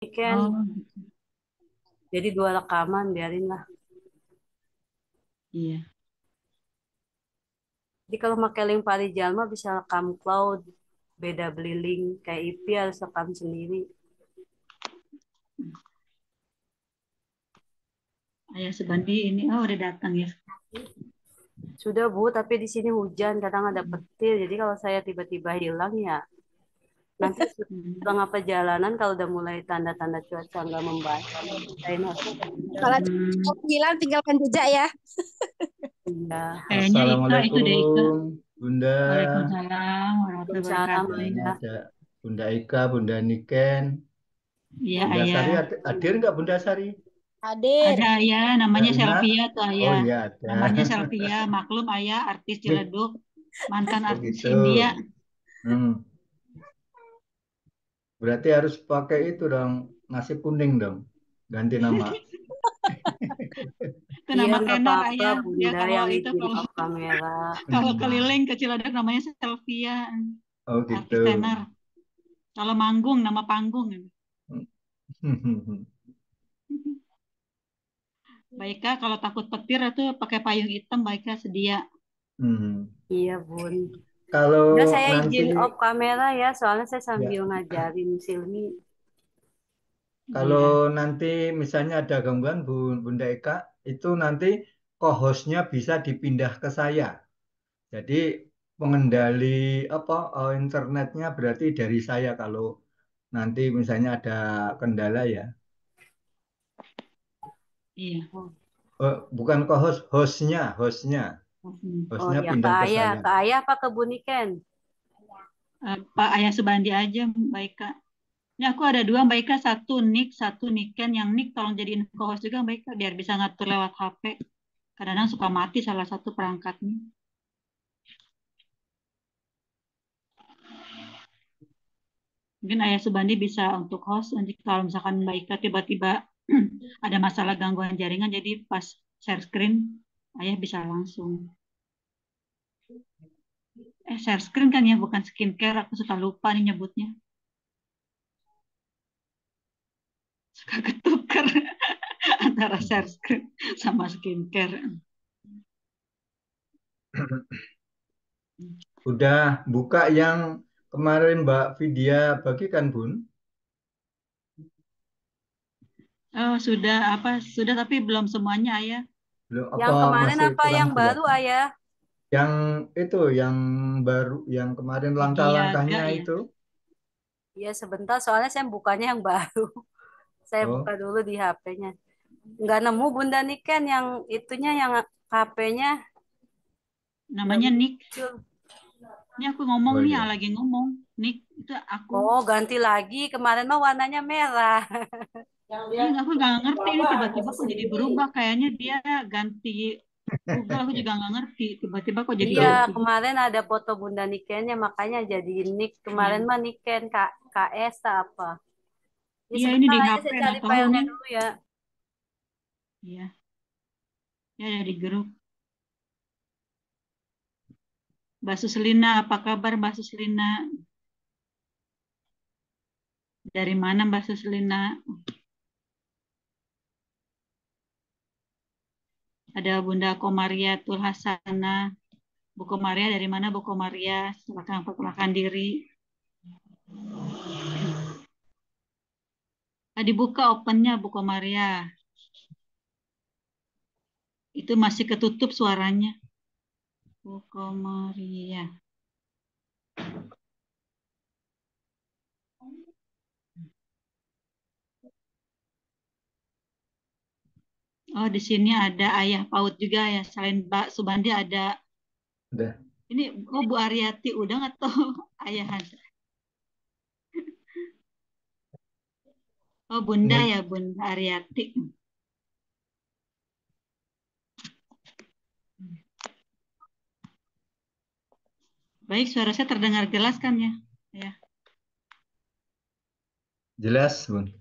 weekend. Oh. Gitu. Jadi dua rekaman biarin lah. Iya. Jadi kalau pakai link mah bisa rekam cloud, beda beli link kayak IP harus rekam sendiri. Ayah sebandi ini oh udah datang ya. Sudah Bu, tapi di sini hujan, kadang ada petir. Jadi kalau saya tiba-tiba hilang ya nanti bang apa jalanan kalau udah mulai tanda-tanda cuaca nggak membaik lain kalau hilang tinggalkan jejak ya iya assalamualaikum bunda waalaikumsalam bunda Ika bunda Niken ya, bunda iya. Sari hadir nggak bunda Sari Hadir. Ada ya, namanya Ada. Selvia tuh ayah. Oh, iya, ada. Namanya Selvia, maklum ayah, artis Ciledug, mantan oh, artis gitu. India. Hmm. Berarti harus pakai itu dong, nasi kuning dong. Ganti nama. itu iya, nama iya, tenar ayah. Ya, kalau itu kalau, kalau hmm. keliling ke Ciladak namanya Selvia. Oh gitu. tenar. Kalau manggung nama panggung. baiklah kalau takut petir itu pakai payung hitam baiklah sedia. Mm -hmm. Iya bun. Kalau Udah saya nanti izin off kamera ya, soalnya saya sambil ya. ngajarin Silmi. Kalau ya. nanti misalnya ada gangguan Bu Bunda Eka, itu nanti co-hostnya bisa dipindah ke saya. Jadi pengendali apa eh, internetnya berarti dari saya kalau nanti misalnya ada kendala ya. Iya. Oh, bukan co-host, hostnya, hostnya oh ya, Pak ke Ayah, saya. Pak Ayah Pak Kebuniken. Eh, Pak Ayah Subandi aja, baik kak, Ini ya, aku ada dua, Mbak Ika, satu Nick, satu Niken. Yang Nick tolong jadiin co-host juga, Mbak Ika, biar bisa ngatur lewat HP. Kadang-kadang suka mati salah satu perangkatnya. Mungkin Ayah Subandi bisa untuk host, nanti kalau misalkan Mbak Ika tiba-tiba ada masalah gangguan jaringan, jadi pas share screen, Ayah bisa langsung eh share screen kan ya bukan skincare aku suka lupa nih nyebutnya suka ketuker antara share screen sama skincare udah buka yang kemarin Mbak Vidya bagikan Bun oh, sudah apa sudah tapi belum semuanya ayah yang kemarin apa yang baru ayah yang itu yang baru yang kemarin langkah-langkahnya iya, iya, iya, itu. Iya sebentar, soalnya saya bukanya yang baru. Saya Oh, buka dulu di HP-nya. Nggak nemu Bunda Niken kan, yang itunya yang HP-nya Namanya Nick. Ini aku ngomong oh nih, iya. yang lagi ngomong. Nick, itu aku. Oh, ganti lagi. Kemarin mah warnanya merah. Yang dia Ini aku nggak ngerti ini tiba-tiba kok jadi berubah. Kayaknya dia ganti aku juga nggak ngerti tiba-tiba kok jadi iya gitu. kemarin ada foto bunda Nikennya makanya jadi Nick kemarin hmm. mah Niken kak KS apa ya, iya ini di HP saya cari filenya ya. dulu ya iya ya, ya dari grup Mbak Suslina, apa kabar Mbak Suslina? Dari mana Mbak Suslina? Ada Bunda Komaria Tulhasana. Bu Komaria dari mana Bu Komaria? Silakan perkenalkan diri. Ah, dibuka opennya Bu Komaria. Itu masih ketutup suaranya. Bu Komaria. Oh, di sini ada Ayah Paut juga ya. Selain Mbak Subandi ada. Ada. Ini oh, Bu Ariati Udang atau Ayah Oh, Bunda ya, ya Bunda Ariati. Baik, suara saya terdengar jelas kan ya? Ya. Jelas, Bun.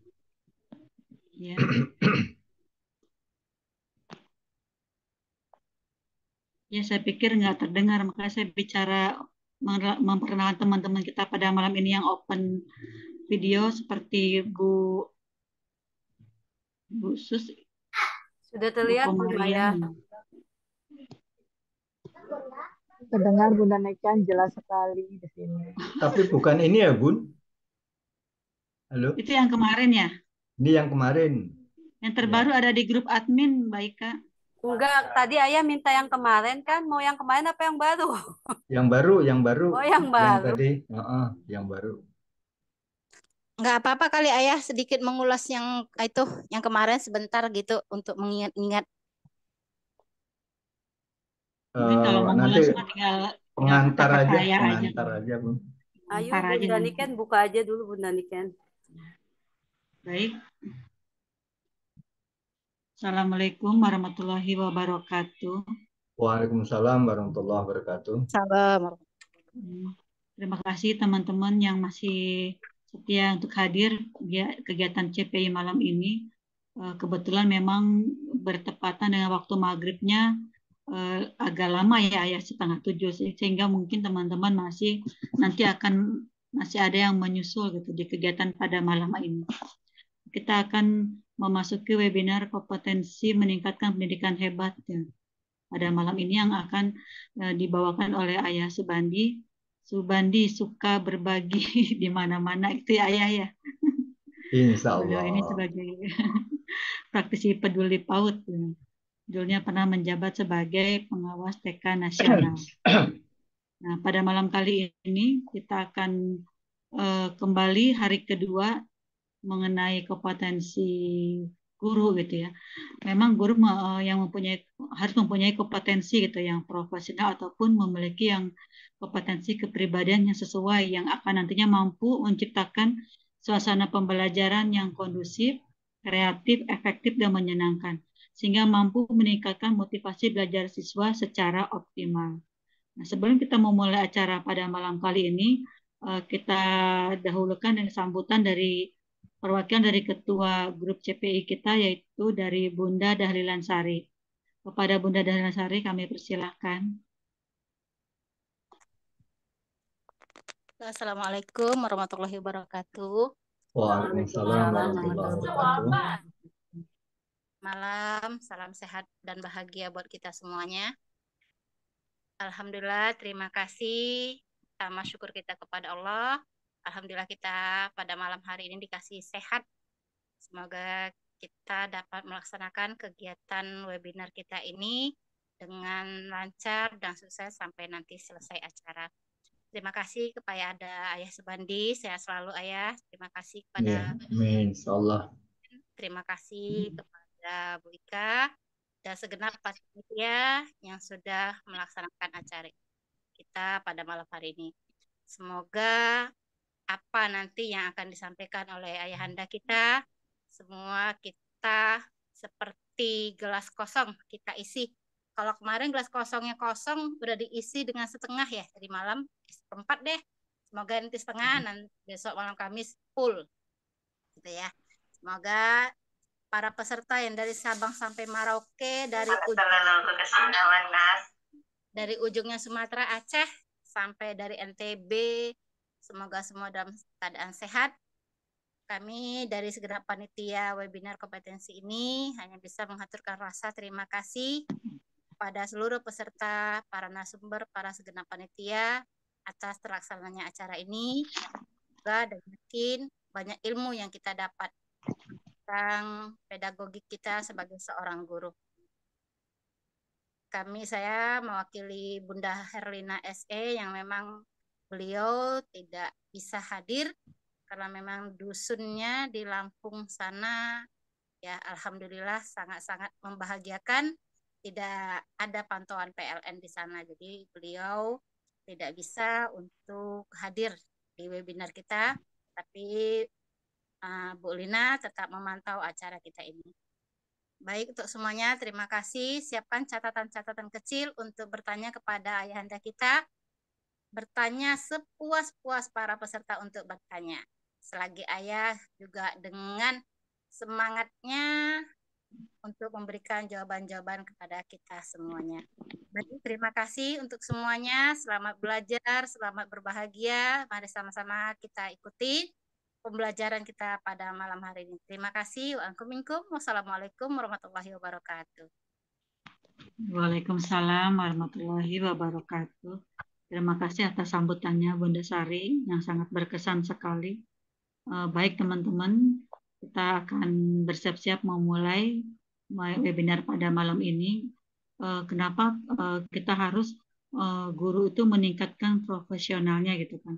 Ya. Ya, saya pikir nggak terdengar, makanya saya bicara memperkenalkan teman-teman kita pada malam ini yang open video seperti Bu Bu Sus. Sudah terlihat Bu Maya. Terdengar Bunda Nekan jelas sekali di sini. Tapi bukan ini ya, Bun? Halo. Itu yang kemarin ya? Ini yang kemarin. Yang terbaru ya. ada di grup admin, baik Kak. Enggak, tadi ayah minta yang kemarin kan, mau yang kemarin apa yang baru? Yang baru, yang baru. Oh, yang baru. Yang tadi, uh -uh, yang baru. Enggak apa-apa kali ayah sedikit mengulas yang ah, itu, yang kemarin sebentar gitu untuk mengingat-ingat. Uh, eh, nanti pengantar aja, pengantar aja, Bu. Ayo, bunda niken buka aja dulu bunda niken Baik, Assalamualaikum warahmatullahi wabarakatuh. Waalaikumsalam warahmatullahi wabarakatuh. Salam. Hmm, terima kasih teman-teman yang masih setia untuk hadir di ya, kegiatan CPI malam ini. Eh, kebetulan memang bertepatan dengan waktu maghribnya eh, agak lama ya, ya setengah tujuh sehingga mungkin teman-teman masih nanti akan masih ada yang menyusul gitu di kegiatan pada malam ini. Kita akan memasuki webinar kompetensi meningkatkan pendidikan hebat ya. Pada malam ini yang akan e, dibawakan oleh Ayah Subandi. Subandi suka berbagi di mana-mana itu ya Ayah ya. Insya Allah. Beliau ini sebagai praktisi peduli PAUD. Ya. Judulnya pernah menjabat sebagai pengawas TK nasional. Nah, pada malam kali ini kita akan uh, kembali hari kedua mengenai kompetensi guru gitu ya. Memang guru eh, yang mempunyai harus mempunyai kompetensi gitu yang profesional ataupun memiliki yang kompetensi kepribadian yang sesuai yang akan nantinya mampu menciptakan suasana pembelajaran yang kondusif, kreatif, efektif dan menyenangkan sehingga mampu meningkatkan motivasi belajar siswa secara optimal. Nah, sebelum kita memulai acara pada malam kali ini, eh, kita dahulukan dengan sambutan dari perwakilan dari ketua grup CPI kita yaitu dari Bunda Dahlilan Sari. Kepada Bunda Dahlilan Sari kami persilahkan. Assalamualaikum warahmatullahi wabarakatuh. Waalaikumsalam warahmatullahi Malam, salam sehat dan bahagia buat kita semuanya. Alhamdulillah, terima kasih. Sama syukur kita kepada Allah Alhamdulillah kita pada malam hari ini dikasih sehat. Semoga kita dapat melaksanakan kegiatan webinar kita ini dengan lancar dan sukses sampai nanti selesai acara. Terima kasih kepada Ayah Sebandi, sehat selalu Ayah. Terima kasih kepada ya, Allah. Terima kasih hmm. kepada Bu Ika dan segenap panitia yang sudah melaksanakan acara kita pada malam hari ini. Semoga apa nanti yang akan disampaikan oleh ayahanda kita. Semua kita seperti gelas kosong kita isi. Kalau kemarin gelas kosongnya kosong sudah diisi dengan setengah ya tadi malam seperempat deh. Semoga nanti setengah dan mm-hmm. besok malam Kamis full. Gitu ya. Semoga para peserta yang dari Sabang sampai Merauke dari ujung, dari ujungnya Sumatera Aceh sampai dari NTB Semoga semua dalam keadaan sehat. Kami dari segenap panitia webinar kompetensi ini hanya bisa mengaturkan rasa terima kasih pada seluruh peserta, para narasumber, para segenap panitia atas terlaksananya acara ini. Semoga dan mungkin banyak ilmu yang kita dapat tentang pedagogik kita sebagai seorang guru. Kami saya mewakili Bunda Herlina SE yang memang beliau tidak bisa hadir karena memang dusunnya di Lampung sana ya alhamdulillah sangat-sangat membahagiakan tidak ada pantauan PLN di sana jadi beliau tidak bisa untuk hadir di webinar kita tapi uh, Bu Lina tetap memantau acara kita ini. Baik untuk semuanya, terima kasih. Siapkan catatan-catatan kecil untuk bertanya kepada ayahanda kita bertanya sepuas-puas para peserta untuk bertanya. Selagi ayah juga dengan semangatnya untuk memberikan jawaban-jawaban kepada kita semuanya. Baik, terima kasih untuk semuanya. Selamat belajar, selamat berbahagia. Mari sama-sama kita ikuti pembelajaran kita pada malam hari ini. Terima kasih. Wassalamualaikum warahmatullahi wabarakatuh. Waalaikumsalam warahmatullahi wabarakatuh. Terima kasih atas sambutannya Bunda Sari yang sangat berkesan sekali. Eh, baik teman-teman, kita akan bersiap-siap memulai webinar pada malam ini. Eh, kenapa eh, kita harus guru itu meningkatkan profesionalnya gitu kan?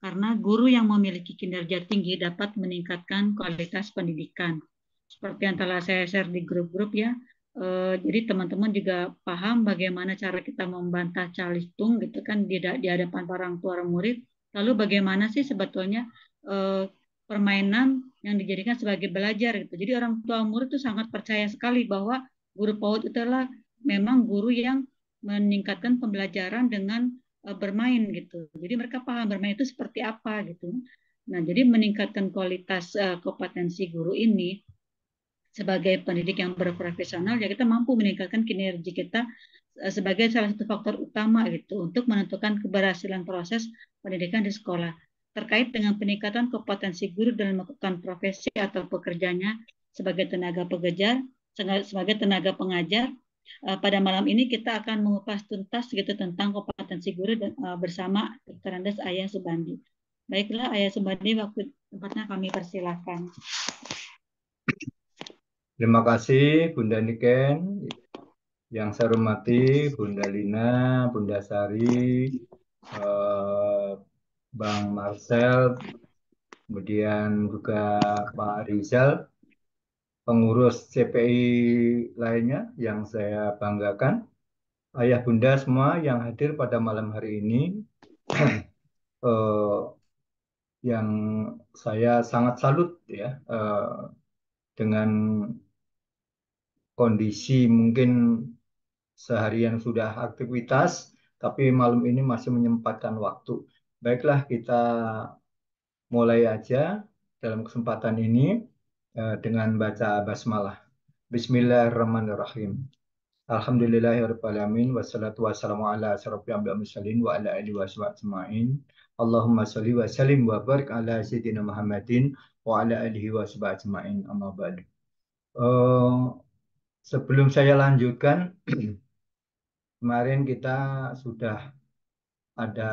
Karena guru yang memiliki kinerja tinggi dapat meningkatkan kualitas pendidikan. Seperti yang telah saya share di grup-grup ya, Eh, jadi teman-teman juga paham bagaimana cara kita membantah calistung gitu kan di, di hadapan para orang tua murid. Lalu bagaimana sih sebetulnya eh, permainan yang dijadikan sebagai belajar gitu. Jadi orang tua murid itu sangat percaya sekali bahwa guru PAUD itulah memang guru yang meningkatkan pembelajaran dengan eh, bermain gitu. Jadi mereka paham bermain itu seperti apa gitu. Nah, jadi meningkatkan kualitas uh, kompetensi guru ini sebagai pendidik yang berprofesional ya kita mampu meningkatkan kinerja kita eh, sebagai salah satu faktor utama gitu untuk menentukan keberhasilan proses pendidikan di sekolah terkait dengan peningkatan kompetensi guru dalam melakukan profesi atau pekerjaannya sebagai tenaga pengajar sebagai eh, tenaga pengajar pada malam ini kita akan mengupas tuntas gitu tentang kompetensi guru dan, eh, bersama Dr. Ayah Subandi. Baiklah Ayah Subandi waktu tempatnya kami persilahkan. Terima kasih Bunda Niken, yang saya hormati Bunda Lina, Bunda Sari, eh, Bang Marcel, kemudian juga Pak Rizal, pengurus CPI lainnya yang saya banggakan, ayah bunda semua yang hadir pada malam hari ini, eh, yang saya sangat salut ya eh, dengan kondisi mungkin seharian sudah aktivitas, tapi malam ini masih menyempatkan waktu. Baiklah, kita mulai aja dalam kesempatan ini eh, dengan baca basmalah. Bismillahirrahmanirrahim. Alhamdulillahirrahmanirrahim. Wassalatu wassalamu ala asrafi ambil musalin wa ala alihi wa ajma'in. Allahumma salli wa sallim wa barik ala sayyidina Muhammadin wa ala alihi wa ajma'in. Amma ba'du. Uh, Sebelum saya lanjutkan, kemarin kita sudah ada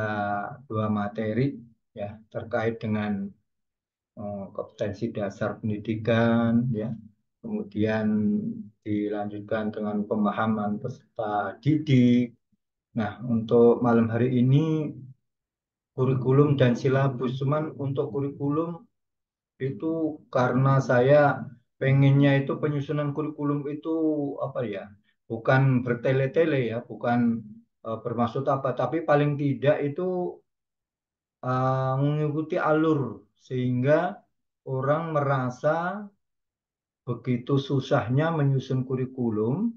dua materi ya terkait dengan eh, kompetensi dasar pendidikan ya. Kemudian dilanjutkan dengan pemahaman peserta didik. Nah, untuk malam hari ini kurikulum dan silabus cuman untuk kurikulum itu karena saya pengennya itu penyusunan kurikulum itu apa ya bukan bertele-tele ya bukan uh, bermaksud apa tapi paling tidak itu uh, mengikuti alur sehingga orang merasa begitu susahnya menyusun kurikulum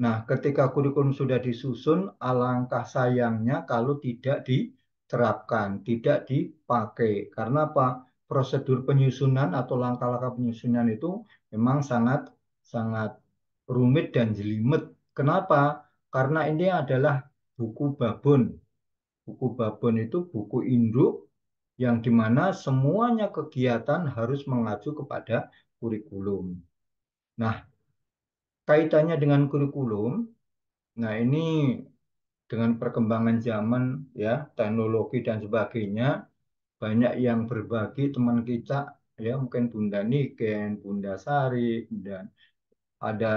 nah ketika kurikulum sudah disusun alangkah sayangnya kalau tidak diterapkan tidak dipakai karena apa prosedur penyusunan atau langkah-langkah penyusunan itu memang sangat sangat rumit dan jelimet. Kenapa? Karena ini adalah buku babon. Buku babon itu buku induk yang dimana semuanya kegiatan harus mengacu kepada kurikulum. Nah, kaitannya dengan kurikulum, nah ini dengan perkembangan zaman ya, teknologi dan sebagainya, banyak yang berbagi teman kita ya mungkin Bunda Niken, Bunda Sari, dan ada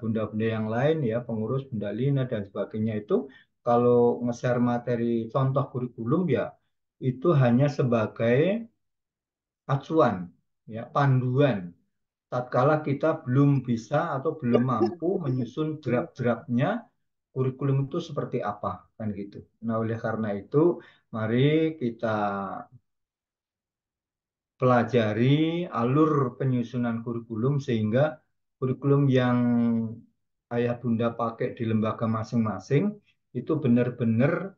bunda-bunda yang lain ya pengurus Bunda Lina dan sebagainya itu kalau nge-share materi contoh kurikulum ya itu hanya sebagai acuan ya panduan tatkala kita belum bisa atau belum mampu menyusun draft-draftnya kurikulum itu seperti apa kan gitu. Nah oleh karena itu mari kita pelajari alur penyusunan kurikulum sehingga kurikulum yang ayah bunda pakai di lembaga masing-masing itu benar-benar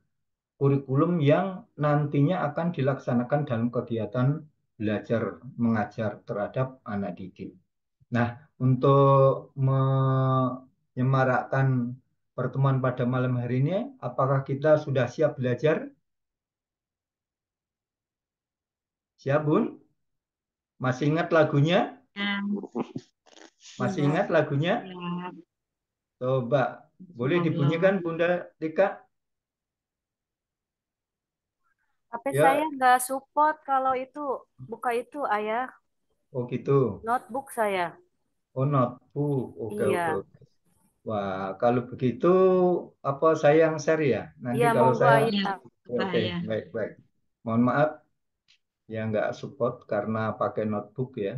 kurikulum yang nantinya akan dilaksanakan dalam kegiatan belajar mengajar terhadap anak didik. Nah, untuk menyemarakkan pertemuan pada malam hari ini, apakah kita sudah siap belajar? Siap, Bun? Masih ingat lagunya? Masih iya. ingat lagunya? Coba. Boleh iya. dibunyikan Bunda Dika Tapi ya. saya nggak support kalau itu buka itu ayah. Oh gitu. Notebook saya. Oh notebook. Oke okay, iya. oke. Okay. Wah kalau begitu apa saya yang share ya nanti ya, kalau saya. Oke okay, iya. baik baik. Mohon maaf yang nggak support karena pakai notebook ya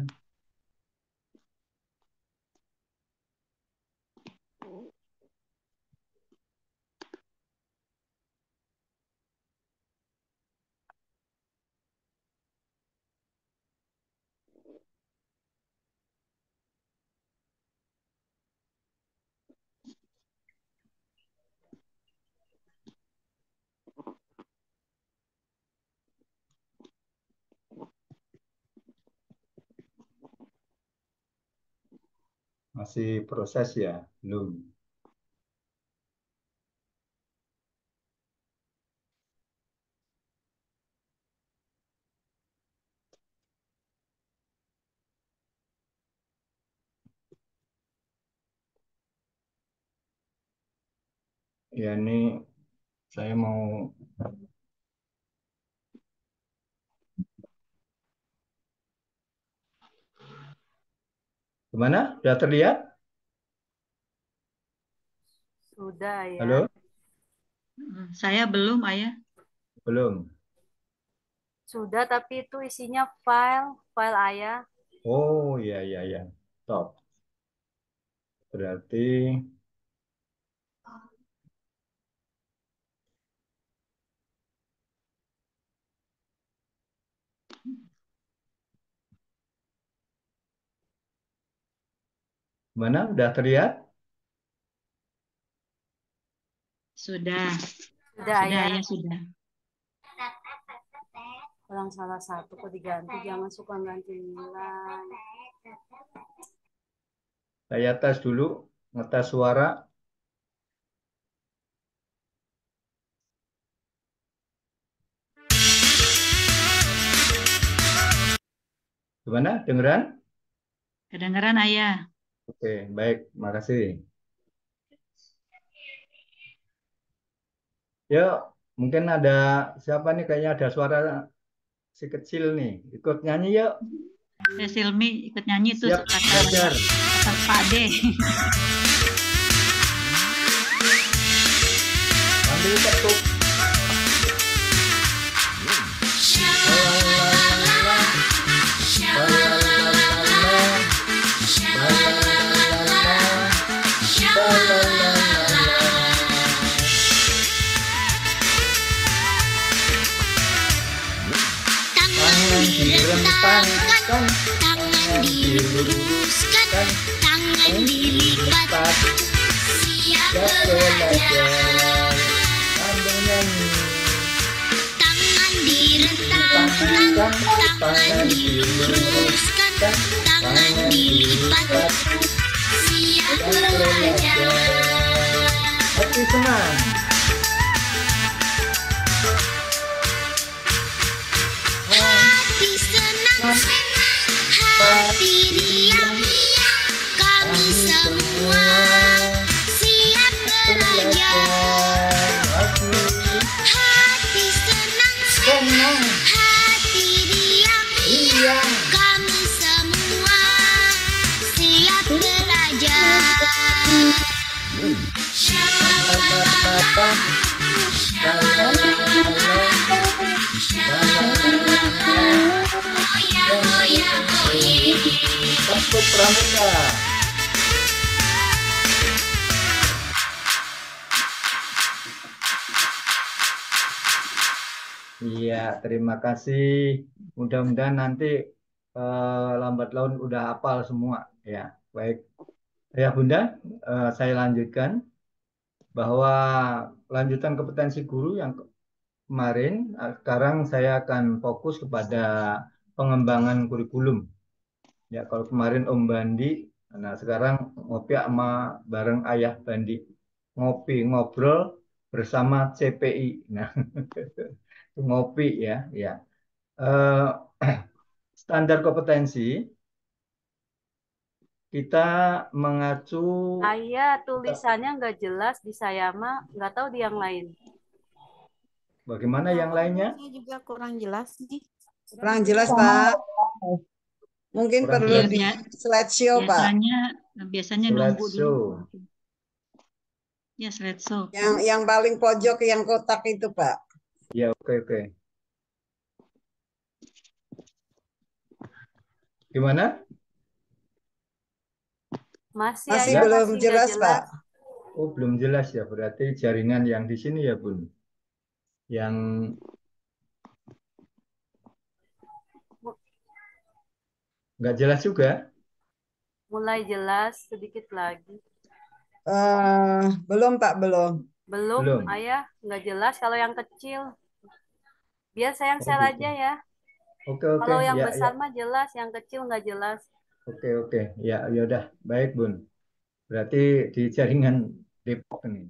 masih proses ya, belum. Ya ini saya mau Gimana? Sudah terlihat? Sudah ya. Halo? Saya belum, Ayah. Belum. Sudah, tapi itu isinya file, file Ayah. Oh, iya, iya, iya. Top. Berarti Mana? Udah terlihat? Sudah. Sudah, ya. ya sudah. Kurang salah satu kok diganti, jangan suka ganti nilai. Saya tes dulu, ngetes suara. Gimana? Dengeran? Kedengeran, Ayah. Oke, baik. Makasih. Ya, mungkin ada siapa nih kayaknya ada suara si kecil nih. Ikut nyanyi yuk. Ya, Silmi ikut nyanyi tuh Siap, belajar. Pak D. Sambil ketuk. diluruskan tangan dilipat siap belajar tangan direntangkan tangan diluruskan tangan dilipat siap belajar Oke teman seperti dia kami semua Alhamdulillah. Iya, terima kasih. Mudah-mudahan nanti eh, lambat laun udah hafal semua ya. Baik. Ya, Bunda, eh, saya lanjutkan bahwa lanjutan kompetensi guru yang kemarin eh, sekarang saya akan fokus kepada pengembangan kurikulum Ya, kalau kemarin Om Bandi, nah sekarang ngopi sama bareng Ayah Bandi. Ngopi, ngobrol bersama CPI. Nah, ngopi ya, ya. Uh, standar kompetensi kita mengacu Ayah tulisannya nggak jelas di saya mah, nggak tahu di yang lain. Bagaimana yang lainnya? Saya juga kurang jelas nih. Kurang jelas, Pak. Mungkin Kurang perlu di slideshow, biasanya, Pak. Biasanya biasanya nunggu dulu. Ya, slideshow. Yang yang paling pojok yang kotak itu, Pak. Ya, oke okay, oke. Okay. Gimana? Masih, masih ya, belum masih jelas, jelas, Pak. Oh, belum jelas ya. Berarti jaringan yang di sini ya, Bun. Yang Nggak jelas juga? Mulai jelas sedikit lagi. Uh, belum Pak, belum. Belum, belum. Ayah. Nggak jelas kalau yang kecil. Biar saya yang oh, gitu. aja ya. Oke, okay, oke. Okay. Kalau yang ya, besar ya. mah jelas, yang kecil nggak jelas. Oke, okay, oke. Okay. Ya, ya, udah Baik, Bun. Berarti di jaringan Depok ini.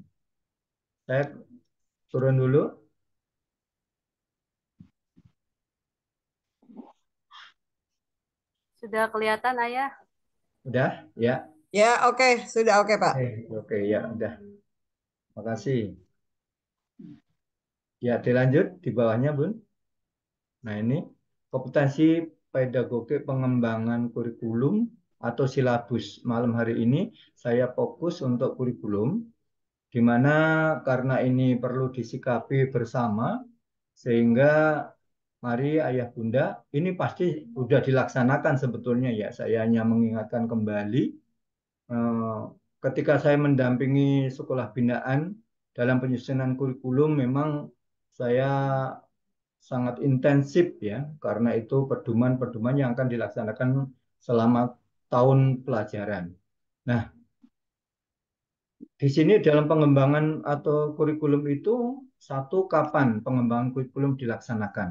Saya turun dulu. Sudah kelihatan Ayah? Sudah, ya. Ya, oke, okay. sudah oke, okay, Pak. Oke, okay, ya, udah. Makasih. Ya, dilanjut di bawahnya, Bun. Nah, ini kompetensi pedagogik pengembangan kurikulum atau silabus. Malam hari ini saya fokus untuk kurikulum di mana karena ini perlu disikapi bersama sehingga mari ayah bunda, ini pasti sudah dilaksanakan sebetulnya ya. Saya hanya mengingatkan kembali eh, ketika saya mendampingi sekolah binaan dalam penyusunan kurikulum memang saya sangat intensif ya karena itu pedoman-pedoman yang akan dilaksanakan selama tahun pelajaran. Nah, di sini dalam pengembangan atau kurikulum itu satu kapan pengembangan kurikulum dilaksanakan.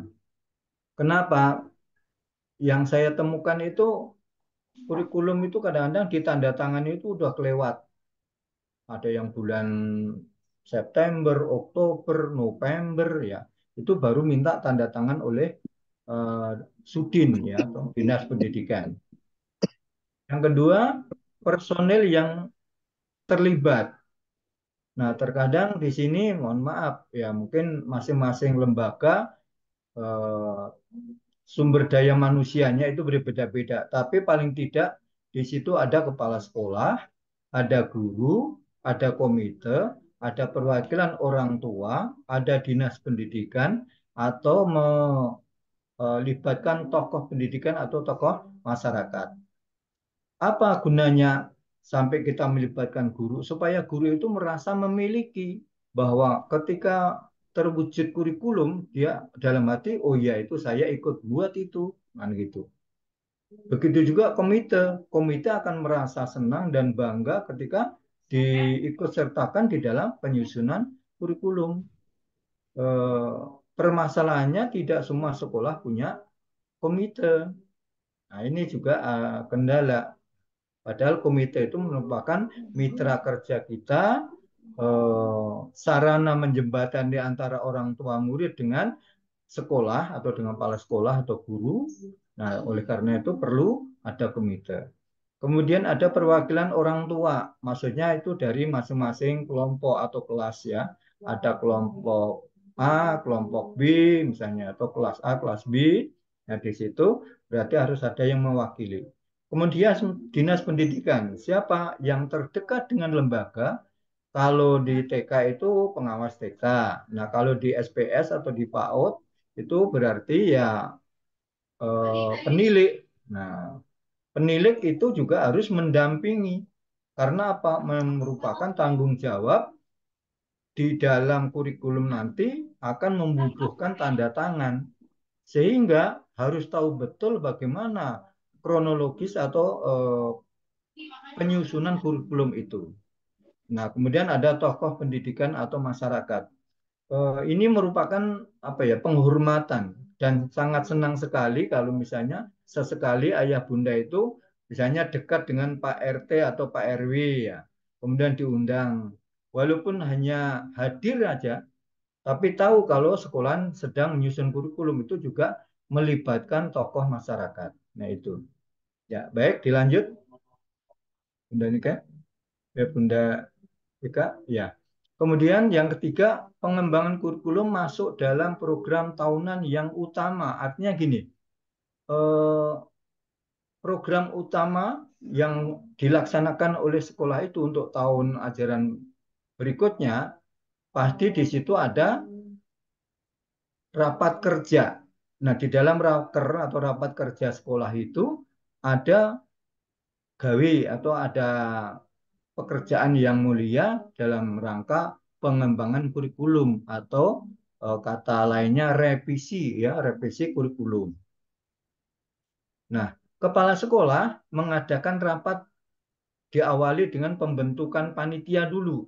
Kenapa? Yang saya temukan itu kurikulum itu kadang-kadang tangan itu udah kelewat. Ada yang bulan September, Oktober, November ya. Itu baru minta tanda tangan oleh uh, Sudin ya, atau Dinas Pendidikan. Yang kedua, personel yang terlibat. Nah, terkadang di sini mohon maaf ya, mungkin masing-masing lembaga Eh, sumber daya manusianya itu berbeda-beda. Tapi paling tidak di situ ada kepala sekolah, ada guru, ada komite, ada perwakilan orang tua, ada dinas pendidikan, atau melibatkan eh, tokoh pendidikan atau tokoh masyarakat. Apa gunanya sampai kita melibatkan guru supaya guru itu merasa memiliki bahwa ketika terwujud kurikulum dia dalam hati oh ya itu saya ikut buat itu kan gitu begitu juga komite komite akan merasa senang dan bangga ketika diikut sertakan di dalam penyusunan kurikulum e, permasalahannya tidak semua sekolah punya komite nah ini juga eh, kendala padahal komite itu merupakan mitra kerja kita Eh, sarana menjembatan di antara orang tua murid dengan sekolah atau dengan kepala sekolah atau guru. Nah, oleh karena itu perlu ada komite. Kemudian ada perwakilan orang tua, maksudnya itu dari masing-masing kelompok atau kelas ya. Ada kelompok A, kelompok B misalnya atau kelas A, kelas B. Nah, di situ berarti harus ada yang mewakili. Kemudian dinas pendidikan, siapa yang terdekat dengan lembaga kalau di TK itu pengawas TK. Nah, kalau di SPS atau di PAUD itu berarti ya eh, penilik. Nah, penilik itu juga harus mendampingi karena apa? Merupakan oh. tanggung jawab di dalam kurikulum nanti akan membutuhkan tanda tangan sehingga harus tahu betul bagaimana kronologis atau eh, iya, penyusunan kurikulum itu. Nah, kemudian ada tokoh pendidikan atau masyarakat. Eh, ini merupakan apa ya penghormatan dan sangat senang sekali kalau misalnya sesekali ayah bunda itu misalnya dekat dengan Pak RT atau Pak RW ya, kemudian diundang. Walaupun hanya hadir aja, tapi tahu kalau sekolah sedang menyusun kurikulum itu juga melibatkan tokoh masyarakat. Nah itu. Ya baik, dilanjut. Bunda Nika. Ya Bunda juga, ya. Kemudian yang ketiga, pengembangan kurikulum masuk dalam program tahunan yang utama. Artinya gini, eh, program utama yang dilaksanakan oleh sekolah itu untuk tahun ajaran berikutnya, pasti di situ ada rapat kerja. Nah, di dalam raker atau rapat kerja sekolah itu ada gawe atau ada pekerjaan yang mulia dalam rangka pengembangan kurikulum atau e, kata lainnya revisi ya, revisi kurikulum. Nah, kepala sekolah mengadakan rapat diawali dengan pembentukan panitia dulu.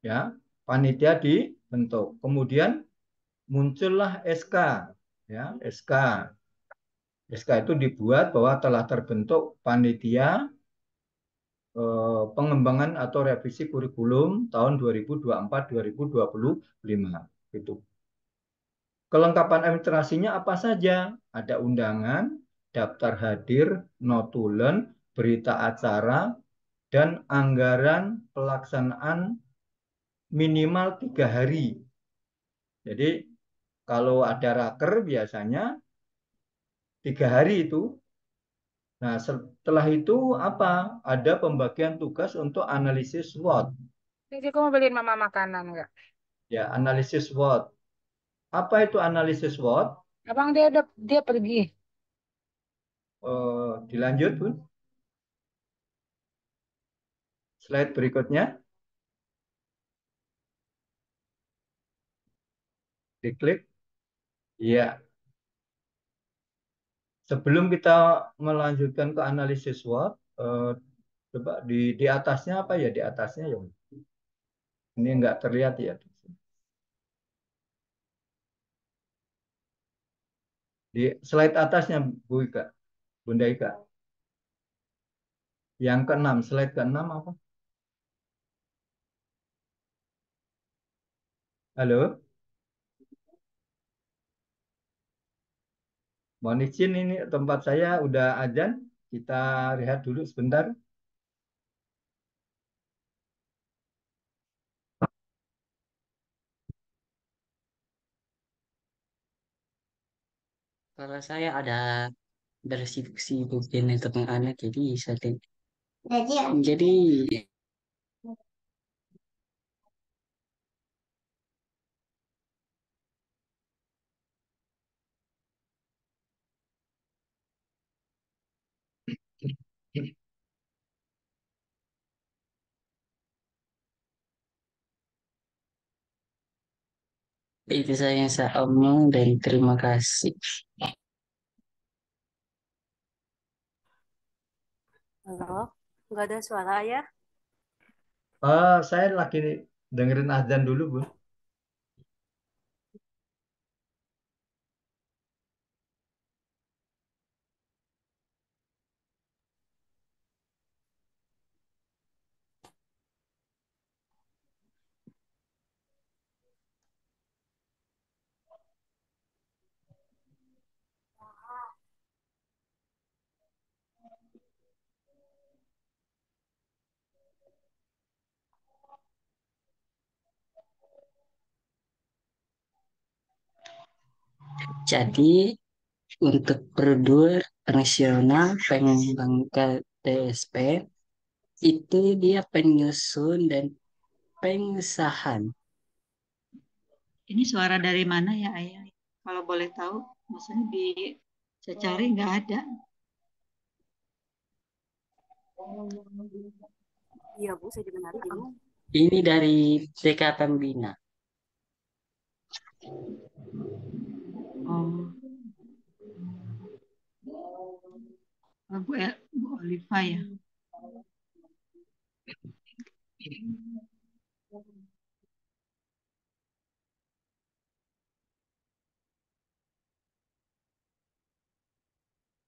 Ya, panitia dibentuk. Kemudian muncullah SK, ya, SK. SK itu dibuat bahwa telah terbentuk panitia Eh, pengembangan atau revisi kurikulum tahun 2024-2025 gitu. Kelengkapan administrasinya apa saja? Ada undangan, daftar hadir, notulen, berita acara, dan anggaran pelaksanaan minimal tiga hari. Jadi kalau ada raker biasanya tiga hari itu Nah, setelah itu apa? Ada pembagian tugas untuk analisis SWOT. aku mau beliin mama makanan nggak? Ya, analisis SWOT. Apa itu analisis SWOT? Abang dia udah dia pergi. Uh, dilanjut, Bun. Slide berikutnya. Diklik. Iya sebelum kita melanjutkan ke analisis SWOT, eh, coba di di atasnya apa ya? Di atasnya yang Ini nggak terlihat ya. Di slide atasnya Bu Ika, Bunda Ika. Yang keenam, slide keenam apa? Halo? Mohon izin ini tempat saya udah ajan. Kita lihat dulu sebentar. Kalau saya ada dari sibuk-sibuk dengan anak, jadi saya jadi itu saya yang saya omong dan terima kasih. Halo, nggak ada suara ya? Uh, saya lagi dengerin azan dulu, Bu. Jadi untuk program nasional pengembangan TSP itu dia penyusun dan pengesahan. Ini suara dari mana ya ayah? Kalau boleh tahu, maksudnya di saya cari nggak ada. Iya bu, saya juga ini. Ini dari TK Pembina. Oh. Ya, Bu, ya.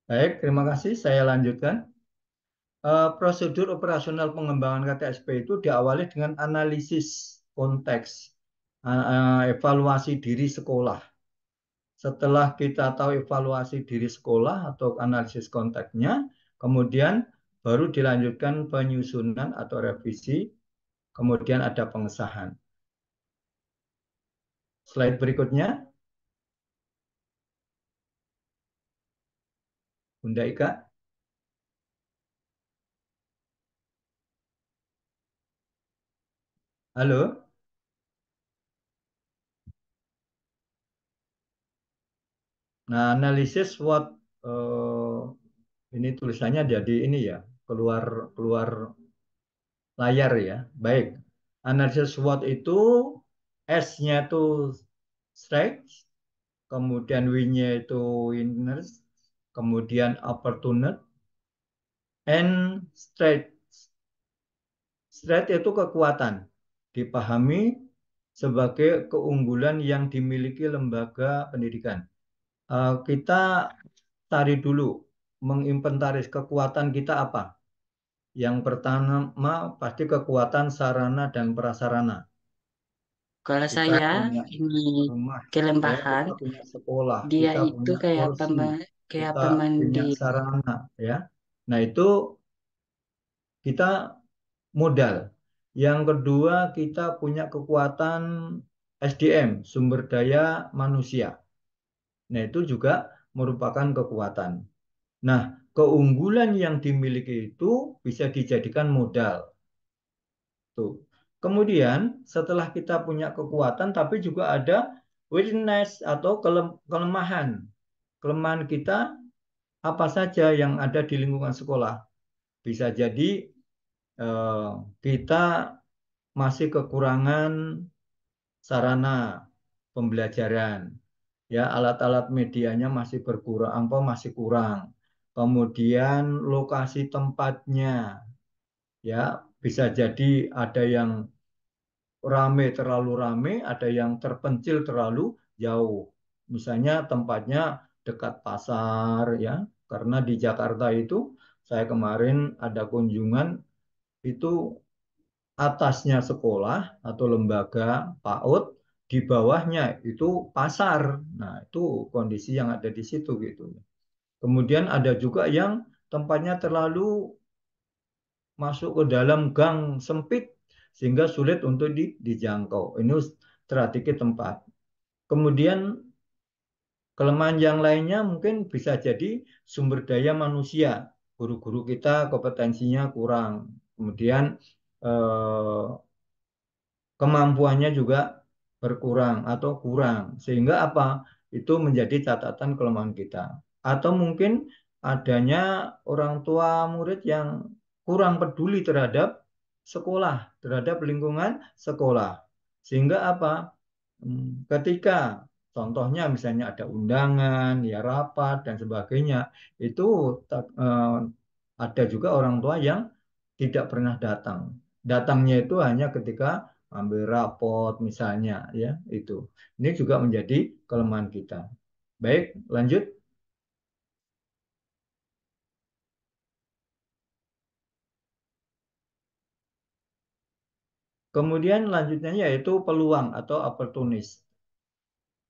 Baik, terima kasih. Saya lanjutkan. Uh, prosedur operasional pengembangan KTSP itu diawali dengan analisis konteks, uh, evaluasi diri sekolah setelah kita tahu evaluasi diri sekolah atau analisis konteksnya, kemudian baru dilanjutkan penyusunan atau revisi, kemudian ada pengesahan. Slide berikutnya. Bunda Ika. Halo. Nah, analisis what eh, ini tulisannya jadi ini ya, keluar keluar layar ya. Baik. Analisis what itu S-nya itu strength, kemudian W-nya itu winners, kemudian opportunity, and strength. Strength itu kekuatan, dipahami sebagai keunggulan yang dimiliki lembaga pendidikan. Eh, kita tarik dulu menginventaris kekuatan kita apa. Yang pertama pasti kekuatan sarana dan prasarana. Kalau kita saya ini rumah, kelembahan, sekolah, dia itu kayak kursi, kayak kita pemandi. sarana, ya. Nah itu kita modal. Yang kedua kita punya kekuatan SDM, sumber daya manusia. Nah, itu juga merupakan kekuatan. Nah, keunggulan yang dimiliki itu bisa dijadikan modal. Tuh. Kemudian, setelah kita punya kekuatan, tapi juga ada weakness atau kelemahan. Kelemahan kita apa saja yang ada di lingkungan sekolah. Bisa jadi eh, kita masih kekurangan sarana pembelajaran ya alat-alat medianya masih berkurang apa masih kurang kemudian lokasi tempatnya ya bisa jadi ada yang rame terlalu rame ada yang terpencil terlalu jauh misalnya tempatnya dekat pasar ya karena di Jakarta itu saya kemarin ada kunjungan itu atasnya sekolah atau lembaga PAUD di bawahnya itu pasar. Nah, itu kondisi yang ada di situ gitu. Kemudian ada juga yang tempatnya terlalu masuk ke dalam gang sempit sehingga sulit untuk di, dijangkau. Ini strategi tempat. Kemudian kelemahan yang lainnya mungkin bisa jadi sumber daya manusia. Guru-guru kita kompetensinya kurang. Kemudian eh, kemampuannya juga berkurang atau kurang sehingga apa itu menjadi catatan kelemahan kita atau mungkin adanya orang tua murid yang kurang peduli terhadap sekolah terhadap lingkungan sekolah sehingga apa hmm, ketika contohnya misalnya ada undangan ya rapat dan sebagainya itu eh, ada juga orang tua yang tidak pernah datang datangnya itu hanya ketika ambil rapot misalnya ya itu. Ini juga menjadi kelemahan kita. Baik, lanjut. Kemudian lanjutnya yaitu peluang atau opportunist.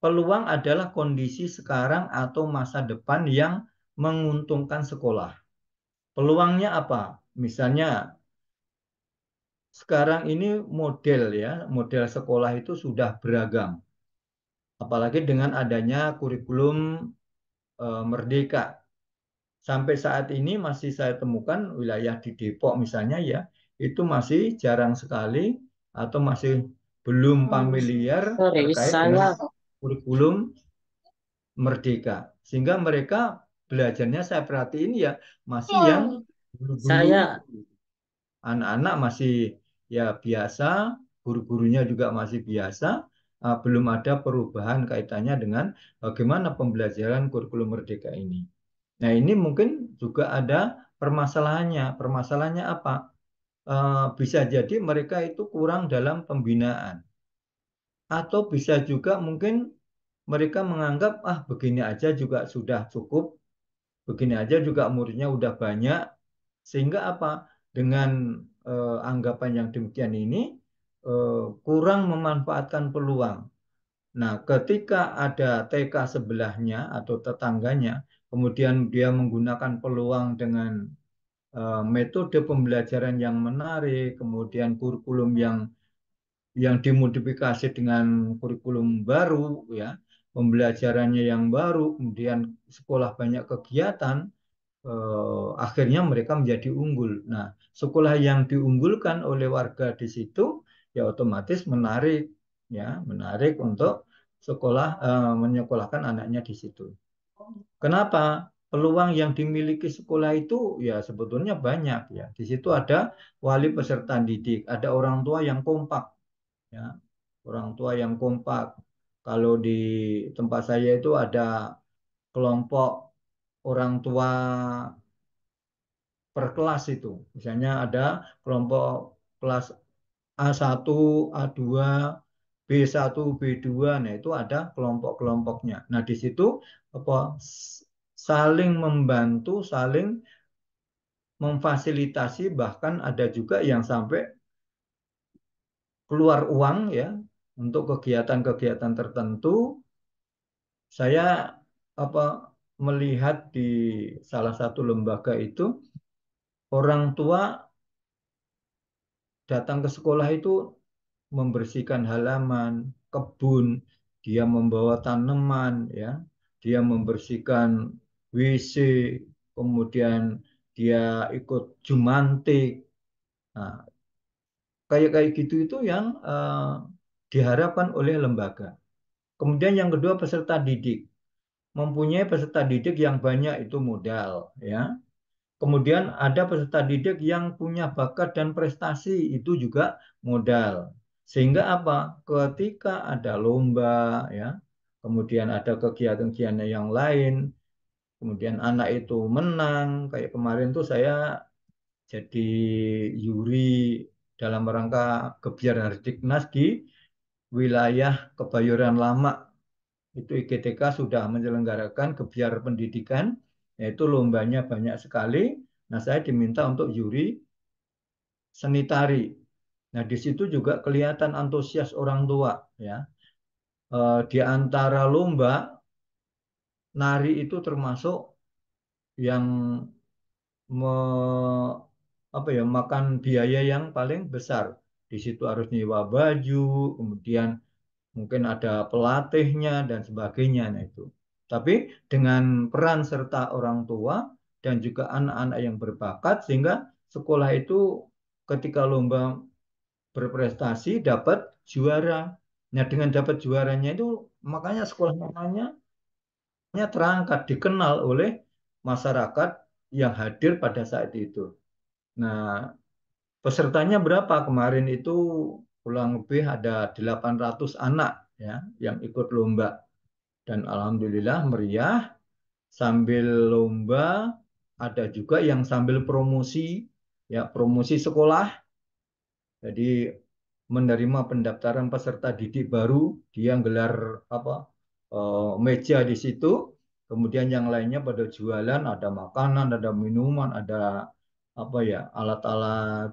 Peluang adalah kondisi sekarang atau masa depan yang menguntungkan sekolah. Peluangnya apa? Misalnya sekarang ini model ya, model sekolah itu sudah beragam. Apalagi dengan adanya kurikulum e, merdeka. Sampai saat ini masih saya temukan wilayah di Depok misalnya ya, itu masih jarang sekali atau masih belum hmm, familiar Sorry, terkait saya. dengan kurikulum merdeka. Sehingga mereka belajarnya saya perhatiin ya masih oh, yang dulu -dulu. saya anak-anak masih ya biasa, guru-gurunya juga masih biasa, ah, belum ada perubahan kaitannya dengan bagaimana pembelajaran kurikulum merdeka ini. Nah, ini mungkin juga ada permasalahannya. Permasalahannya apa? Ah, bisa jadi mereka itu kurang dalam pembinaan. Atau bisa juga mungkin mereka menganggap ah begini aja juga sudah cukup. Begini aja juga muridnya udah banyak. Sehingga apa? Dengan eh, anggapan yang demikian ini eh, kurang memanfaatkan peluang. Nah, ketika ada TK sebelahnya atau tetangganya, kemudian dia menggunakan peluang dengan eh, metode pembelajaran yang menarik, kemudian kurikulum yang yang dimodifikasi dengan kurikulum baru, ya, pembelajarannya yang baru, kemudian sekolah banyak kegiatan, eh, akhirnya mereka menjadi unggul. Nah, sekolah yang diunggulkan oleh warga di situ ya otomatis menarik ya menarik untuk sekolah eh, menyekolahkan anaknya di situ. Kenapa? Peluang yang dimiliki sekolah itu ya sebetulnya banyak ya. Di situ ada wali peserta didik, ada orang tua yang kompak ya. Orang tua yang kompak. Kalau di tempat saya itu ada kelompok orang tua per kelas itu. Misalnya ada kelompok kelas A1, A2, B1, B2. Nah, itu ada kelompok-kelompoknya. Nah, di situ apa saling membantu, saling memfasilitasi bahkan ada juga yang sampai keluar uang ya untuk kegiatan-kegiatan tertentu. Saya apa melihat di salah satu lembaga itu orang tua datang ke sekolah itu membersihkan halaman, kebun, dia membawa tanaman, ya, dia membersihkan WC, kemudian dia ikut jumantik. Nah, kayak kayak gitu itu yang uh, diharapkan oleh lembaga. Kemudian yang kedua peserta didik mempunyai peserta didik yang banyak itu modal, ya Kemudian ada peserta didik yang punya bakat dan prestasi itu juga modal. Sehingga apa? Ketika ada lomba ya, kemudian ada kegiatan-kegiatan yang lain, kemudian anak itu menang, kayak kemarin tuh saya jadi yuri dalam rangka kebiar Hardiknas di wilayah Kebayoran Lama. Itu IGTK sudah menyelenggarakan kebiar pendidikan yaitu lombanya banyak sekali. Nah, saya diminta untuk juri seni tari. Nah, di situ juga kelihatan antusias orang tua ya. E, di antara lomba nari itu termasuk yang me, apa ya makan biaya yang paling besar. Di situ harus nyewa baju, kemudian mungkin ada pelatihnya dan sebagainya nah itu. Tapi dengan peran serta orang tua dan juga anak-anak yang berbakat sehingga sekolah itu ketika lomba berprestasi dapat juara. Nah, dengan dapat juaranya itu makanya sekolah namanya terangkat dikenal oleh masyarakat yang hadir pada saat itu. Nah, pesertanya berapa kemarin itu kurang lebih ada 800 anak ya yang ikut lomba dan alhamdulillah meriah sambil lomba ada juga yang sambil promosi ya promosi sekolah jadi menerima pendaftaran peserta didik baru dia gelar apa eh, meja di situ kemudian yang lainnya pada jualan ada makanan ada minuman ada apa ya alat-alat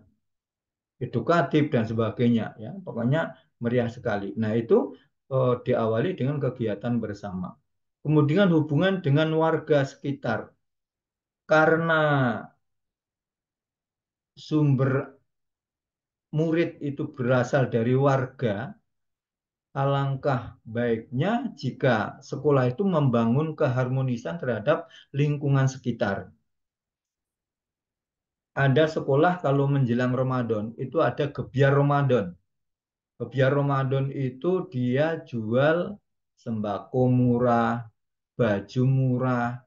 edukatif dan sebagainya ya pokoknya meriah sekali nah itu eh, diawali dengan kegiatan bersama. Kemudian hubungan dengan warga sekitar. Karena sumber murid itu berasal dari warga, alangkah baiknya jika sekolah itu membangun keharmonisan terhadap lingkungan sekitar. Ada sekolah kalau menjelang Ramadan, itu ada gebiar Ramadan biar Ramadan itu dia jual sembako murah, baju murah.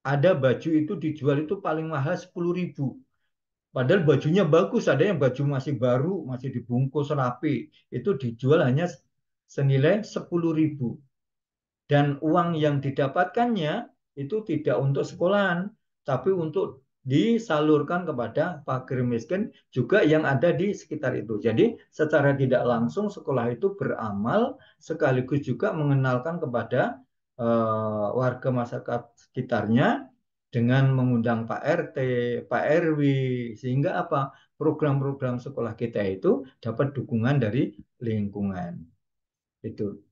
Ada baju itu dijual itu paling mahal 10 ribu. Padahal bajunya bagus, ada yang baju masih baru, masih dibungkus rapi. Itu dijual hanya senilai 10 ribu. Dan uang yang didapatkannya itu tidak untuk sekolahan, tapi untuk disalurkan kepada fakir miskin juga yang ada di sekitar itu. Jadi secara tidak langsung sekolah itu beramal sekaligus juga mengenalkan kepada uh, warga masyarakat sekitarnya dengan mengundang Pak RT, Pak RW, sehingga apa program-program sekolah kita itu dapat dukungan dari lingkungan. Itu.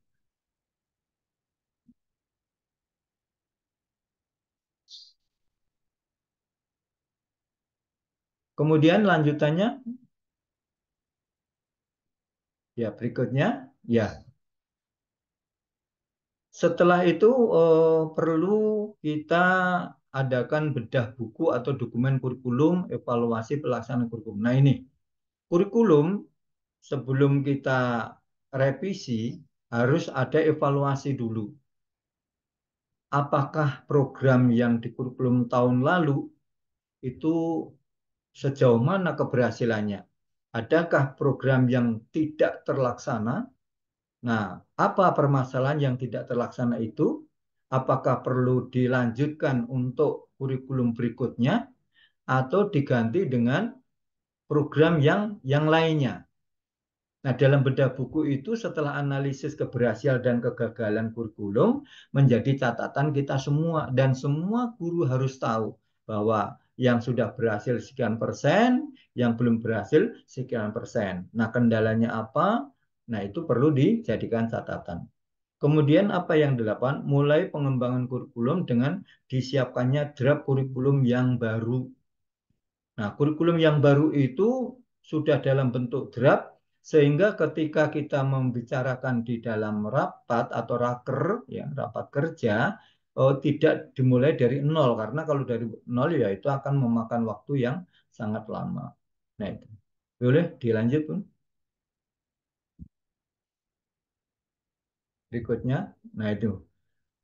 Kemudian lanjutannya, ya berikutnya, ya. Setelah itu eh, perlu kita adakan bedah buku atau dokumen kurikulum evaluasi pelaksanaan kurikulum. Nah ini, kurikulum sebelum kita revisi harus ada evaluasi dulu. Apakah program yang di kurikulum tahun lalu itu sejauh mana keberhasilannya. Adakah program yang tidak terlaksana? Nah, apa permasalahan yang tidak terlaksana itu? Apakah perlu dilanjutkan untuk kurikulum berikutnya atau diganti dengan program yang yang lainnya? Nah, dalam bedah buku itu setelah analisis keberhasilan dan kegagalan kurikulum menjadi catatan kita semua dan semua guru harus tahu bahwa yang sudah berhasil sekian persen, yang belum berhasil sekian persen. Nah, kendalanya apa? Nah, itu perlu dijadikan catatan. Kemudian apa yang delapan? Mulai pengembangan kurikulum dengan disiapkannya draft kurikulum yang baru. Nah, kurikulum yang baru itu sudah dalam bentuk draft sehingga ketika kita membicarakan di dalam rapat atau raker ya rapat kerja uh, tidak dimulai dari nol karena kalau dari nol ya itu akan memakan waktu yang sangat lama. Nah itu. Boleh dilanjut pun. Berikutnya, nah itu.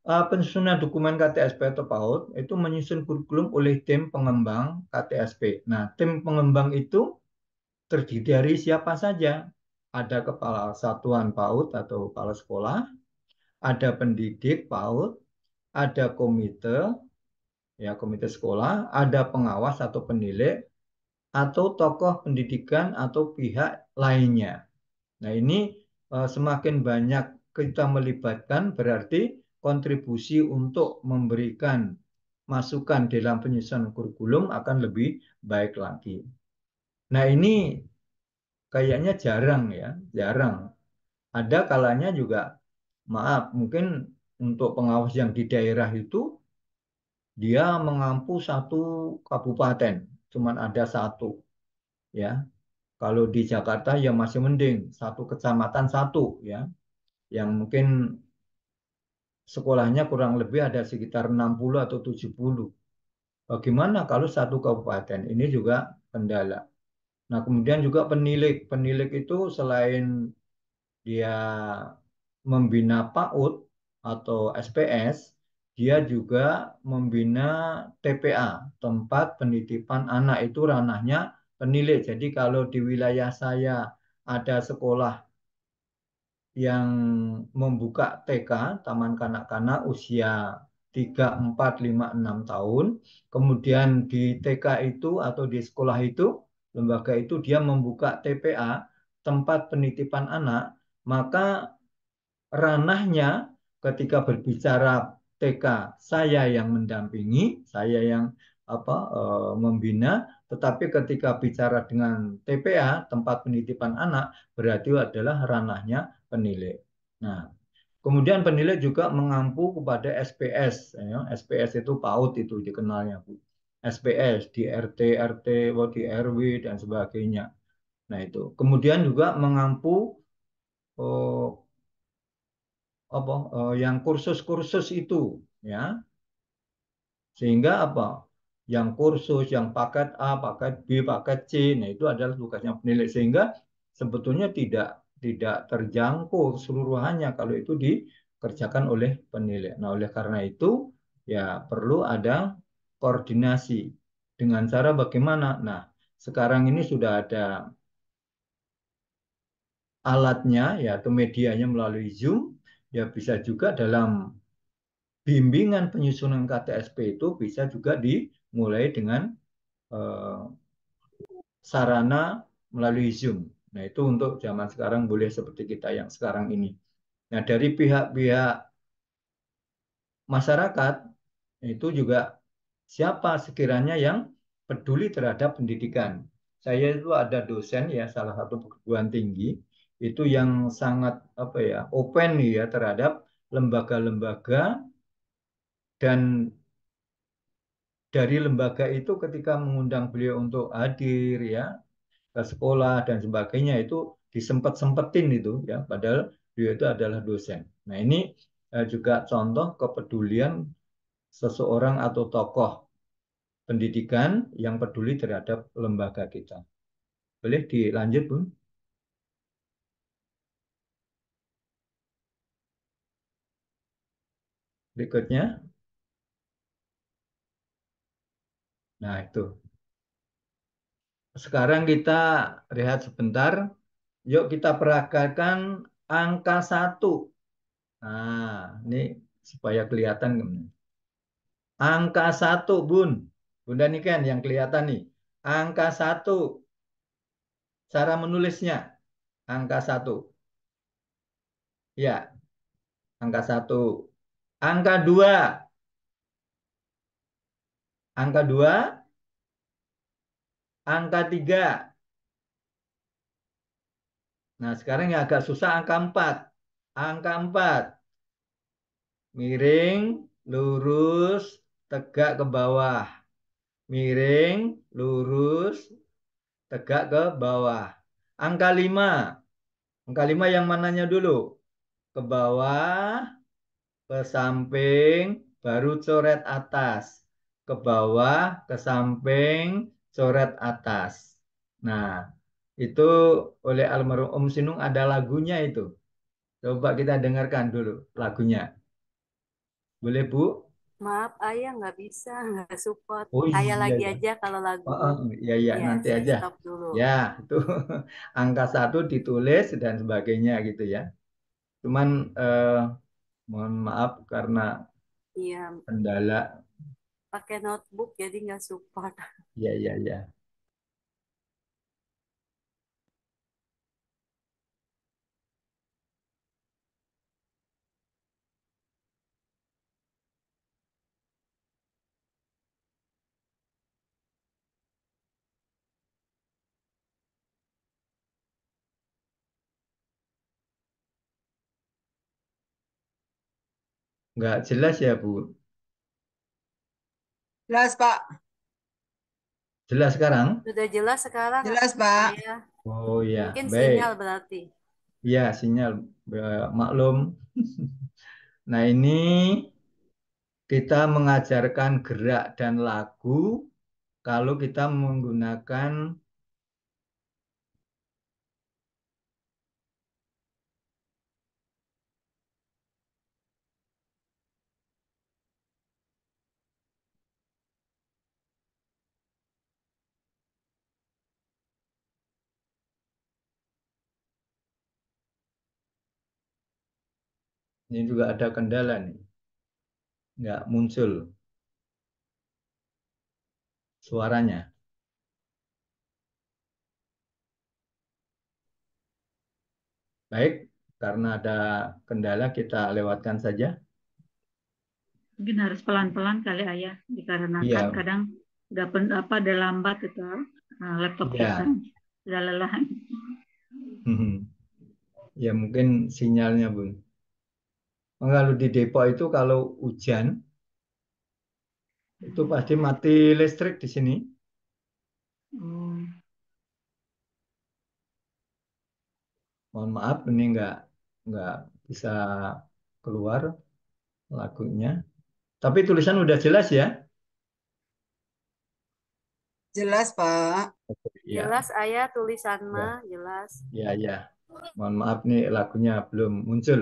Uh, penyusunan dokumen KTSP atau PAUD itu menyusun kurikulum oleh tim pengembang KTSP. Nah, tim pengembang itu terdiri dari siapa saja. Ada kepala satuan PAUD atau kepala sekolah, ada pendidik PAUD, ada komite, ya komite sekolah, ada pengawas atau penilai, atau tokoh pendidikan atau pihak lainnya. Nah ini e, semakin banyak kita melibatkan berarti kontribusi untuk memberikan masukan dalam penyusunan kurikulum akan lebih baik lagi. Nah ini kayaknya jarang ya, jarang. Ada kalanya juga maaf mungkin untuk pengawas yang di daerah itu dia mengampu satu kabupaten, cuma ada satu. Ya. Kalau di Jakarta ya masih mending, satu kecamatan satu ya. Yang mungkin sekolahnya kurang lebih ada sekitar 60 atau 70. Bagaimana kalau satu kabupaten? Ini juga kendala. Nah, kemudian juga penilik. Penilik itu selain dia membina PAUD, atau SPS, dia juga membina TPA, tempat penitipan anak itu ranahnya penilik. Jadi kalau di wilayah saya ada sekolah yang membuka TK, taman kanak-kanak usia 3, 4, 5, 6 tahun. Kemudian di TK itu atau di sekolah itu, lembaga itu dia membuka TPA, tempat penitipan anak, maka ranahnya ketika berbicara TK saya yang mendampingi, saya yang apa e, membina, tetapi ketika bicara dengan TPA tempat penitipan anak berarti adalah ranahnya penilai. Nah, kemudian penilai juga mengampu kepada SPS, ya. SPS itu PAUD itu dikenalnya Bu. SPS di RT, RT, di RW dan sebagainya. Nah itu. Kemudian juga mengampu eh, apa eh, yang kursus-kursus itu ya sehingga apa yang kursus yang paket A paket B paket C nah itu adalah tugasnya penilai sehingga sebetulnya tidak tidak terjangkau keseluruhannya kalau itu dikerjakan oleh penilai nah oleh karena itu ya perlu ada koordinasi dengan cara bagaimana nah sekarang ini sudah ada alatnya yaitu medianya melalui Zoom ya bisa juga dalam bimbingan penyusunan KTSP itu bisa juga dimulai dengan eh, sarana melalui Zoom. Nah, itu untuk zaman sekarang boleh seperti kita yang sekarang ini. Nah, dari pihak-pihak masyarakat itu juga siapa sekiranya yang peduli terhadap pendidikan. Saya itu ada dosen ya salah satu perguruan tinggi itu yang sangat apa ya open ya terhadap lembaga-lembaga dan dari lembaga itu ketika mengundang beliau untuk hadir ya ke sekolah dan sebagainya itu disempet-sempetin itu ya padahal beliau itu adalah dosen. Nah, ini eh, juga contoh kepedulian seseorang atau tokoh pendidikan yang peduli terhadap lembaga kita. Boleh dilanjut, Bun? berikutnya. Nah, itu. Sekarang kita lihat sebentar. Yuk kita peragakan angka satu. Nah, ini supaya kelihatan. Angka satu, Bun. Bunda Niken yang kelihatan nih. Angka satu. Cara menulisnya. Angka satu. Ya. Angka satu. Angka 2. Angka 2. Angka 3. Nah, sekarang yang agak susah angka 4. Angka 4. Miring, lurus, tegak ke bawah. Miring, lurus, tegak ke bawah. Angka 5. Angka 5 yang mananya dulu? Ke bawah, ke samping, baru coret atas. Ke bawah, ke samping, coret atas. Nah, itu oleh almarhum Om Sinung ada lagunya itu. Coba kita dengarkan dulu lagunya. Boleh, Bu? Maaf, Ayah nggak bisa, nggak support. Oh, iya, ayah lagi iya. iya. aja kalau lagu. Oh, iya, iya, ya, nanti aja. Stop dulu. Ya, itu angka satu ditulis dan sebagainya gitu ya. Cuman eh, Mohon maaf karena iya. kendala. Pakai notebook jadi nggak support. Iya, iya, iya. Enggak jelas ya, Bu? Jelas, Pak. Jelas sekarang? Sudah jelas sekarang. Jelas, Pak. Ya. Oh ya, Mungkin baik. sinyal berarti. Iya, sinyal maklum. nah, ini kita mengajarkan gerak dan lagu kalau kita menggunakan Ini juga ada kendala nih. Nggak muncul suaranya. Baik, karena ada kendala kita lewatkan saja. Mungkin harus pelan-pelan kali ayah, dikarenakan ya. kadang nggak pen, apa ada lambat itu ah, laptop ya. kita sudah lelah. Hmm. Ya mungkin sinyalnya bu. Kalau di Depok itu kalau hujan itu pasti mati listrik di sini. Hmm. Mohon maaf ini nggak nggak bisa keluar lagunya. Tapi tulisan udah jelas ya? Jelas, Pak. Ya. Jelas ayah tulisan mah, ya. jelas. Ya, ya. Mohon maaf nih lagunya belum muncul.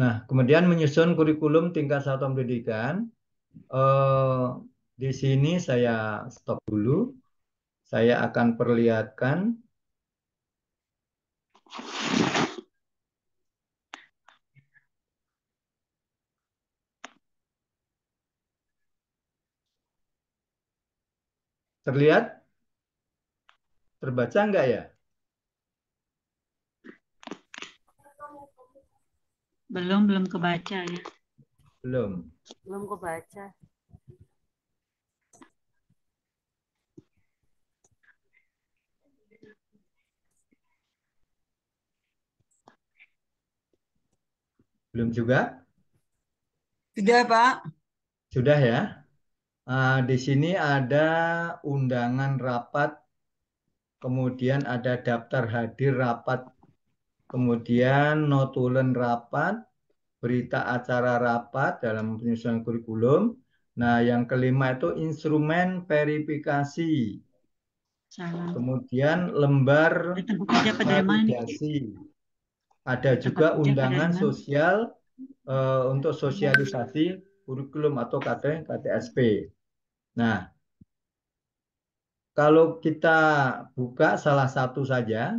Nah, kemudian menyusun kurikulum tingkat satuan pendidikan. Eh, di sini saya stop dulu. Saya akan perlihatkan Terlihat? Terbaca enggak ya? Belum, belum kebaca ya. Belum. Belum kebaca. Belum juga? Sudah, Pak. Sudah ya. Uh, di sini ada undangan rapat, kemudian ada daftar hadir rapat kemudian notulen rapat, berita acara rapat dalam penyusunan kurikulum. Nah, yang kelima itu instrumen verifikasi. Salah. Kemudian lembar validasi. Ada juga undangan sosial uh, untuk sosialisasi kurikulum atau KT, KTSP. Nah, kalau kita buka salah satu saja,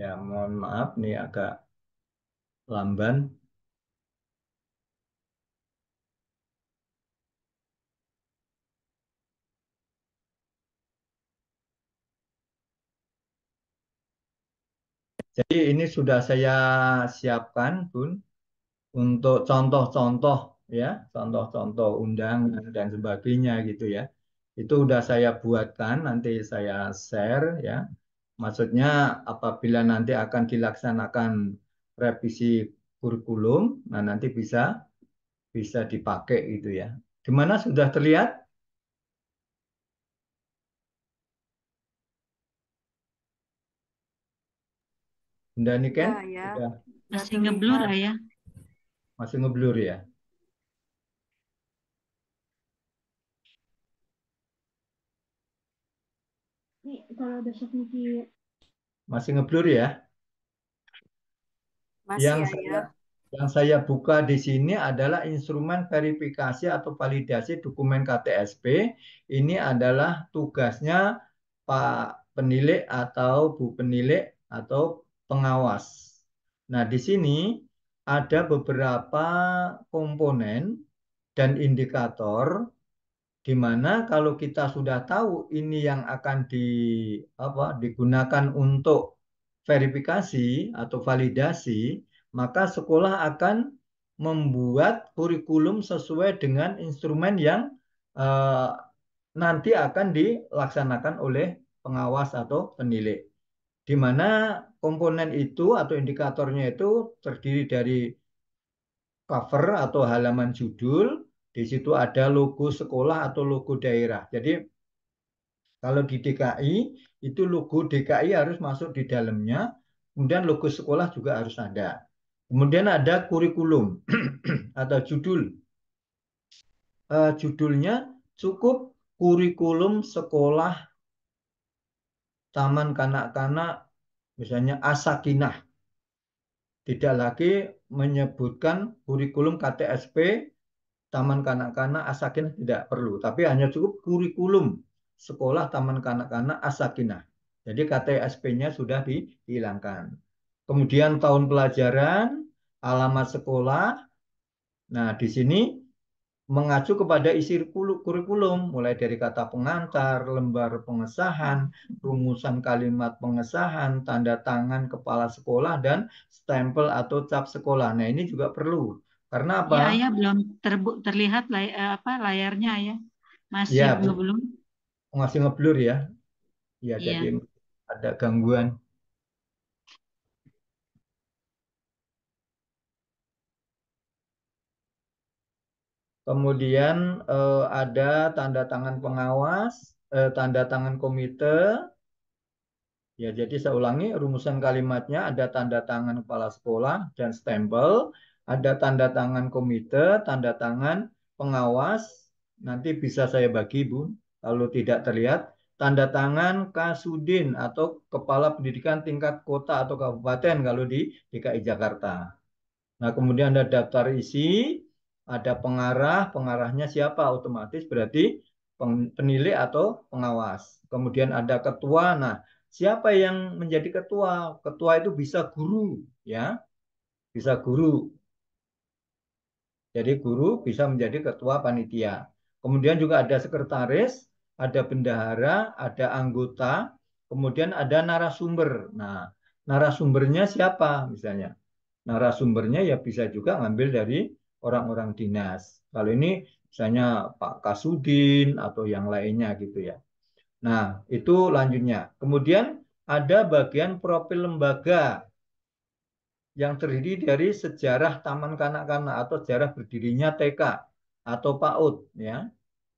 Ya, mohon maaf nih agak lamban. Jadi ini sudah saya siapkan, Bun, untuk contoh-contoh ya contoh-contoh undang dan sebagainya gitu ya itu udah saya buatkan nanti saya share ya maksudnya apabila nanti akan dilaksanakan revisi kurikulum nah nanti bisa bisa dipakai gitu ya gimana sudah terlihat Dan Niken? kan? ya. Masih ngeblur, Ayah. Masih ngeblur ya? kalau besok Niki masih ngeblur ya? Masih yang ya, saya, ya. Yang saya buka di sini adalah instrumen verifikasi atau validasi dokumen KTSP. Ini adalah tugasnya Pak Penilik atau Bu Penilik atau pengawas. Nah, di sini ada beberapa komponen dan indikator Dimana kalau kita sudah tahu ini yang akan di, apa, digunakan untuk verifikasi atau validasi, maka sekolah akan membuat kurikulum sesuai dengan instrumen yang uh, nanti akan dilaksanakan oleh pengawas atau penilai. Di mana komponen itu atau indikatornya itu terdiri dari cover atau halaman judul, di situ ada logo sekolah atau logo daerah. Jadi kalau di DKI itu logo DKI harus masuk di dalamnya, kemudian logo sekolah juga harus ada. Kemudian ada kurikulum atau judul. Uh, judulnya cukup kurikulum sekolah taman kanak-kanak misalnya Asakinah. Tidak lagi menyebutkan kurikulum KTSP taman kanak-kanak asakinah tidak perlu, tapi hanya cukup kurikulum sekolah taman kanak-kanak asakinah. Jadi KTSP-nya sudah dihilangkan. Kemudian tahun pelajaran, alamat sekolah. Nah, di sini mengacu kepada isi kurikulum mulai dari kata pengantar, lembar pengesahan, rumusan kalimat pengesahan, tanda tangan kepala sekolah dan stempel atau cap sekolah. Nah, ini juga perlu karena apa? Ya, ya belum terbu terlihat lay eh, apa layarnya ya. Masih ya, belum. Masih ngeblur ya. Ya, ya. jadi ada gangguan. Kemudian eh, ada tanda tangan pengawas, eh, tanda tangan komite. Ya, jadi saya ulangi rumusan kalimatnya ada tanda tangan kepala sekolah dan stempel, ada tanda tangan komite, tanda tangan pengawas, nanti bisa saya bagi Bu, kalau tidak terlihat, tanda tangan Kasudin atau Kepala Pendidikan Tingkat Kota atau Kabupaten kalau di DKI Jakarta. Nah kemudian ada daftar isi, ada pengarah, pengarahnya siapa otomatis berarti penilik atau pengawas. Kemudian ada ketua, nah siapa yang menjadi ketua? Ketua itu bisa guru, ya, bisa guru jadi guru bisa menjadi ketua panitia. Kemudian juga ada sekretaris, ada bendahara, ada anggota, kemudian ada narasumber. Nah, narasumbernya siapa misalnya? Narasumbernya ya bisa juga ngambil dari orang-orang dinas. Kalau ini misalnya Pak Kasudin atau yang lainnya gitu ya. Nah, itu lanjutnya. Kemudian ada bagian profil lembaga yang terdiri dari sejarah taman kanak-kanak atau sejarah berdirinya TK atau PAUD ya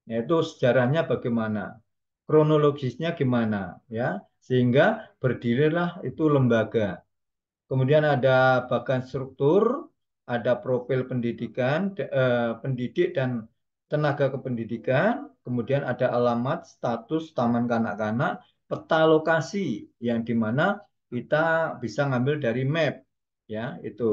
yaitu sejarahnya bagaimana kronologisnya gimana ya sehingga berdirilah itu lembaga kemudian ada bahkan struktur ada profil pendidikan eh, pendidik dan tenaga kependidikan kemudian ada alamat status taman kanak-kanak peta lokasi yang dimana kita bisa ngambil dari map ya itu.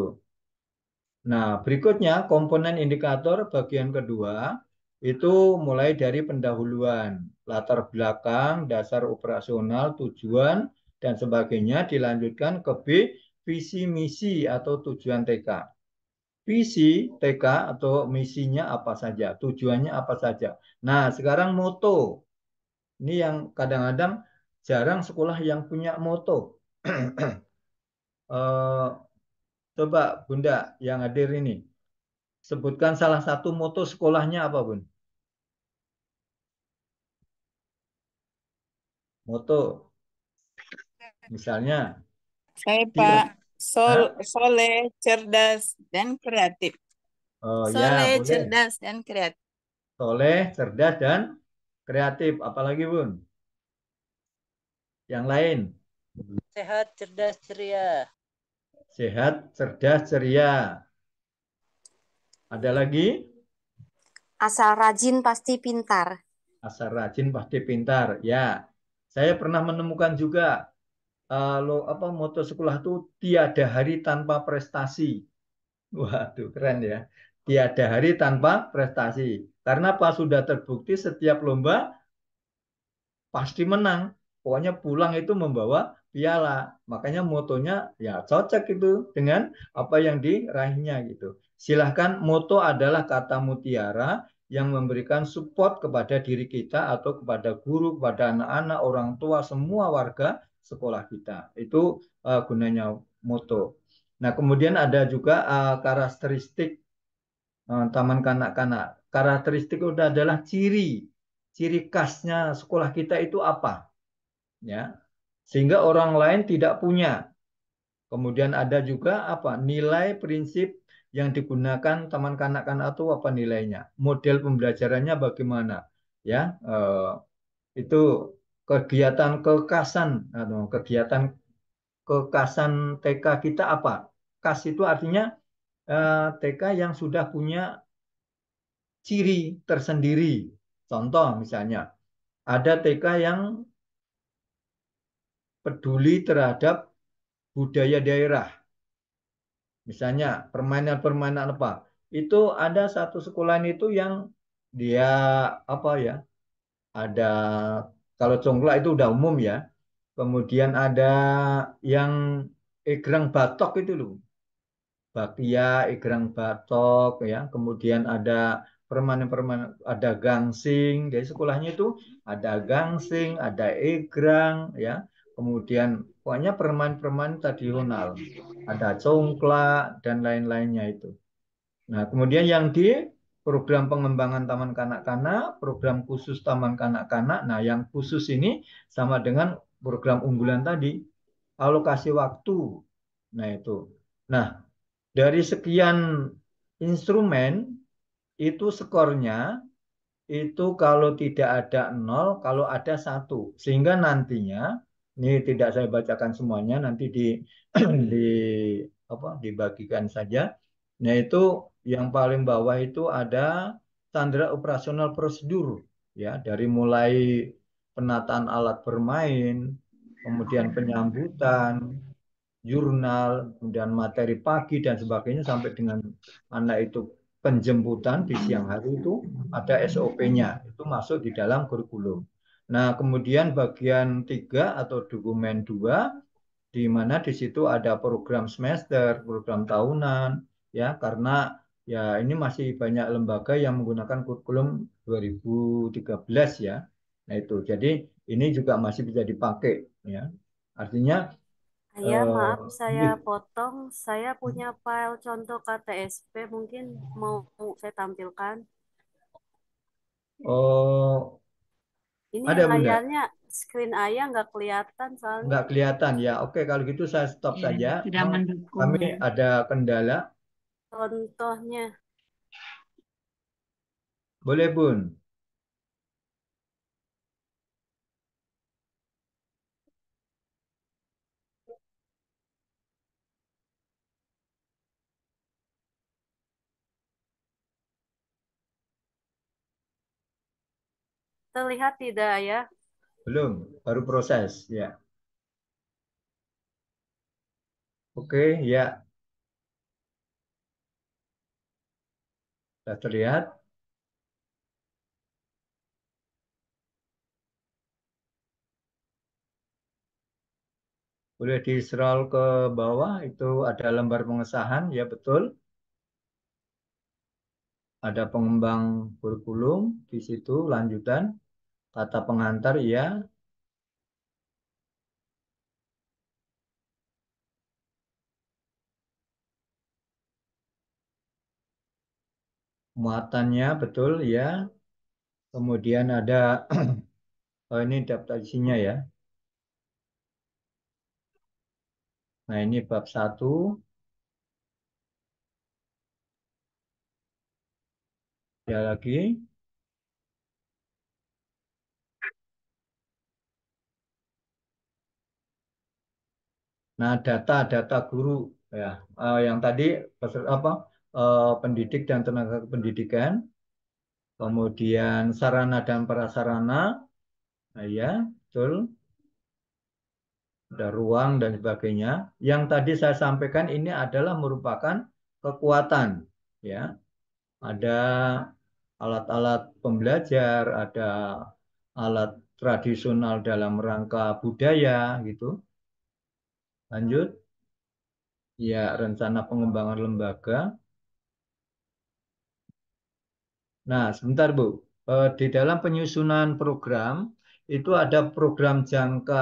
Nah, berikutnya komponen indikator bagian kedua itu mulai dari pendahuluan, latar belakang, dasar operasional, tujuan, dan sebagainya dilanjutkan ke B, visi misi atau tujuan TK. Visi TK atau misinya apa saja, tujuannya apa saja. Nah, sekarang moto. Ini yang kadang-kadang jarang sekolah yang punya moto. uh, Coba Bunda yang hadir ini, sebutkan salah satu moto sekolahnya apa, Bun? Moto. Misalnya. Saya Pak Sol, soleh, cerdas, dan kreatif. Oh, ya, soleh, ya, cerdas, dan kreatif. Soleh, cerdas, dan kreatif. Apalagi, Bun? Yang lain? Sehat, cerdas, ceria sehat, cerdas, ceria. Ada lagi? Asal rajin pasti pintar. Asal rajin pasti pintar, ya. Saya pernah menemukan juga uh, lo apa moto sekolah itu tiada hari tanpa prestasi. Waduh, keren ya. Tiada hari tanpa prestasi. Karena pas Sudah terbukti setiap lomba pasti menang. Pokoknya pulang itu membawa piala. Makanya motonya ya cocok itu dengan apa yang diraihnya gitu. Silahkan moto adalah kata mutiara yang memberikan support kepada diri kita atau kepada guru, kepada anak-anak, orang tua, semua warga sekolah kita. Itu uh, gunanya moto. Nah, kemudian ada juga uh, karakteristik uh, taman kanak-kanak. Karakteristik udah adalah ciri, ciri khasnya sekolah kita itu apa? Ya, sehingga orang lain tidak punya. Kemudian ada juga apa nilai prinsip yang digunakan teman kanak-kanak atau apa nilainya, model pembelajarannya bagaimana, ya eh, itu kegiatan kekasan atau kegiatan kekasan TK kita apa? Kas itu artinya eh, TK yang sudah punya ciri tersendiri. Contoh misalnya, ada TK yang peduli terhadap budaya daerah. Misalnya permainan-permainan apa? Itu ada satu sekolah itu yang dia apa ya? Ada kalau congklak itu udah umum ya. Kemudian ada yang egrang batok itu loh. Bakia, egrang batok ya. Kemudian ada permainan-permainan ada gangsing jadi sekolahnya itu ada gangsing ada egrang ya kemudian pokoknya permain-permain tadi tradisional, ada congklak dan lain-lainnya itu. Nah, kemudian yang di program pengembangan taman kanak-kanak, program khusus taman kanak-kanak. Nah, yang khusus ini sama dengan program unggulan tadi, alokasi waktu. Nah, itu. Nah, dari sekian instrumen itu skornya itu kalau tidak ada nol, kalau ada satu, sehingga nantinya ini tidak saya bacakan semuanya, nanti di, di apa dibagikan saja. Nah itu yang paling bawah itu ada standar operasional prosedur ya dari mulai penataan alat bermain, kemudian penyambutan, jurnal, kemudian materi pagi dan sebagainya sampai dengan anak itu penjemputan di siang hari itu ada SOP-nya. Itu masuk di dalam kurikulum. Nah, kemudian bagian tiga atau dokumen dua di mana di situ ada program semester, program tahunan ya karena ya ini masih banyak lembaga yang menggunakan kurikulum 2013 ya. Nah, itu. Jadi ini juga masih bisa dipakai ya. Artinya Ya, uh, maaf saya potong. Saya punya file contoh KTSP mungkin mau saya tampilkan. Oh, ini ada layarnya screen ayah nggak kelihatan soalnya. Nggak kelihatan ya. Oke kalau gitu saya stop ya, saja. Tidak mendukung. Kami ya. ada kendala. Contohnya. Boleh bun. terlihat tidak ya? Belum, baru proses ya. Oke, ya. Sudah terlihat? Boleh di scroll ke bawah, itu ada lembar pengesahan, ya betul. Ada pengembang kurikulum di situ, lanjutan. Kata pengantar ya. Muatannya betul ya. Kemudian ada oh ini daftar isinya ya. Nah, ini bab satu. Ya lagi. Nah, data-data guru ya uh, yang tadi apa uh, pendidik dan tenaga pendidikan, kemudian sarana dan prasarana, nah, ya betul, ada ruang dan sebagainya. Yang tadi saya sampaikan ini adalah merupakan kekuatan, ya. Ada alat-alat pembelajar, ada alat tradisional dalam rangka budaya gitu. Lanjut. Ya, rencana pengembangan lembaga. Nah, sebentar Bu. Eh, di dalam penyusunan program, itu ada program jangka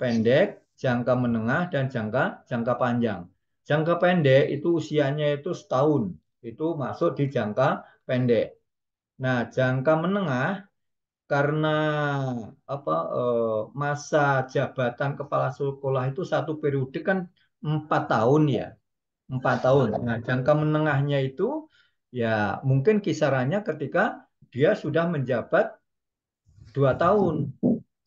pendek, jangka menengah, dan jangka jangka panjang. Jangka pendek itu usianya itu setahun. Itu masuk di jangka pendek. Nah, jangka menengah karena apa eh, masa jabatan kepala sekolah itu satu periode kan empat tahun ya empat tahun nah jangka menengahnya itu ya mungkin kisarannya ketika dia sudah menjabat dua tahun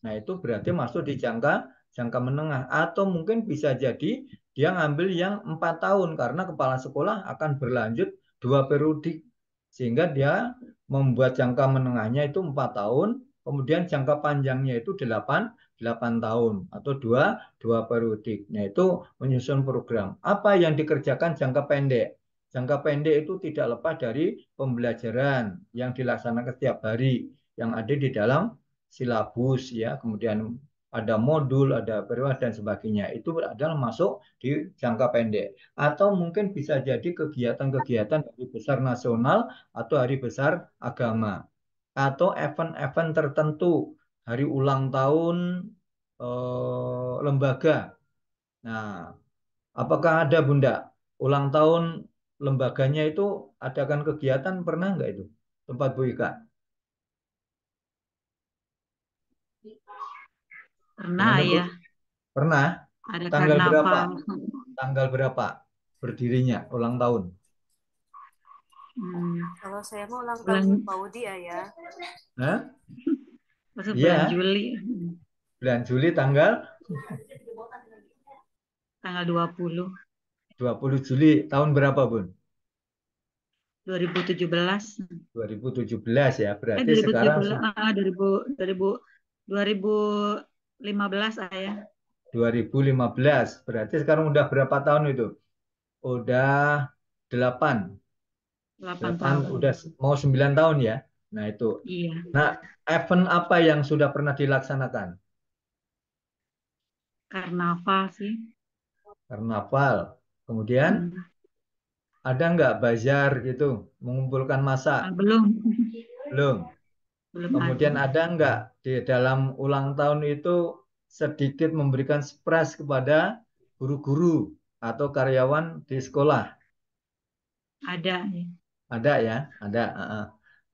nah itu berarti masuk di jangka jangka menengah atau mungkin bisa jadi dia ngambil yang empat tahun karena kepala sekolah akan berlanjut dua periode sehingga dia membuat jangka menengahnya itu empat tahun, kemudian jangka panjangnya itu 8 8 tahun atau dua dua periodik. Nah, itu menyusun program. Apa yang dikerjakan jangka pendek? Jangka pendek itu tidak lepas dari pembelajaran yang dilaksanakan setiap hari yang ada di dalam silabus ya, kemudian ada modul, ada periwas, dan sebagainya. Itu adalah masuk di jangka pendek. Atau mungkin bisa jadi kegiatan-kegiatan hari besar nasional atau hari besar agama. Atau event-event tertentu, hari ulang tahun eh, lembaga. Nah, apakah ada Bunda ulang tahun lembaganya itu adakan kegiatan pernah nggak itu tempat Bu Ika? Pernah Menurut ya, Pernah? ada Tanggal berapa? karnaval. Tanggal berapa berdirinya ulang tahun? Hmm, Kalau saya mau ulang tahun Pak Udi ah, ya. Hah? ya. bulan iya. Juli, bulan Juli tanggal tanggal 20, 20 Juli tahun berapa, Bun? 2017. 2017 ya. berarti Eh, 2017, sekarang ah, 2000, 2000, 2000, 2015 ayah. 2015. Berarti sekarang udah berapa tahun itu? Udah 8. 8, 8 tahun. Udah mau 9 tahun ya. Nah, itu. Iya. Nah, event apa yang sudah pernah dilaksanakan? Karnaval sih. Karnaval. Kemudian hmm. ada nggak bazar gitu, mengumpulkan masa? Belum. Belum. Belum Kemudian ada. ada enggak di dalam ulang tahun itu sedikit memberikan stres kepada guru-guru atau karyawan di sekolah? Ada. Ya. Ada ya, ada.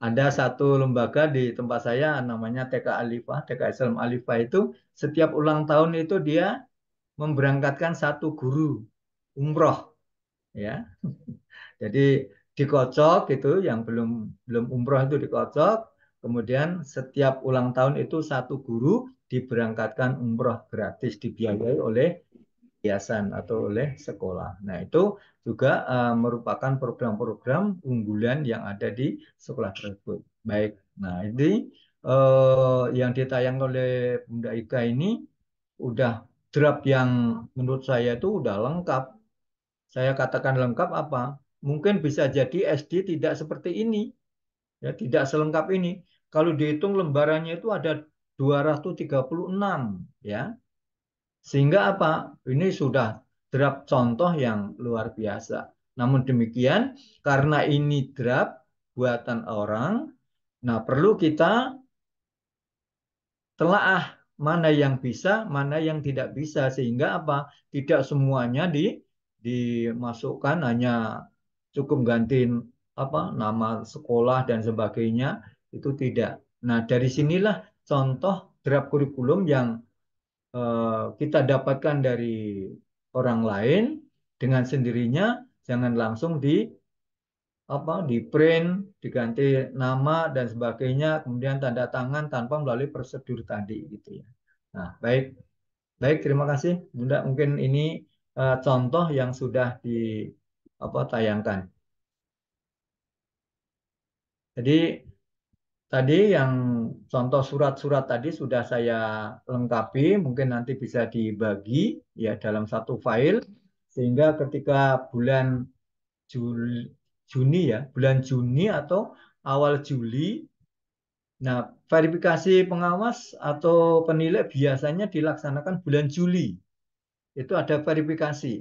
ada satu lembaga di tempat saya namanya TK Alifah, TK Islam Alifah itu setiap ulang tahun itu dia memberangkatkan satu guru umroh ya. Jadi dikocok gitu yang belum belum umroh itu dikocok Kemudian setiap ulang tahun itu satu guru diberangkatkan umroh gratis dibiayai oleh yayasan atau oleh sekolah. Nah itu juga uh, merupakan program-program unggulan yang ada di sekolah tersebut. Baik, nah ini uh, yang ditayangkan oleh Bunda Ika ini udah draft yang menurut saya itu udah lengkap. Saya katakan lengkap apa? Mungkin bisa jadi SD tidak seperti ini, ya tidak selengkap ini kalau dihitung lembarannya itu ada 236 ya. Sehingga apa? Ini sudah draft contoh yang luar biasa. Namun demikian, karena ini draft buatan orang, nah perlu kita telaah mana yang bisa, mana yang tidak bisa sehingga apa? Tidak semuanya di dimasukkan hanya cukup ganti apa nama sekolah dan sebagainya itu tidak. Nah, dari sinilah contoh draft kurikulum yang uh, kita dapatkan dari orang lain dengan sendirinya, jangan langsung di apa di print, diganti nama dan sebagainya, kemudian tanda tangan tanpa melalui prosedur tadi gitu ya. Nah, baik. Baik, terima kasih. Bunda, mungkin ini uh, contoh yang sudah di apa tayangkan. Jadi Tadi yang contoh surat-surat tadi sudah saya lengkapi, mungkin nanti bisa dibagi ya dalam satu file sehingga ketika bulan Juli, Juni ya, bulan Juni atau awal Juli Nah, verifikasi pengawas atau penilai biasanya dilaksanakan bulan Juli. Itu ada verifikasi.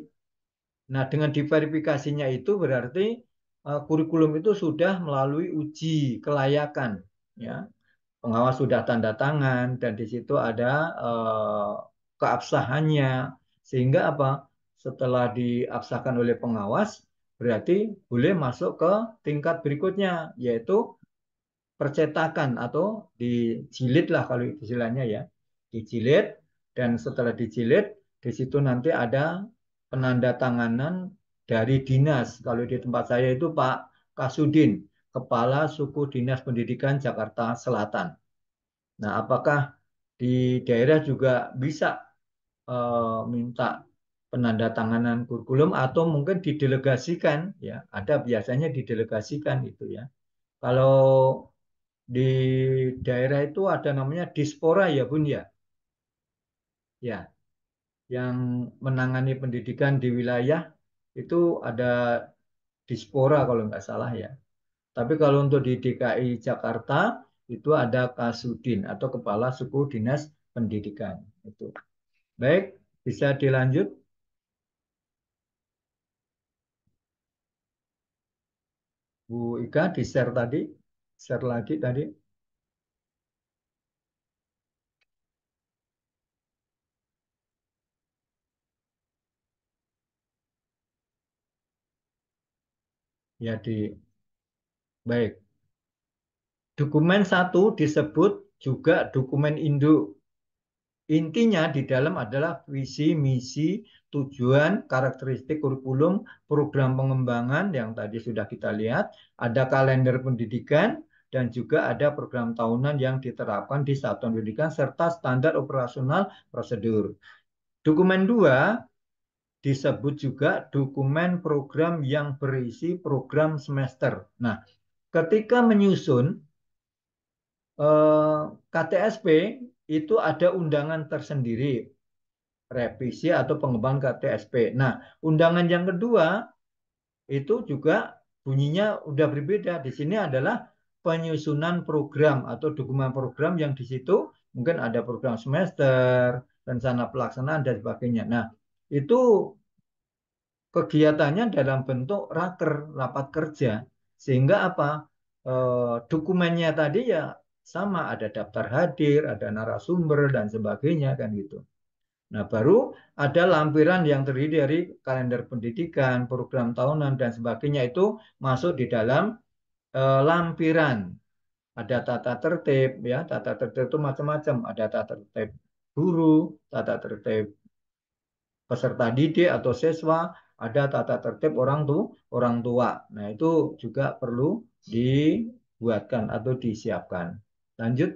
Nah, dengan diverifikasinya itu berarti eh, kurikulum itu sudah melalui uji kelayakan ya pengawas sudah tanda tangan dan di situ ada uh, keabsahannya sehingga apa setelah diabsahkan oleh pengawas berarti boleh masuk ke tingkat berikutnya yaitu percetakan atau dijilid lah kalau istilahnya ya dijilid dan setelah dijilid di situ nanti ada penanda tanganan dari dinas kalau di tempat saya itu Pak Kasudin Kepala Suku Dinas Pendidikan Jakarta Selatan. Nah, apakah di daerah juga bisa e, minta penandatanganan kurikulum atau mungkin didelegasikan ya ada biasanya didelegasikan itu ya kalau di daerah itu ada namanya dispora ya bun ya ya yang menangani pendidikan di wilayah itu ada dispora kalau nggak salah ya tapi kalau untuk di DKI Jakarta itu ada Kasudin atau Kepala Suku Dinas Pendidikan. Itu. Baik, bisa dilanjut. Bu Ika di-share tadi, share lagi tadi. Ya di Baik. Dokumen satu disebut juga dokumen induk. Intinya di dalam adalah visi, misi, tujuan, karakteristik kurikulum, program pengembangan yang tadi sudah kita lihat, ada kalender pendidikan, dan juga ada program tahunan yang diterapkan di satuan pendidikan serta standar operasional prosedur. Dokumen dua disebut juga dokumen program yang berisi program semester. Nah, ketika menyusun eh, KTSP itu ada undangan tersendiri revisi atau pengembangan KTSP. Nah, undangan yang kedua itu juga bunyinya udah berbeda. Di sini adalah penyusunan program atau dokumen program yang di situ mungkin ada program semester, rencana pelaksanaan dan sebagainya. Nah, itu kegiatannya dalam bentuk raker, rapat kerja. Sehingga apa? Eh, dokumennya tadi ya sama ada daftar hadir, ada narasumber dan sebagainya kan gitu. Nah, baru ada lampiran yang terdiri dari kalender pendidikan, program tahunan dan sebagainya itu masuk di dalam eh, lampiran. Ada tata tertib ya, tata tertib itu macam-macam, ada tata tertib guru, tata tertib peserta didik atau siswa, ada tata tertib orang tu orang tua. Nah, itu juga perlu dibuatkan atau disiapkan. Lanjut.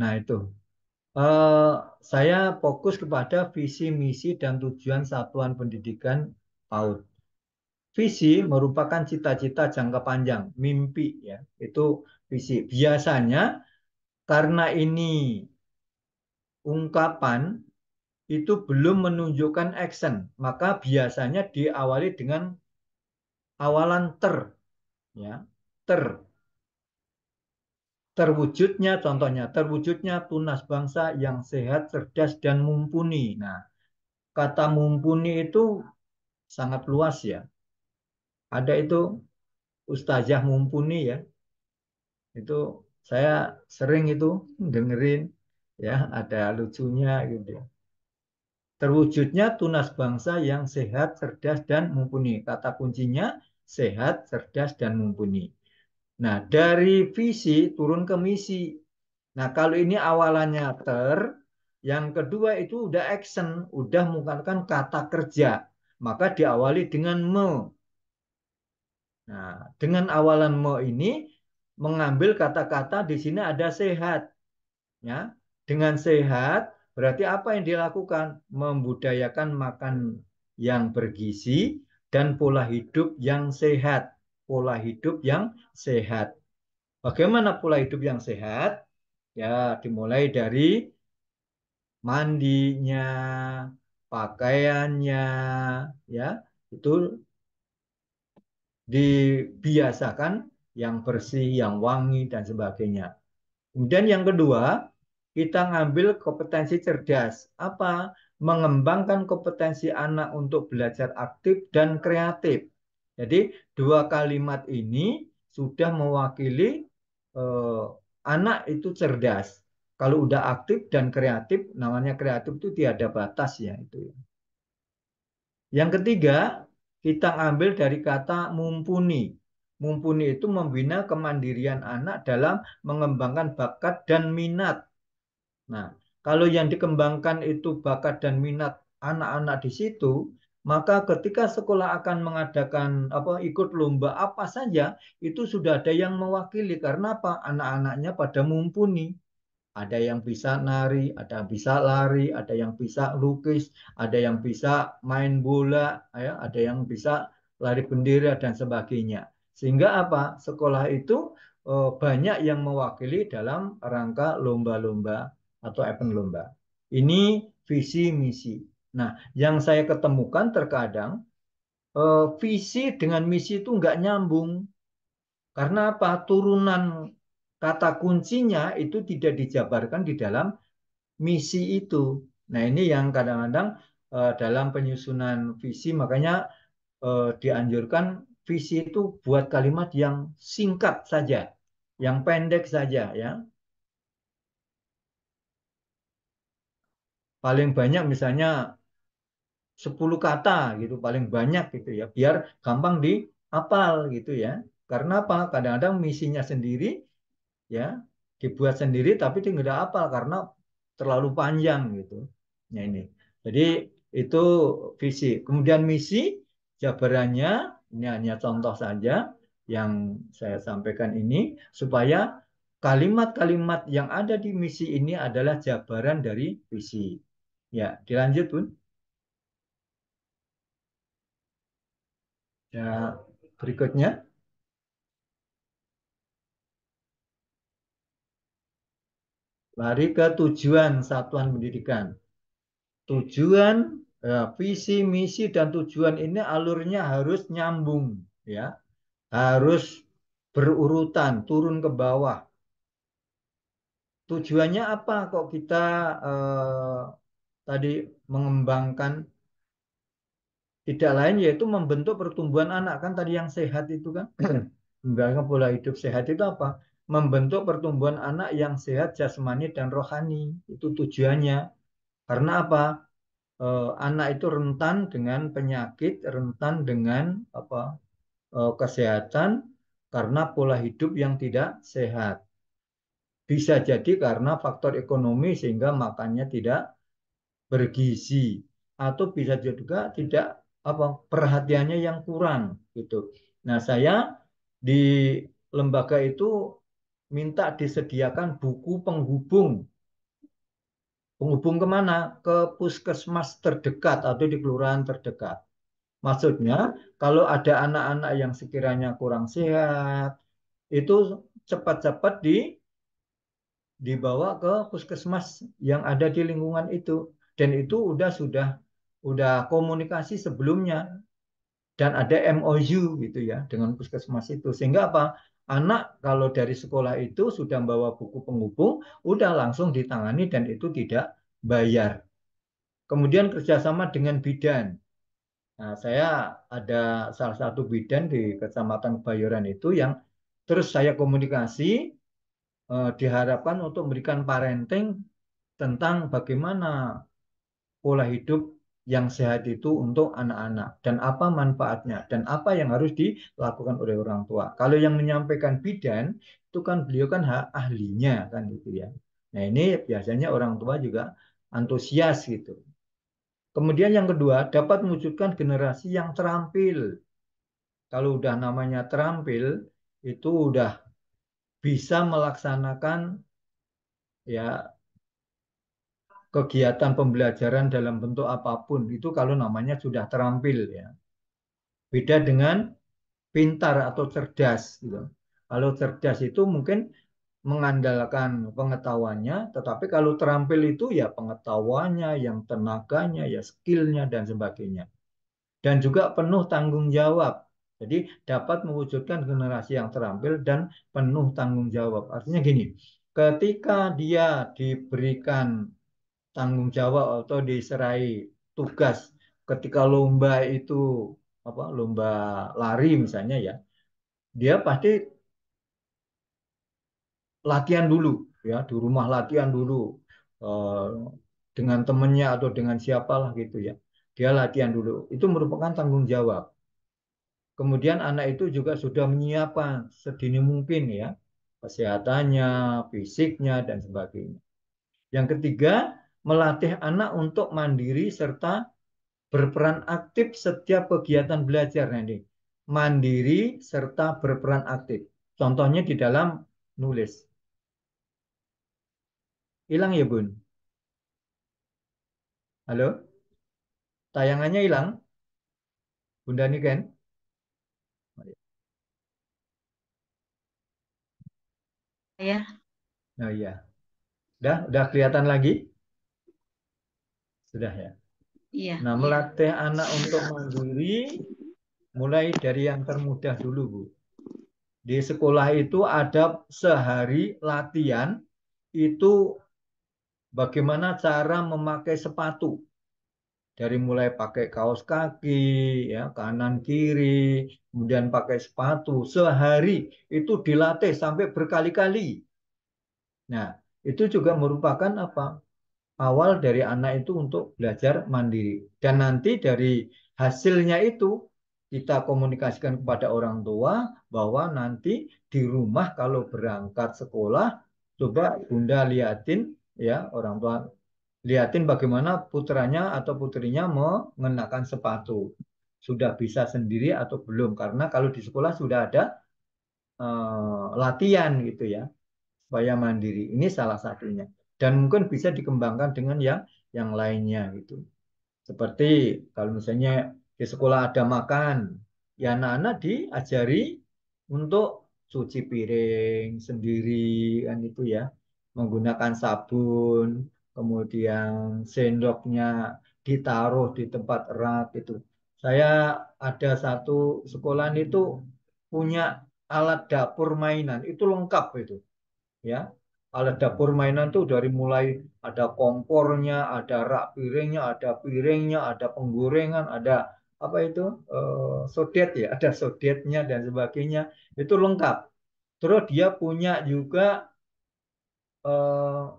Nah, itu. Uh, saya fokus kepada visi, misi, dan tujuan satuan pendidikan PAUD. Visi merupakan cita-cita jangka panjang, mimpi ya. Itu visi. Biasanya karena ini ungkapan itu belum menunjukkan action, maka biasanya diawali dengan awalan ter ya, ter terwujudnya contohnya terwujudnya tunas bangsa yang sehat, cerdas dan mumpuni. Nah, kata mumpuni itu sangat luas ya. Ada itu ustazah mumpuni ya. Itu saya sering itu dengerin ya ada lucunya gitu terwujudnya tunas bangsa yang sehat cerdas dan mumpuni kata kuncinya sehat cerdas dan mumpuni nah dari visi turun ke misi nah kalau ini awalannya ter yang kedua itu udah action, udah menggunakan kata kerja. Maka diawali dengan me. Nah, dengan awalan me ini mengambil kata-kata di sini ada sehat. Ya, dengan sehat berarti apa yang dilakukan? Membudayakan makan yang bergizi dan pola hidup yang sehat. Pola hidup yang sehat. Bagaimana pola hidup yang sehat? Ya, dimulai dari mandinya, pakaiannya, ya, itu dibiasakan yang bersih, yang wangi, dan sebagainya. Kemudian yang kedua, kita ngambil kompetensi cerdas. Apa? Mengembangkan kompetensi anak untuk belajar aktif dan kreatif. Jadi dua kalimat ini sudah mewakili eh, anak itu cerdas. Kalau udah aktif dan kreatif, namanya kreatif itu tiada batas ya itu. Ya. Yang ketiga, kita ambil dari kata mumpuni mumpuni itu membina kemandirian anak dalam mengembangkan bakat dan minat. Nah, kalau yang dikembangkan itu bakat dan minat anak-anak di situ, maka ketika sekolah akan mengadakan apa ikut lomba apa saja, itu sudah ada yang mewakili karena apa? Anak-anaknya pada mumpuni. Ada yang bisa nari, ada yang bisa lari, ada yang bisa lukis, ada yang bisa main bola, ya, ada yang bisa lari bendera dan sebagainya. Sehingga apa? Sekolah itu eh, banyak yang mewakili dalam rangka lomba-lomba atau event lomba. Ini visi misi. Nah, yang saya ketemukan terkadang eh, visi dengan misi itu nggak nyambung. Karena apa? Turunan kata kuncinya itu tidak dijabarkan di dalam misi itu. Nah, ini yang kadang-kadang eh, dalam penyusunan visi makanya dianjurkan visi itu buat kalimat yang singkat saja, yang pendek saja ya. Paling banyak misalnya 10 kata gitu paling banyak gitu ya biar gampang diapal gitu ya karena apa kadang-kadang misinya sendiri ya dibuat sendiri tapi tidak apal karena terlalu panjang gitu ya ini jadi itu visi kemudian misi jabarannya ini hanya contoh saja yang saya sampaikan ini supaya kalimat-kalimat yang ada di misi ini adalah jabaran dari visi. Ya, dilanjut pun. Ya, berikutnya. Lari ke tujuan satuan pendidikan. Tujuan ya, visi misi dan tujuan ini alurnya harus nyambung ya harus berurutan turun ke bawah tujuannya apa kok kita eh, tadi mengembangkan tidak lain yaitu membentuk pertumbuhan anak kan tadi yang sehat itu kan membangun pola hidup sehat itu apa membentuk pertumbuhan anak yang sehat jasmani dan rohani itu tujuannya karena apa Eh, anak itu rentan dengan penyakit, rentan dengan apa eh, kesehatan karena pola hidup yang tidak sehat. Bisa jadi karena faktor ekonomi sehingga makannya tidak bergizi atau bisa juga tidak apa perhatiannya yang kurang gitu. Nah, saya di lembaga itu minta disediakan buku penghubung Penghubung kemana? Ke puskesmas terdekat atau di kelurahan terdekat. Maksudnya, kalau ada anak-anak yang sekiranya kurang sehat, itu cepat-cepat di dibawa ke puskesmas yang ada di lingkungan itu dan itu udah sudah udah komunikasi sebelumnya dan ada MOU gitu ya dengan puskesmas itu sehingga apa anak kalau dari sekolah itu sudah bawa buku penghubung, udah langsung ditangani dan itu tidak bayar. Kemudian kerjasama dengan bidan. Nah, saya ada salah satu bidan di Kecamatan Bayoran itu yang terus saya komunikasi eh, diharapkan untuk memberikan parenting tentang bagaimana pola hidup yang sehat itu untuk anak-anak dan apa manfaatnya dan apa yang harus dilakukan oleh orang tua. Kalau yang menyampaikan bidan itu kan beliau kan hak ahlinya kan gitu ya. Nah ini biasanya orang tua juga antusias gitu. Kemudian yang kedua dapat mewujudkan generasi yang terampil. Kalau udah namanya terampil itu udah bisa melaksanakan ya kegiatan pembelajaran dalam bentuk apapun itu kalau namanya sudah terampil ya. Beda dengan pintar atau cerdas gitu. Kalau cerdas itu mungkin mengandalkan pengetahuannya, tetapi kalau terampil itu ya pengetahuannya, yang tenaganya, ya skillnya dan sebagainya. Dan juga penuh tanggung jawab. Jadi dapat mewujudkan generasi yang terampil dan penuh tanggung jawab. Artinya gini, ketika dia diberikan tanggung jawab atau diserai tugas ketika lomba itu apa lomba lari misalnya ya dia pasti latihan dulu ya di rumah latihan dulu eh, dengan temennya atau dengan siapalah gitu ya dia latihan dulu itu merupakan tanggung jawab kemudian anak itu juga sudah menyiapkan sedini mungkin ya kesehatannya fisiknya dan sebagainya yang ketiga melatih anak untuk mandiri serta berperan aktif setiap kegiatan belajar nanti. Mandiri serta berperan aktif. Contohnya di dalam nulis. Hilang ya, Bun? Halo? Tayangannya hilang? Bunda Niken? Ya. Nah, iya. Udah, oh, iya. udah kelihatan lagi? Sudah ya? Iya. Nah, melatih iya. anak untuk mandiri mulai dari yang termudah dulu, Bu. Di sekolah itu ada sehari latihan itu bagaimana cara memakai sepatu. Dari mulai pakai kaos kaki, ya, kanan kiri, kemudian pakai sepatu sehari itu dilatih sampai berkali-kali. Nah, itu juga merupakan apa? awal dari anak itu untuk belajar mandiri. Dan nanti dari hasilnya itu kita komunikasikan kepada orang tua bahwa nanti di rumah kalau berangkat sekolah coba Bunda liatin ya orang tua liatin bagaimana putranya atau putrinya mengenakan sepatu. Sudah bisa sendiri atau belum karena kalau di sekolah sudah ada uh, latihan gitu ya supaya mandiri. Ini salah satunya dan mungkin bisa dikembangkan dengan yang yang lainnya gitu. Seperti kalau misalnya di sekolah ada makan, ya anak-anak diajari untuk cuci piring sendiri kan itu ya, menggunakan sabun, kemudian sendoknya ditaruh di tempat erat itu. Saya ada satu sekolah itu punya alat dapur mainan itu lengkap itu ya alat dapur mainan tuh dari mulai ada kompornya, ada rak piringnya, ada piringnya, ada penggorengan, ada apa itu uh, sodet ya, ada sodetnya dan sebagainya itu lengkap. Terus dia punya juga uh,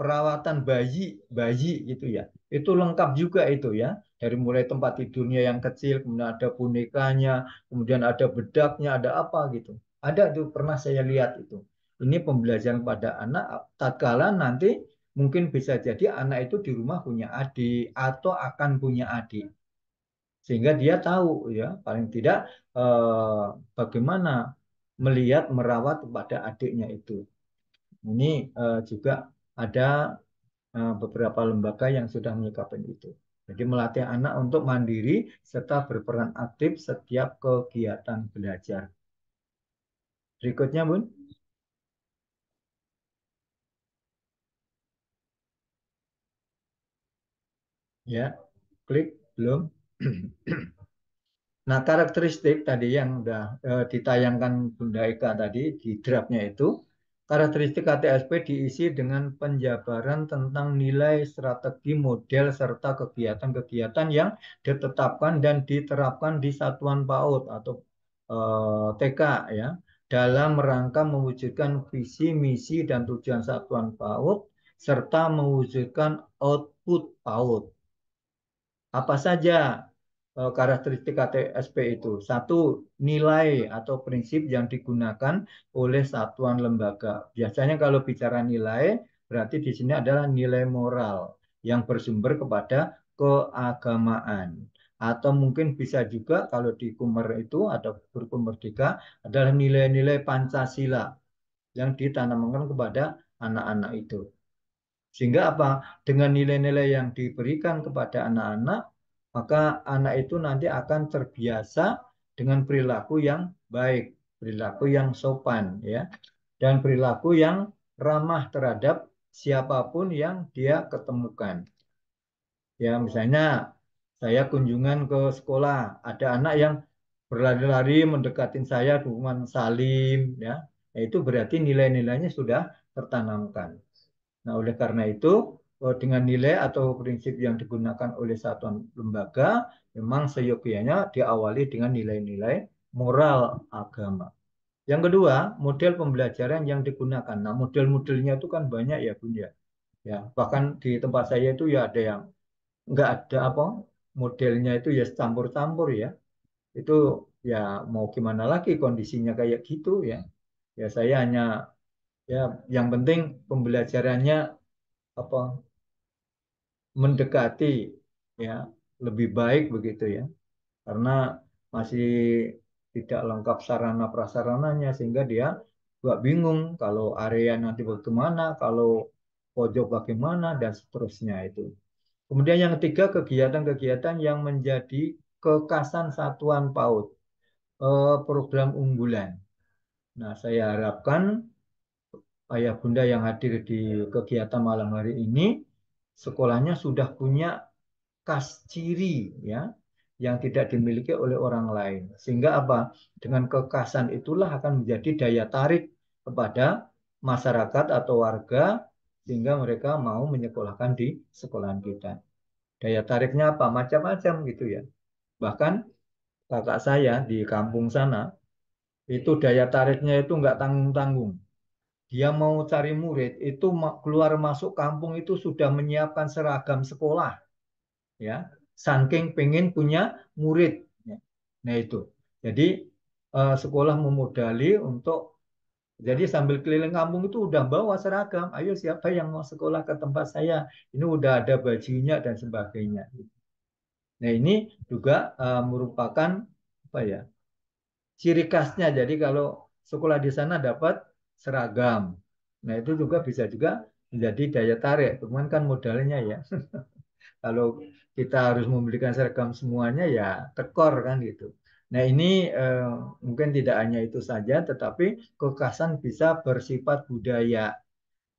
perawatan bayi, bayi gitu ya, itu lengkap juga itu ya. Dari mulai tempat tidurnya yang kecil, kemudian ada bonekanya, kemudian ada bedaknya, ada apa gitu. Ada tuh pernah saya lihat itu. Ini pembelajaran pada anak tatkala nanti mungkin bisa jadi anak itu di rumah punya adik atau akan punya adik. Sehingga dia tahu ya paling tidak eh, bagaimana melihat merawat pada adiknya itu. Ini eh, juga ada eh, beberapa lembaga yang sudah menyikapi itu. Jadi melatih anak untuk mandiri serta berperan aktif setiap kegiatan belajar. Berikutnya, Bun. ya klik belum nah karakteristik tadi yang udah e, ditayangkan Bunda Eka tadi di draftnya itu karakteristik KTSP diisi dengan penjabaran tentang nilai strategi model serta kegiatan-kegiatan yang ditetapkan dan diterapkan di satuan PAUD atau e, eh, TK ya dalam rangka mewujudkan visi, misi, dan tujuan satuan PAUD serta mewujudkan output PAUD. Apa saja e, karakteristik KTSP itu? Satu, nilai atau prinsip yang digunakan oleh satuan lembaga. Biasanya kalau bicara nilai, berarti di sini adalah nilai moral yang bersumber kepada keagamaan. Atau mungkin bisa juga kalau di Kumer itu atau Kurikulum Merdeka adalah nilai-nilai Pancasila yang ditanamkan kepada anak-anak itu. Sehingga apa? Dengan nilai-nilai yang diberikan kepada anak-anak, maka anak itu nanti akan terbiasa dengan perilaku yang baik, perilaku yang sopan ya, dan perilaku yang ramah terhadap siapapun yang dia ketemukan. Ya, misalnya saya kunjungan ke sekolah, ada anak yang berlari-lari mendekatin saya dukungan salim ya. Nah, itu berarti nilai-nilainya sudah tertanamkan. Nah, oleh karena itu, eh, dengan nilai atau prinsip yang digunakan oleh satuan lembaga, memang seyogianya diawali dengan nilai-nilai moral agama. Yang kedua, model pembelajaran yang digunakan. Nah, model-modelnya itu kan banyak ya, Bun ya. ya bahkan di tempat saya itu ya ada yang nggak ada apa modelnya itu ya campur-campur ya. Itu ya mau gimana lagi kondisinya kayak gitu ya. Ya saya hanya ya yang penting pembelajarannya apa mendekati ya lebih baik begitu ya karena masih tidak lengkap sarana prasarananya sehingga dia juga bingung kalau area nanti bagaimana kalau pojok bagaimana dan seterusnya itu kemudian yang ketiga kegiatan-kegiatan yang menjadi kekasan satuan PAUD eh, program unggulan nah saya harapkan ayah bunda yang hadir di kegiatan malam hari ini, sekolahnya sudah punya khas ciri ya yang tidak dimiliki oleh orang lain. Sehingga apa? Dengan kekasan itulah akan menjadi daya tarik kepada masyarakat atau warga sehingga mereka mau menyekolahkan di sekolahan kita. Daya tariknya apa? Macam-macam gitu ya. Bahkan kakak saya di kampung sana itu daya tariknya itu nggak tanggung-tanggung dia mau cari murid itu keluar masuk kampung itu sudah menyiapkan seragam sekolah ya saking pengen punya murid ya, nah itu jadi eh, sekolah memodali untuk jadi sambil keliling kampung itu udah bawa seragam. Ayo siapa yang mau sekolah ke tempat saya? Ini udah ada bajunya dan sebagainya. Nah ini juga uh, merupakan apa ya? Ciri khasnya. Jadi kalau sekolah di sana dapat seragam. Nah itu juga bisa juga menjadi daya tarik. Cuman kan modalnya ya. Kalau kita harus membelikan seragam semuanya ya tekor kan gitu. Nah ini eh, mungkin tidak hanya itu saja, tetapi kekasan bisa bersifat budaya,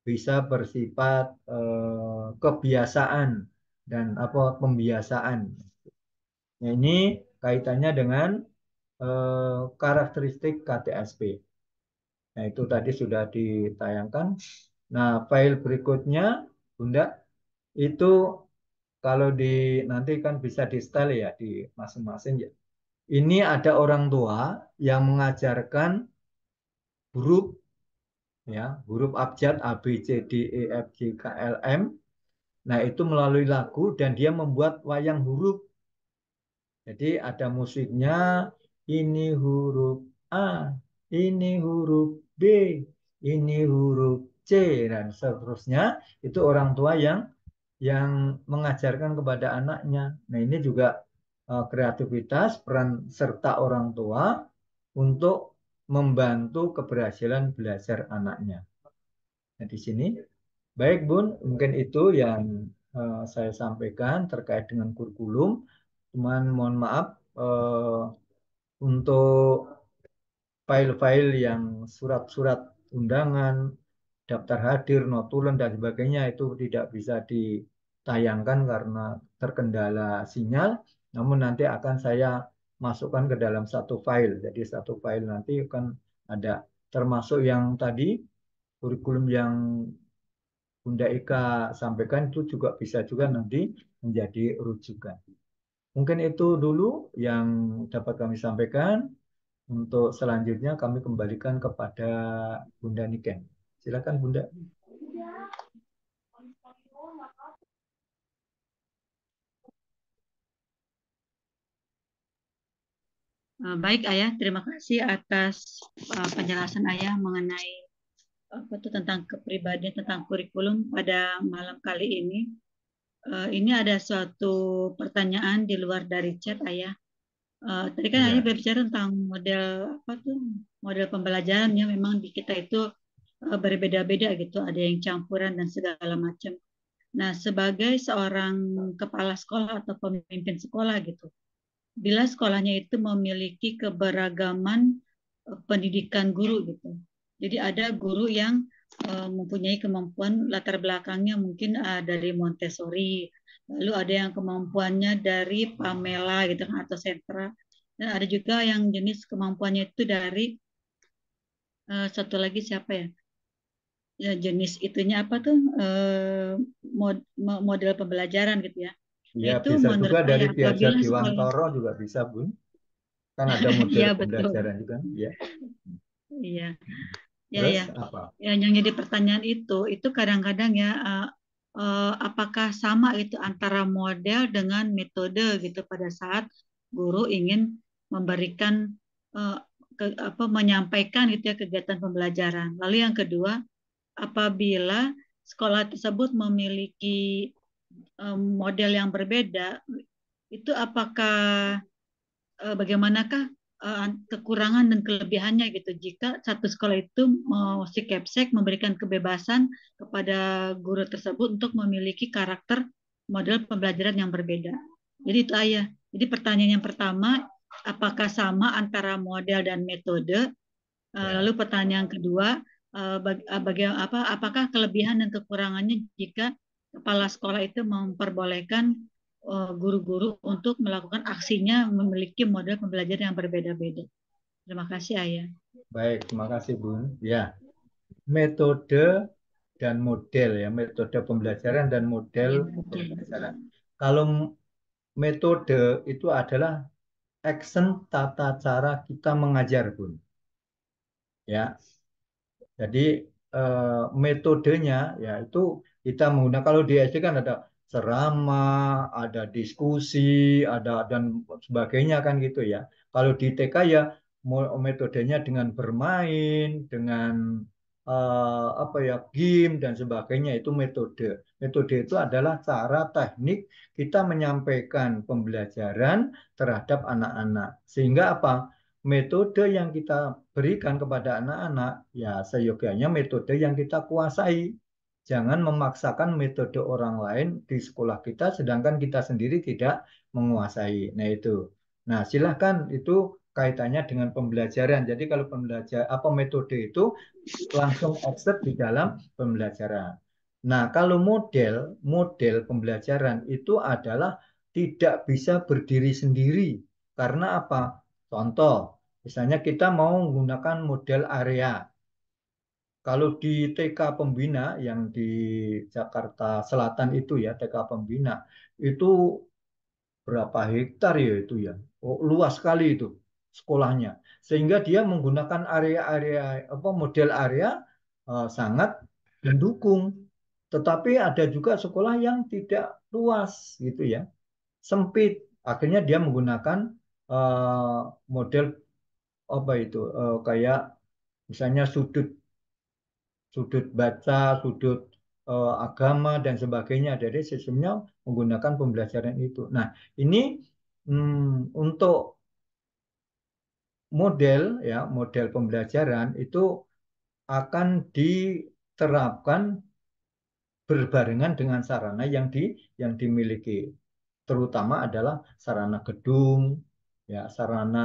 bisa bersifat eh, kebiasaan dan apa pembiasaan. Nah, ini kaitannya dengan eh, karakteristik KTSP. Nah, itu tadi sudah ditayangkan. Nah, file berikutnya, Bunda, itu kalau di nanti kan bisa di style ya di masing-masing ya. Ini ada orang tua yang mengajarkan huruf ya, huruf abjad A B C D E F G K L M. Nah, itu melalui lagu dan dia membuat wayang huruf. Jadi ada musiknya, ini huruf A, ini huruf B, ini huruf C dan seterusnya itu orang tua yang yang mengajarkan kepada anaknya. Nah, ini juga eh, kreativitas peran serta orang tua untuk membantu keberhasilan belajar anaknya. Nah, di sini baik Bun, mungkin itu yang eh, saya sampaikan terkait dengan kurikulum. Cuman mohon maaf eh, untuk file-file yang surat-surat undangan, daftar hadir, notulen dan sebagainya itu tidak bisa ditayangkan karena terkendala sinyal. Namun nanti akan saya masukkan ke dalam satu file. Jadi satu file nanti akan ada termasuk yang tadi kurikulum yang Bunda Ika sampaikan itu juga bisa juga nanti menjadi rujukan. Mungkin itu dulu yang dapat kami sampaikan. Untuk selanjutnya kami kembalikan kepada Bunda Niken. Silakan Bunda. Ah, baik Ayah, terima kasih atas ah, penjelasan Ayah mengenai apa itu tentang kepribadian, tentang kurikulum pada malam kali ini. Ah, ini ada suatu pertanyaan di luar dari chat Ayah. Uh, tadi kan ya. hanya berbicara tentang model apa tuh model pembelajaran yang memang di kita itu uh, berbeda-beda gitu, ada yang campuran dan segala macam. Nah, sebagai seorang kepala sekolah atau pemimpin sekolah gitu, bila sekolahnya itu memiliki keberagaman uh, pendidikan guru gitu, jadi ada guru yang uh, mempunyai kemampuan latar belakangnya mungkin uh, dari Montessori lalu ada yang kemampuannya dari Pamela gitu kan atau sentra dan ada juga yang jenis kemampuannya itu dari uh, satu lagi siapa ya ya jenis itunya apa tuh uh, mod, model pembelajaran gitu ya Ya, itu bisa juga dari Piaget Dewantoro juga bisa, Bun. Kan ada model ya, pembelajaran juga, ya. Iya. Ya, Terus ya. apa? Ya, yang jadi pertanyaan itu, itu kadang-kadang ya uh, uh, apakah sama itu antara model dengan metode gitu pada saat guru ingin memberikan uh, ke, apa menyampaikan gitu ya kegiatan pembelajaran. Lalu yang kedua, apabila sekolah tersebut memiliki um, model yang berbeda, itu apakah uh, bagaimanakah Eh, kekurangan dan kelebihannya gitu jika satu sekolah itu mau si Kepsek memberikan kebebasan kepada guru tersebut untuk memiliki karakter model pembelajaran yang berbeda. Jadi itu ayah. Jadi pertanyaan yang pertama apakah sama antara model dan metode? Eh, ya. lalu pertanyaan kedua uh, apa apakah kelebihan dan kekurangannya jika kepala sekolah itu memperbolehkan Eh, guru-guru untuk melakukan aksinya memiliki model pembelajaran yang berbeda-beda. Terima kasih Ayah. Baik, terima kasih Bun. Ya, metode dan model ya, metode pembelajaran dan model ya, pembelajaran. Kalau metode itu adalah action tata cara kita mengajar Bun. Ya, jadi eh, metodenya ya itu kita menggunakan kalau di SD kan ada ceramah, ada diskusi, ada dan sebagainya kan gitu ya. Kalau di TK ya metodenya dengan bermain, dengan uh, apa ya game dan sebagainya itu metode. Metode itu adalah cara teknik kita menyampaikan pembelajaran terhadap anak-anak. Sehingga apa? Metode yang kita berikan kepada anak-anak ya seyogianya metode yang kita kuasai Jangan memaksakan metode orang lain di sekolah kita, sedangkan kita sendiri tidak menguasai. Nah itu. Nah silahkan itu kaitannya dengan pembelajaran. Jadi kalau pembelajar apa metode itu langsung offset di dalam pembelajaran. Nah kalau model model pembelajaran itu adalah tidak bisa berdiri sendiri karena apa? Contoh, misalnya kita mau menggunakan model area. Kalau di TK Pembina yang di Jakarta Selatan itu ya, TK Pembina, itu berapa hektar ya itu ya? Oh, luas sekali itu sekolahnya. Sehingga dia menggunakan area-area apa model area uh, sangat mendukung. Tetapi ada juga sekolah yang tidak luas gitu ya. Sempit. Akhirnya dia menggunakan uh, model apa itu? Uh, kayak misalnya sudut sudut baca, sudut uh, agama dan sebagainya. Jadi sistemnya menggunakan pembelajaran itu. Nah, ini hmm, untuk model ya, model pembelajaran itu akan diterapkan berbarengan dengan sarana yang di yang dimiliki. Terutama adalah sarana gedung, ya sarana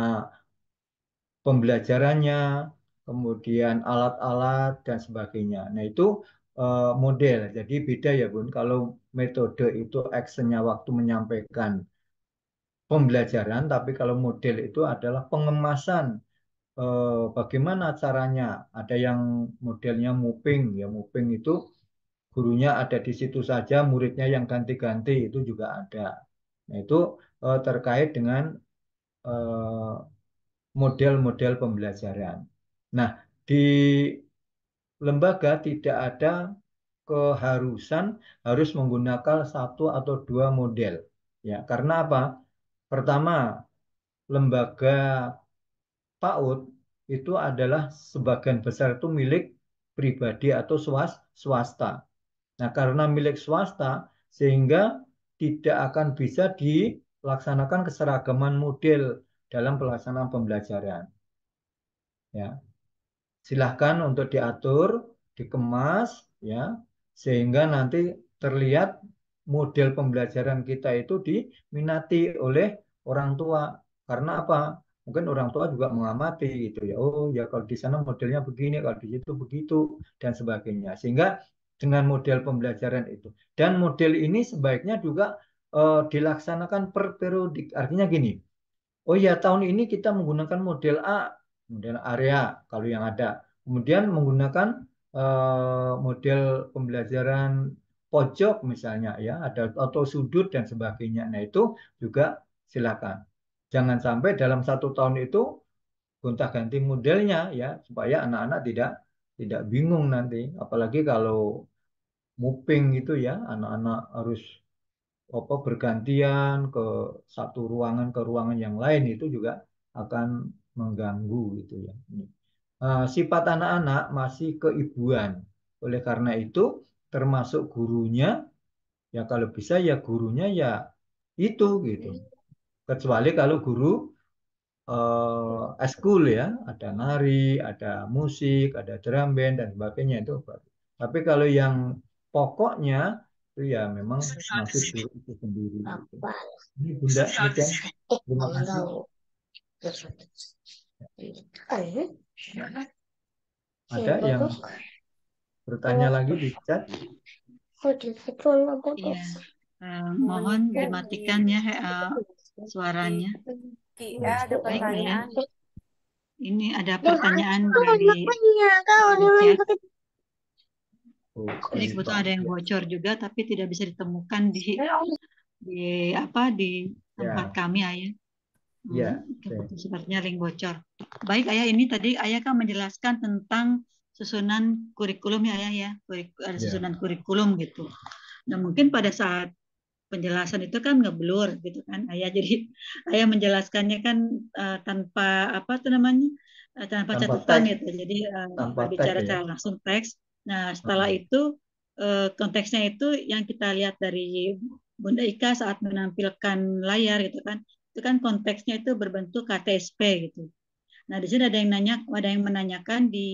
pembelajarannya, kemudian alat-alat dan sebagainya. Nah itu uh, model, jadi beda ya Bun. Kalau metode itu actionnya waktu menyampaikan pembelajaran, tapi kalau model itu adalah pengemasan uh, bagaimana caranya. Ada yang modelnya moving, ya moving itu gurunya ada di situ saja, muridnya yang ganti-ganti itu juga ada. Nah itu uh, terkait dengan model-model pembelajaran. Nah, di lembaga tidak ada keharusan harus menggunakan satu atau dua model. Ya, karena apa? Pertama, lembaga PAUD itu adalah sebagian besar itu milik pribadi atau swas, swasta. Nah, karena milik swasta sehingga tidak akan bisa dilaksanakan keseragaman model dalam pelaksanaan pembelajaran. Ya, silahkan untuk diatur, dikemas, ya, sehingga nanti terlihat model pembelajaran kita itu diminati oleh orang tua. Karena apa? Mungkin orang tua juga mengamati gitu ya. Oh ya kalau di sana modelnya begini, kalau di situ begitu dan sebagainya. Sehingga dengan model pembelajaran itu. Dan model ini sebaiknya juga eh, dilaksanakan per periodik. Artinya gini. Oh ya tahun ini kita menggunakan model A, kemudian area kalau yang ada. Kemudian menggunakan eh, model pembelajaran pojok misalnya ya, ada atau sudut dan sebagainya. Nah, itu juga silakan. Jangan sampai dalam satu tahun itu gonta-ganti modelnya ya, supaya anak-anak tidak tidak bingung nanti, apalagi kalau muping itu ya, anak-anak harus apa bergantian ke satu ruangan ke ruangan yang lain itu juga akan mengganggu itu ya. Eh, sifat anak-anak masih keibuan. Oleh karena itu termasuk gurunya ya kalau bisa ya gurunya ya itu gitu. Kecuali kalau guru eh, eskul ya, ada nari, ada musik, ada drum band dan sebagainya itu. Tapi kalau yang pokoknya itu ya memang masih itu sendiri. Gitu. Ini Bunda, terima kasih. Ada yang bertanya lagi di chat? Ya. Uh, mohon dimatikan ya uh, suaranya. Iya, ada iya. pertanyaan. Baik, ya. Ini ada nah, pertanyaan dari chat. Oh, ini kebetulan ada yang bocor juga, tapi tidak bisa ditemukan di ya, di apa di tempat ya. kami ayah. Ya. Hmm, okay. Gitu sepertinya link bocor. Baik ayah ini tadi ayah kan menjelaskan tentang susunan kurikulum ya ayah ya, ada iya. susunan yeah. kurikulum gitu. Nah mungkin pada saat penjelasan itu kan ngeblur gitu kan ayah jadi ayah menjelaskannya kan uh, tanpa apa tuh namanya uh, tanpa, tanpa catatan teks. gitu jadi uh, bicara teks, ya. langsung teks nah setelah hmm. itu uh, konteksnya itu yang kita lihat dari Bunda Ika saat menampilkan layar gitu kan itu kan konteksnya itu berbentuk KTSP gitu. Nah di sini ada yang nanya, ada yang menanyakan di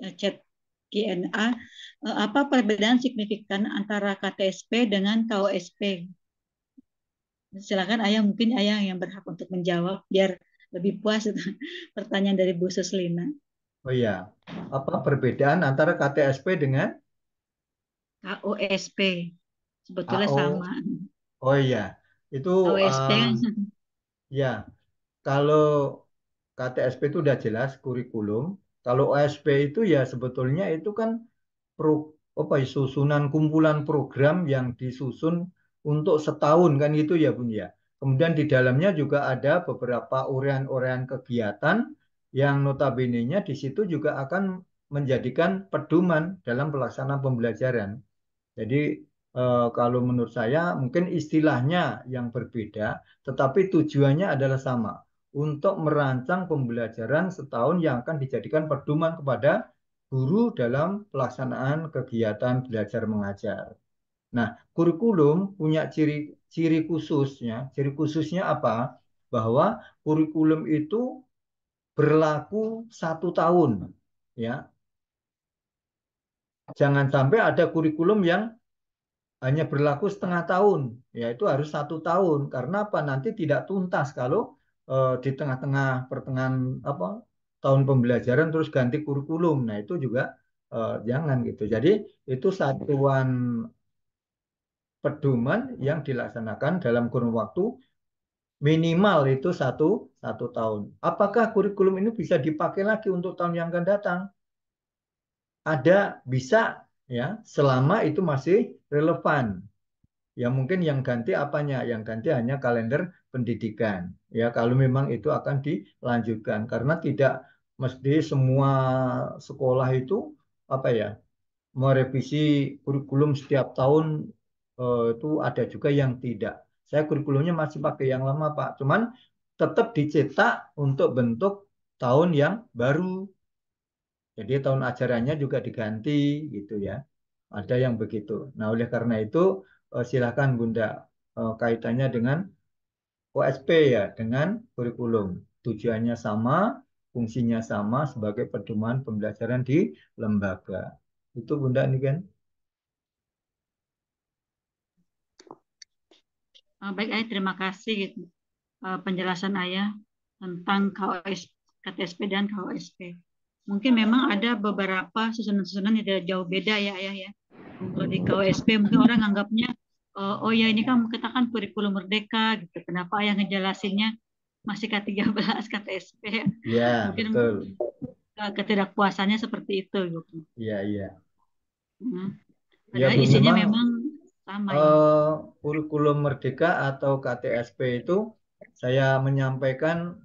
e, chat GNA e, apa perbedaan signifikan antara KTSP dengan KOSP? Silakan ayah mungkin ayah yang berhak untuk menjawab biar lebih puas pertanyaan dari Bu Suslina. Oh iya, apa perbedaan antara KTSP dengan KOSP? Sebetulnya sama. Oh iya, itu OSP. ya, kalau KTSP itu udah jelas kurikulum. Kalau OSP itu ya sebetulnya itu kan pro, apa ya, susunan kumpulan program yang disusun untuk setahun kan itu ya Bun ya. Kemudian di dalamnya juga ada beberapa urean-urean kegiatan yang notabene-nya di situ juga akan menjadikan pedoman dalam pelaksanaan pembelajaran. Jadi Eh, kalau menurut saya mungkin istilahnya yang berbeda, tetapi tujuannya adalah sama untuk merancang pembelajaran setahun yang akan dijadikan pedoman kepada guru dalam pelaksanaan kegiatan belajar mengajar. Nah, kurikulum punya ciri ciri khususnya. Ciri khususnya apa? Bahwa kurikulum itu berlaku satu tahun, ya. Jangan sampai ada kurikulum yang hanya berlaku setengah tahun, yaitu harus satu tahun. Karena apa? Nanti tidak tuntas kalau e, di tengah-tengah pertengahan apa tahun pembelajaran terus ganti kurikulum. Nah itu juga e, jangan gitu. Jadi itu satuan pedoman yang dilaksanakan dalam kurun waktu minimal itu satu satu tahun. Apakah kurikulum ini bisa dipakai lagi untuk tahun yang akan datang? Ada bisa ya selama itu masih relevan ya mungkin yang ganti apanya yang ganti hanya kalender pendidikan ya kalau memang itu akan dilanjutkan karena tidak mesti semua sekolah itu apa ya merevisi kurikulum setiap tahun eh, itu ada juga yang tidak saya kurikulumnya masih pakai yang lama pak cuman tetap dicetak untuk bentuk tahun yang baru jadi tahun ajarannya juga diganti gitu ya. Ada yang begitu. Nah, oleh karena itu eh, silakan Bunda eh, kaitannya dengan OSP ya, dengan kurikulum. Tujuannya sama, fungsinya sama sebagai pedoman pembelajaran di lembaga. Itu Bunda ini kan. Eh, baik, Ayah, terima kasih penjelasan Ayah tentang KOS, KTSP dan KOSP mungkin memang ada beberapa susunan-susunan yang tidak jauh beda ya ayah ya. Kalau di KOSP mungkin orang anggapnya eh, oh ya ini kan kita kan kurikulum merdeka gitu. Kenapa ayah ngejelasinnya masih K13 KTSP? Iya, mungkin betul. ketidakpuasannya seperti itu gitu. Iya, iya. nah, Ya, Padahal isinya memang, memang sama ya. Uh, kurikulum merdeka atau KTSP itu saya menyampaikan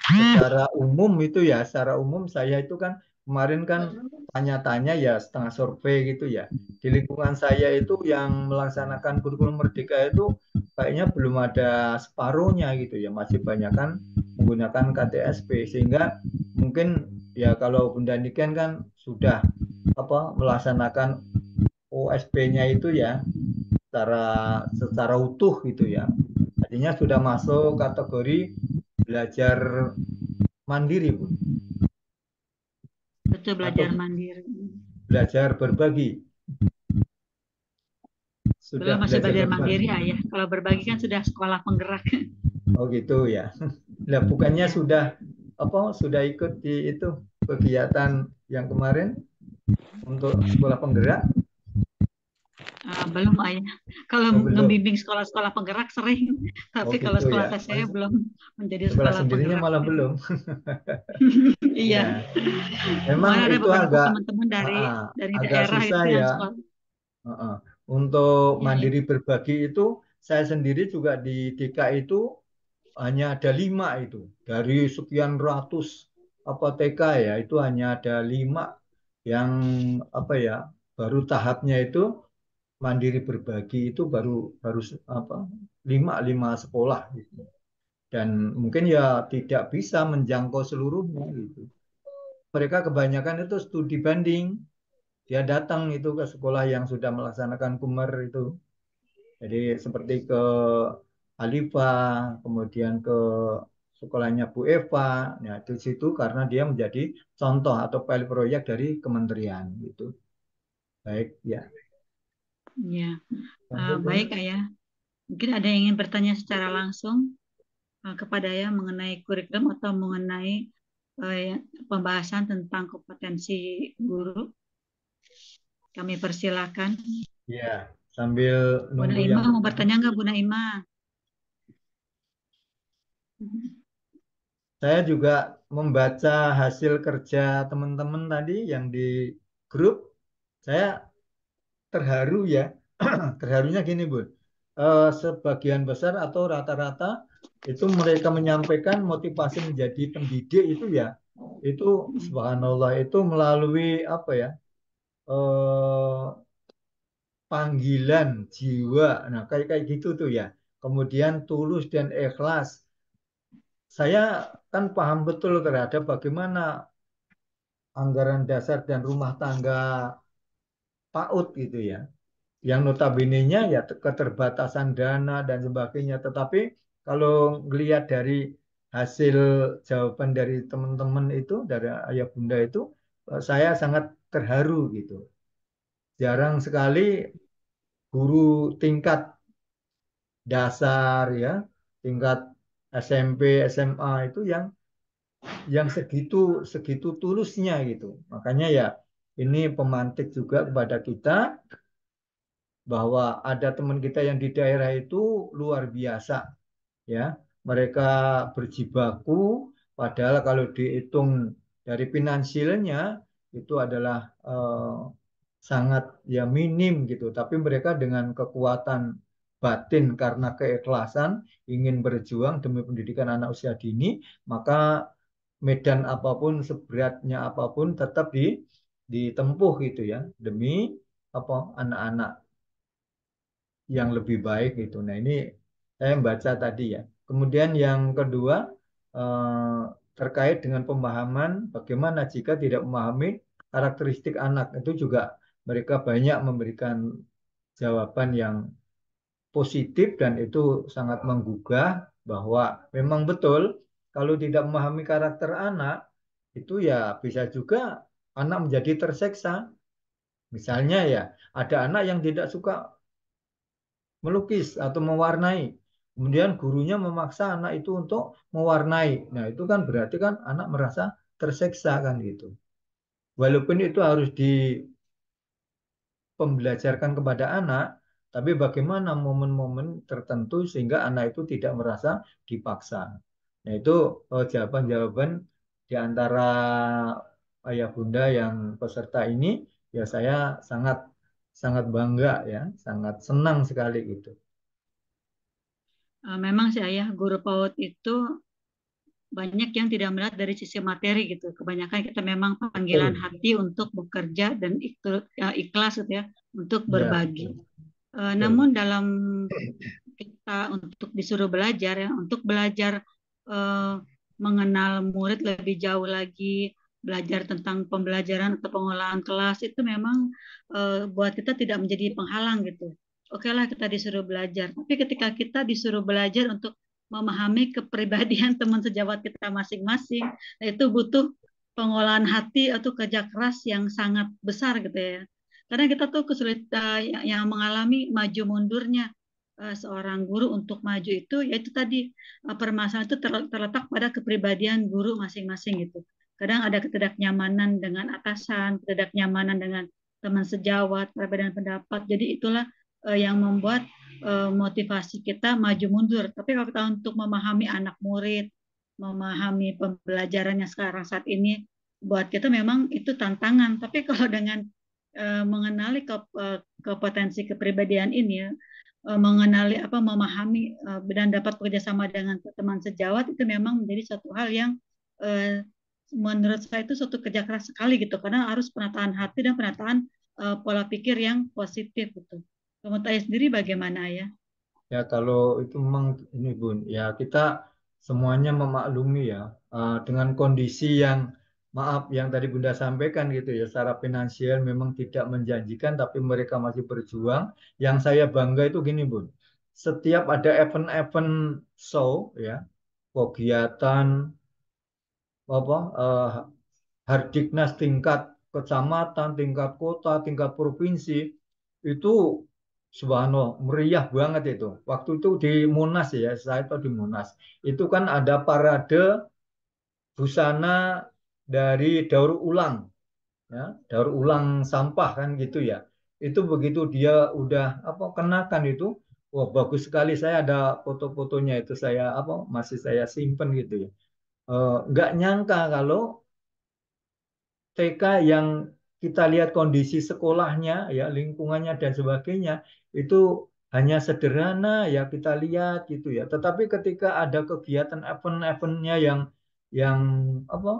secara umum itu ya secara umum saya itu kan kemarin kan mm-hmm. tanya-tanya ya setengah survei gitu ya di lingkungan saya itu yang melaksanakan kurikulum merdeka itu kayaknya belum ada separuhnya gitu ya masih banyak kan menggunakan KTSP sehingga mungkin ya kalau Bunda Niken kan sudah apa melaksanakan OSP-nya itu ya secara secara utuh gitu ya artinya sudah masuk kategori belajar mandiri bu betul belajar Atau mandiri belajar berbagi sudah Belum masih belajar, belajar mandiri ya, ya kalau berbagi kan sudah sekolah penggerak oh gitu ya Lah bukannya sudah apa sudah ikut di itu kegiatan yang kemarin untuk sekolah penggerak Ah, belum ayah. Kalau oh, ngebimbing sekolah-sekolah penggerak sering, oh, tapi oh, gitu, kalau ya. sekolah ya. saya belum menjadi sekolah, sekolah malah belum. iya. Memang iya. itu agak teman-teman dari uh, dari agak daerah susah itu ya. Uh, uh. Untuk ya, mandiri berbagi itu saya sendiri juga di TK itu hanya ada lima itu dari sekian ratus apa TK ya itu hanya ada lima yang apa ya baru tahapnya itu mandiri berbagi itu baru harus apa lima lima sekolah gitu. dan mungkin ya tidak bisa menjangkau seluruhnya gitu mereka kebanyakan itu studi banding dia datang itu ke sekolah yang sudah melaksanakan kumer itu jadi seperti ke Alifa kemudian ke sekolahnya Bu Eva. Nah, di situ karena dia menjadi contoh atau pilot proyek dari kementerian gitu. Baik, ya. Ya, uh, baik Ayah. Mungkin ada yang ingin bertanya secara langsung uh, kepada Ayah mengenai kurikulum atau mengenai uh, pembahasan tentang kompetensi guru. Kami persilakan. Ya, sambil Bu Ima yang... mau bertanya nggak Bu Ima? Saya juga membaca hasil kerja teman-teman tadi yang di grup. Saya terharu ya terharunya gini bu eh, sebagian besar atau rata-rata itu mereka menyampaikan motivasi menjadi pendidik itu ya itu subhanallah itu melalui apa ya eh, panggilan jiwa nah kayak kayak gitu tuh ya kemudian tulus dan ikhlas saya kan paham betul terhadap bagaimana anggaran dasar dan rumah tangga PAUD gitu ya. Yang notabene-nya ya keterbatasan dana dan sebagainya. Tetapi kalau ngelihat dari hasil jawaban dari teman-teman itu, dari ayah bunda itu, eh, saya sangat terharu gitu. Jarang sekali guru tingkat dasar ya, tingkat SMP, SMA itu yang yang segitu segitu tulusnya gitu. Makanya ya ini pemantik juga kepada kita bahwa ada teman kita yang di daerah itu luar biasa. Ya, mereka berjibaku padahal kalau dihitung dari finansialnya itu adalah eh, sangat ya minim gitu, tapi mereka dengan kekuatan batin karena keikhlasan ingin berjuang demi pendidikan anak usia dini, maka medan apapun seberatnya apapun tetap di ditempuh gitu ya demi apa anak-anak yang lebih baik gitu. Nah ini saya baca tadi ya. Kemudian yang kedua eh, terkait dengan pemahaman bagaimana jika tidak memahami karakteristik anak itu juga mereka banyak memberikan jawaban yang positif dan itu sangat menggugah bahwa memang betul kalau tidak memahami karakter anak itu ya bisa juga anak menjadi terseksa. Misalnya ya, ada anak yang tidak suka melukis atau mewarnai. Kemudian gurunya memaksa anak itu untuk mewarnai. Nah, itu kan berarti kan anak merasa terseksa kan gitu. Walaupun itu harus di pembelajarkan kepada anak, tapi bagaimana momen-momen tertentu sehingga anak itu tidak merasa dipaksa. Nah, itu eh, jawaban-jawaban di antara ayah bunda yang peserta ini ya saya sangat sangat bangga ya, sangat senang sekali gitu. Eh, memang si ayah guru PAUD itu banyak yang tidak melihat dari sisi materi gitu. Kebanyakan kita memang panggilan oh. hati untuk bekerja dan eh, ikhlas gitu ya untuk ya, berbagi. Ya. Uh, namun dalam kita untuk disuruh belajar ya, untuk belajar mengenal murid lebih jauh lagi, belajar tentang pembelajaran atau pengolahan kelas itu memang uh, buat kita tidak menjadi penghalang gitu. Oke okay lah kita disuruh belajar, tapi ketika kita disuruh belajar untuk memahami kepribadian teman sejawat kita masing-masing, nah itu butuh pengolahan hati atau kerja keras yang sangat besar gitu ya. Karena kita tuh kesulitan eh, ya, yang mengalami maju mundurnya eh, seorang guru untuk maju itu yaitu tadi permasalahan itu terletak pada kepribadian guru masing-masing gitu. Kadang ada ketidaknyamanan dengan atasan, ketidaknyamanan dengan teman sejawat, perbedaan pendapat. Jadi itulah uh, yang membuat uh, motivasi kita maju mundur. Tapi kalau kita untuk memahami anak murid, memahami pembelajarannya sekarang saat ini, buat kita memang itu tantangan. Tapi kalau dengan uh, mengenali ke, uh, ke kepribadian ini, ya, mengenali apa memahami dan dapat bekerjasama dengan teman sejawat itu memang menjadi satu hal yang eh, menurut saya itu suatu kerja keras sekali gitu karena harus penataan hati dan penataan uh, pola pikir yang positif gitu. Menurut saya sendiri bagaimana ya? Ya kalau itu memang ini Bun, ya kita semuanya memaklumi ya uh, dengan kondisi yang maaf yang tadi Bunda sampaikan gitu ya secara finansial memang tidak menjanjikan tapi mereka masih berjuang. Yang saya bangga itu gini Bun, setiap ada event-event show ya kegiatan apa eh, hardiknas tingkat kecamatan, tingkat kota, tingkat provinsi itu Subhanallah, meriah banget itu. Waktu itu di Monas ya, saya tahu di Monas. Itu kan ada parade busana dari daur ulang. Ya, daur ulang sampah kan gitu ya. Itu begitu dia udah apa kenakan itu, wah bagus sekali. Saya ada foto-fotonya itu saya apa masih saya simpen gitu ya. Eh, nggak uh, nyangka kalau TK yang kita lihat kondisi sekolahnya, ya lingkungannya dan sebagainya itu hanya sederhana ya kita lihat gitu ya. Tetapi ketika ada kegiatan event-eventnya yang yang apa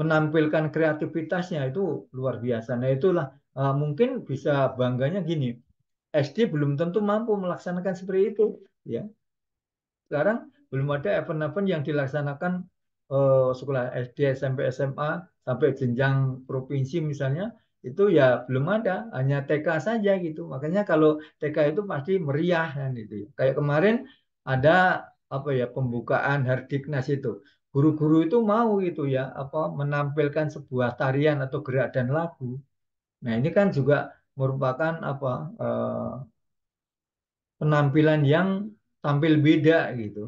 menampilkan kreativitasnya itu luar biasa. Nah itulah uh, mungkin bisa bangganya gini, SD belum tentu mampu melaksanakan seperti itu, ya. Sekarang belum ada event-event yang dilaksanakan eh, sekolah SD, SMP, SMA sampai jenjang provinsi misalnya itu ya belum ada, hanya TK saja gitu. Makanya kalau TK itu pasti meriah kan gitu. Ya. Kayak kemarin ada apa ya pembukaan Hardiknas itu. Guru-guru itu mau gitu ya apa menampilkan sebuah tarian atau gerak dan lagu. Nah, ini kan juga merupakan apa eh, penampilan yang tampil beda gitu.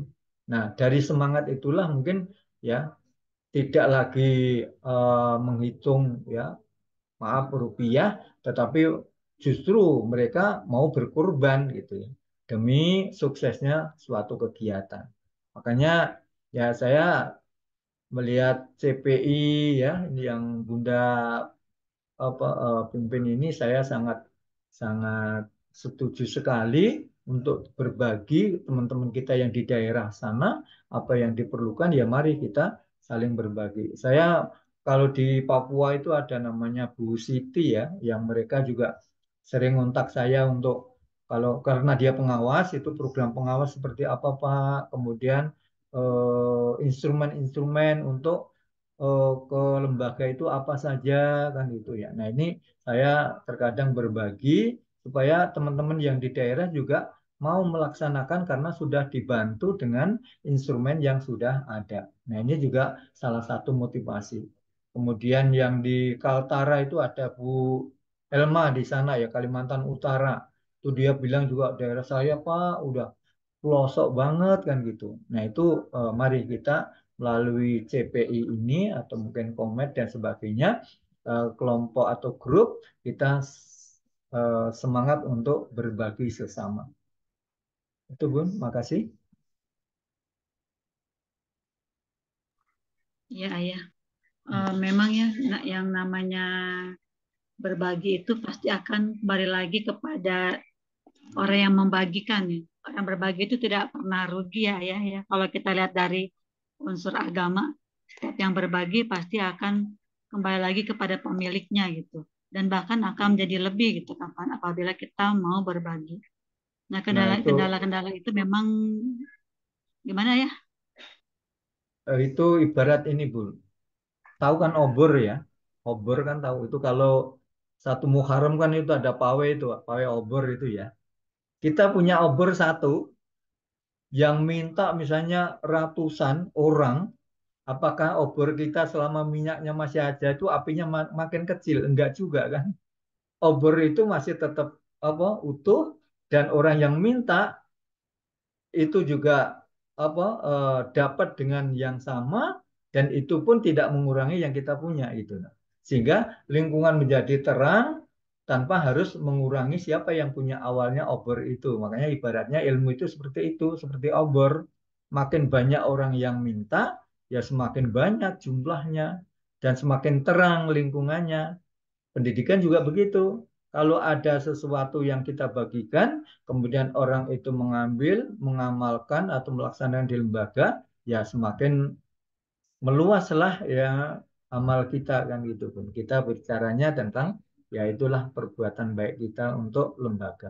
Nah, dari semangat itulah mungkin ya tidak lagi uh, menghitung ya maaf rupiah, tetapi justru mereka mau berkorban gitu ya demi suksesnya suatu kegiatan. Makanya ya saya melihat CPI ya yang Bunda apa eh, pimpin ini saya sangat sangat setuju sekali untuk berbagi teman-teman kita yang di daerah sana apa yang diperlukan ya mari kita saling berbagi. Saya kalau di Papua itu ada namanya Bu Siti ya yang mereka juga sering kontak saya untuk kalau karena dia pengawas itu program pengawas seperti apa Pak, kemudian eh, instrumen-instrumen eh, untuk eh, ke lembaga itu apa saja kan gitu ya. Nah, ini saya terkadang berbagi supaya teman-teman yang di daerah juga mau melaksanakan karena sudah dibantu dengan instrumen yang sudah ada. Nah, ini juga salah satu motivasi. Kemudian yang di Kaltara itu ada Bu Elma di sana ya Kalimantan Utara. Itu dia bilang juga daerah saya Pak udah pelosok banget kan gitu. Nah, itu eh, mari kita melalui CPI ini atau mungkin Komet dan sebagainya eh, kelompok atau grup kita Eh, semangat untuk berbagi sesama. Itu Bun, makasih. Ya, ayah. Eh, memang ya yang namanya berbagi itu pasti akan kembali lagi kepada orang yang membagikan ya. Orang berbagi itu tidak pernah rugi ya ya ya. Kalau kita lihat dari unsur agama, yang berbagi pasti akan kembali lagi kepada pemiliknya gitu dan bahkan akan menjadi lebih gitu kapan apabila kita mau berbagi. Nah, nah kendala-kendala kendala itu memang gimana ya? Eh, itu ibarat ini bu, tahu kan obor ya, obor kan tahu itu kalau satu Muharram kan itu ada pawai itu, pawai obor itu ya. Kita punya obor satu yang minta misalnya ratusan orang apakah obor kita selama minyaknya masih ada itu apinya makin kecil? Enggak juga kan. Obor itu masih tetap apa utuh dan orang yang minta itu juga apa eh, dapat dengan yang sama dan itu pun tidak mengurangi yang kita punya itu. Sehingga lingkungan menjadi terang tanpa harus mengurangi siapa yang punya awalnya obor itu. Makanya ibaratnya ilmu itu seperti itu, seperti obor. Makin banyak orang yang minta, ya semakin banyak jumlahnya dan semakin terang lingkungannya. Pendidikan juga begitu. Kalau ada sesuatu yang kita bagikan, kemudian orang itu mengambil, mengamalkan atau melaksanakan di lembaga, ya semakin meluaslah ya amal kita kan gitu. pun Kita bicaranya tentang ya itulah perbuatan baik kita untuk lembaga.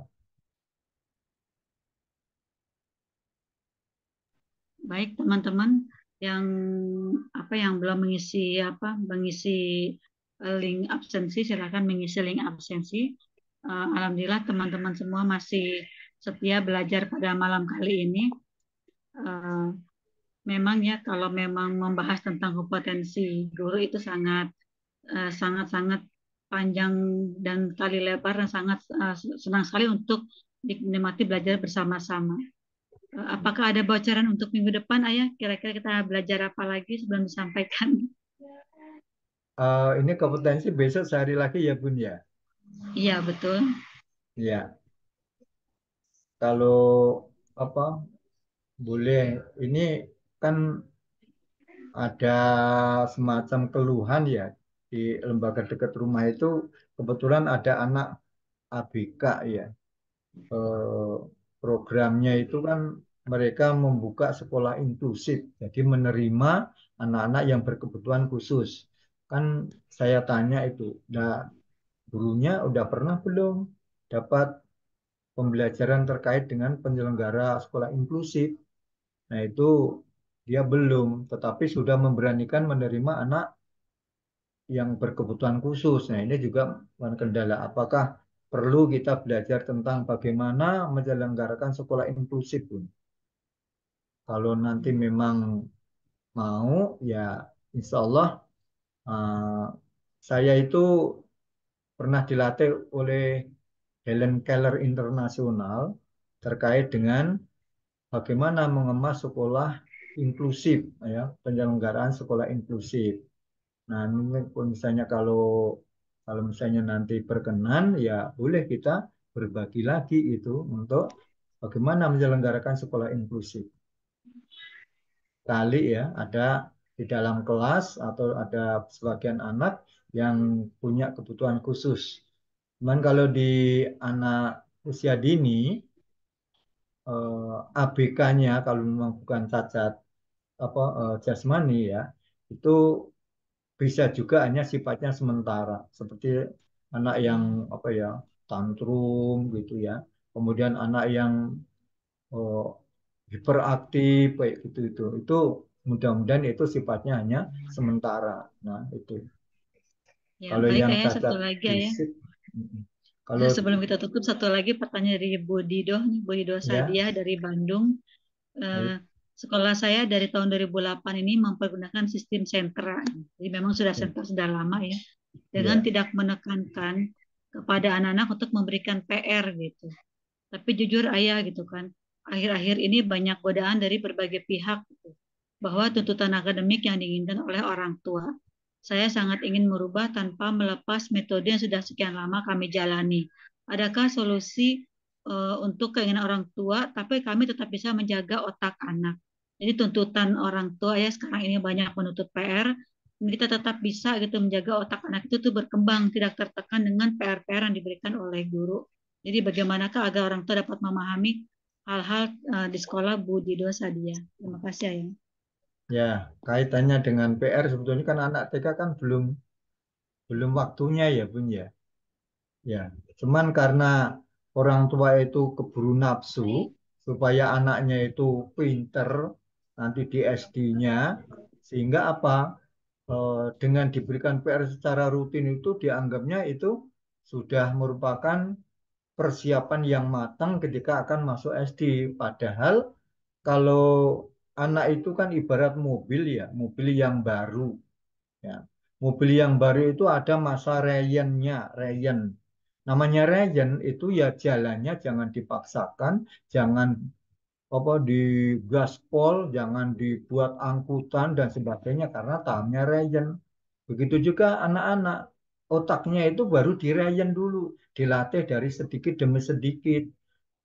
Baik teman-teman, yang apa yang belum mengisi apa mengisi eh, link absensi silakan mengisi link absensi. Uh, Alhamdulillah teman-teman semua masih setia belajar pada malam kali ini. Uh, memang ya kalau memang membahas tentang kompetensi guru itu sangat uh, sangat sangat panjang dan kali lebar dan sangat uh, senang sekali untuk dinikmati belajar bersama-sama. Eh, apakah ada bocoran untuk minggu depan, Ayah? Kira-kira kita belajar apa lagi sebelum disampaikan? Uh, ini kompetensi besok sehari lagi ya, Bun ya. Iya betul. Iya. Kalau apa boleh ini kan ada semacam keluhan ya di lembaga dekat rumah itu kebetulan ada anak ABK ya. Uh, programnya itu kan mereka membuka sekolah inklusif, jadi menerima anak-anak yang berkebutuhan khusus. Kan saya tanya itu, nah, gurunya udah pernah belum dapat pembelajaran terkait dengan penyelenggara sekolah inklusif? Nah itu dia belum, tetapi sudah memberanikan menerima anak yang berkebutuhan khusus. Nah ini juga kendala apakah perlu kita belajar tentang bagaimana menyelenggarakan sekolah inklusif pun. Kalau nanti memang mau, ya insya Allah uh, saya itu pernah dilatih oleh Helen Keller Internasional terkait dengan bagaimana mengemas sekolah inklusif ya penyelenggaraan sekolah inklusif. Nah, misalnya kalau kalau misalnya nanti berkenan, ya boleh kita berbagi lagi itu untuk bagaimana menyelenggarakan sekolah inklusif. Kali ya, ada di dalam kelas atau ada sebagian anak yang punya kebutuhan khusus. Cuman kalau di anak usia dini, eh, ABK-nya kalau memang bukan cacat apa eh, jasmani ya, itu bisa juga hanya sifatnya sementara seperti anak yang apa ya tantrum gitu ya kemudian anak yang oh, hiperaktif baik gitu itu itu mudah-mudahan itu sifatnya hanya sementara nah itu ya, kalau baik, yang ya, cacat satu lagi ya. fisik, ya. kalau nah, sebelum kita tutup satu lagi pertanyaan dari Bu Dido Bu Dido Sadia ya. dari Bandung eh, baik sekolah saya dari tahun 2008 ini mempergunakan sistem sentra. Jadi memang sudah ya. sentra sudah lama ya. Dengan yeah. tidak menekankan kepada anak-anak untuk memberikan PR gitu. Tapi jujur ayah gitu kan, akhir-akhir ini banyak godaan dari berbagai pihak gitu, bahwa tuntutan akademik yang diinginkan oleh orang tua. Saya sangat ingin merubah tanpa melepas metode yang sudah sekian lama kami jalani. Adakah solusi uh, untuk keinginan orang tua, tapi kami tetap bisa menjaga otak anak. Jadi tuntutan orang tua ya sekarang ini banyak menuntut PR, kita tetap bisa gitu menjaga otak anak itu tuh berkembang tidak tertekan dengan PR-PR yang diberikan oleh guru. Jadi bagaimanakah agar orang tua dapat memahami hal-hal eh, di sekolah Bu Dido Sadia. Terima kasih ya. Ya, kaitannya dengan PR sebetulnya kan anak TK kan belum belum waktunya ya Bun ya. Ya, cuman karena orang tua itu keburu nafsu supaya anaknya itu pinter, nanti di SD-nya sehingga apa eh, dengan diberikan PR secara rutin itu dianggapnya itu sudah merupakan persiapan yang matang ketika akan masuk SD padahal kalau anak itu kan ibarat mobil ya mobil yang baru ya mobil yang baru itu ada masa reyennya reyen namanya reyen itu ya jalannya jangan dipaksakan jangan apa di gaspol, jangan dibuat angkutan dan sebagainya karena tahapnya rayan Begitu juga anak-anak otaknya itu baru di direyen dulu, dilatih dari sedikit demi sedikit.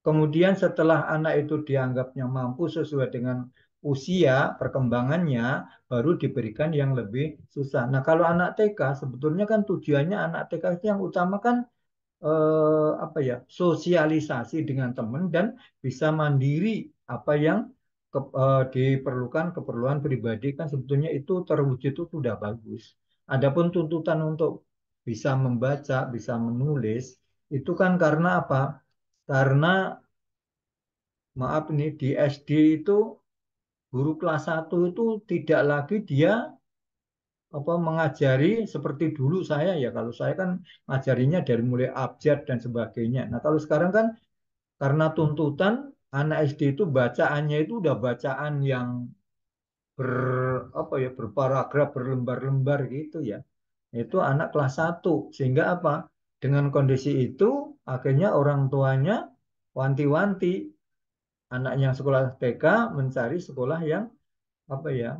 Kemudian setelah anak itu dianggapnya mampu sesuai dengan usia perkembangannya baru diberikan yang lebih susah. Nah kalau anak TK sebetulnya kan tujuannya anak TK itu yang utama kan eh, apa ya sosialisasi dengan teman dan bisa mandiri apa yang ke, uh, diperlukan keperluan pribadi kan sebetulnya itu terwujud itu sudah bagus. Adapun tuntutan untuk bisa membaca, bisa menulis itu kan karena apa? Karena maaf nih di SD itu guru kelas 1 itu tidak lagi dia apa mengajari seperti dulu saya ya kalau saya kan ngajarinya dari mulai abjad dan sebagainya. Nah, kalau sekarang kan karena tuntutan anak SD itu bacaannya itu udah bacaan yang ber apa ya berparagraf berlembar-lembar gitu ya itu anak kelas 1 sehingga apa dengan kondisi itu akhirnya orang tuanya wanti-wanti anak yang sekolah TK mencari sekolah yang apa ya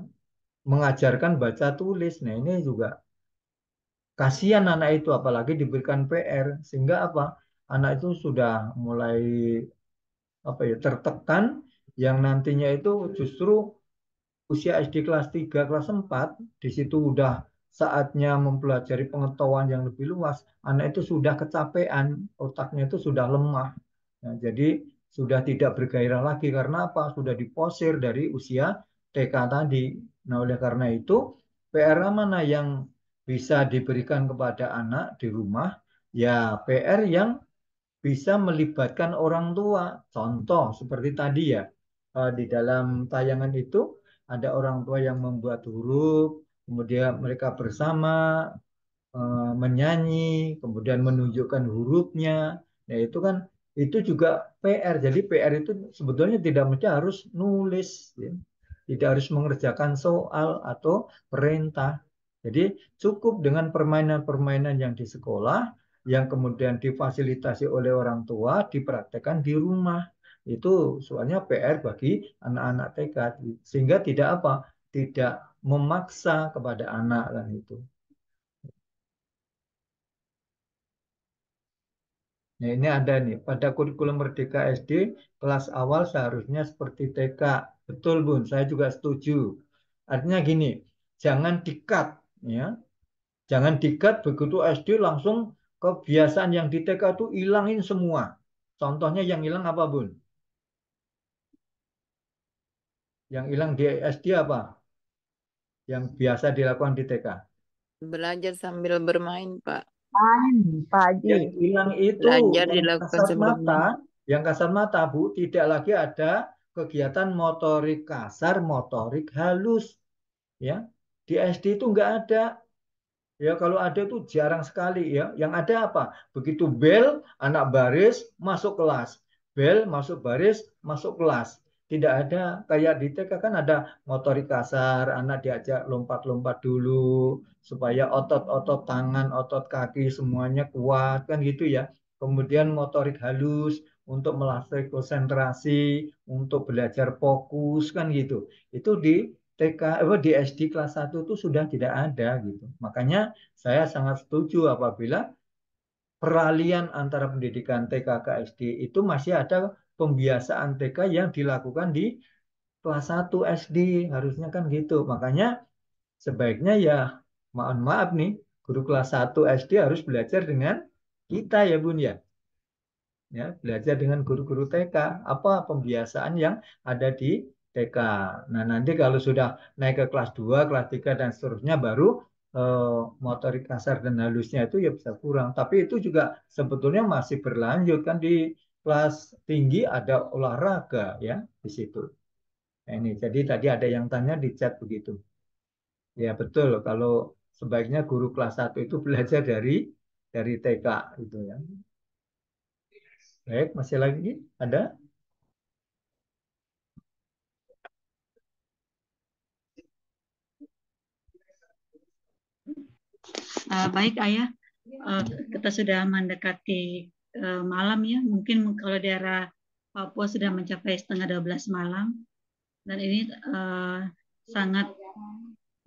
mengajarkan baca tulis nah ini juga kasihan anak itu apalagi diberikan PR sehingga apa anak itu sudah mulai apa ya tertekan yang nantinya itu justru usia SD kelas 3, kelas 4 di situ udah saatnya mempelajari pengetahuan yang lebih luas, anak itu sudah kecapean, otaknya itu sudah lemah. Nah, jadi sudah tidak bergairah lagi karena apa? Sudah diposir dari usia TK tadi. Nah, oleh karena itu PR mana yang bisa diberikan kepada anak di rumah? Ya, PR yang bisa melibatkan orang tua. Contoh seperti tadi ya, eh, di dalam tayangan itu ada orang tua yang membuat huruf, kemudian mereka bersama eh, menyanyi, kemudian menunjukkan hurufnya. Nah, itu kan itu juga PR. Jadi PR itu sebetulnya tidak mesti harus nulis, ya. tidak harus mengerjakan soal atau perintah. Jadi cukup dengan permainan-permainan yang di sekolah yang kemudian difasilitasi oleh orang tua dipraktekkan di rumah itu soalnya PR bagi anak-anak TK sehingga tidak apa tidak memaksa kepada anak kan itu Nah, ini ada nih, pada kurikulum Merdeka SD, kelas awal seharusnya seperti TK. Betul, Bun. Saya juga setuju. Artinya gini, jangan dikat ya. Jangan dikat begitu SD langsung kebiasaan yang di TK itu hilangin semua. Contohnya yang hilang apa, Bun? Yang hilang di SD apa? Yang biasa dilakukan di TK. Belajar sambil bermain, Pak. Main, Pak Yang hilang itu Belajar yang dilakukan kasar sebelumnya. mata, yang kasar mata, Bu, tidak lagi ada kegiatan motorik kasar, motorik halus. Ya, di SD itu nggak ada Ya, kalau ada itu jarang sekali ya. Yang ada apa? Begitu bel, anak baris masuk kelas. Bel masuk baris, masuk kelas. Tidak ada kayak di TK kan ada motorik kasar, anak diajak lompat-lompat dulu supaya otot-otot tangan, otot kaki semuanya kuat kan gitu ya. Kemudian motorik halus untuk melatih konsentrasi, untuk belajar fokus kan gitu. Itu di TK apa di SD kelas 1 itu sudah tidak ada gitu. Makanya saya sangat setuju apabila peralihan antara pendidikan TK ke SD itu masih ada pembiasaan TK yang dilakukan di kelas 1 SD harusnya kan gitu. Makanya sebaiknya ya mohon maaf nih guru kelas 1 SD harus belajar dengan kita ya Bun ya. Ya, belajar dengan guru-guru TK apa pembiasaan yang ada di TK. Nah, nanti kalau sudah naik ke kelas 2, kelas 3 dan seterusnya baru eh, motorik kasar dan halusnya itu ya bisa kurang. Tapi itu juga sebetulnya masih berlanjut kan di kelas tinggi ada olahraga ya di situ. Nah, ini jadi tadi ada yang tanya di chat begitu. Ya betul kalau sebaiknya guru kelas 1 itu belajar dari dari TK itu ya. Baik, masih lagi ada? Uh, baik Ayah, uh, kita sudah mendekati uh, malam ya. Mungkin kalau daerah Papua sudah mencapai setengah 12 malam. Dan ini uh, sangat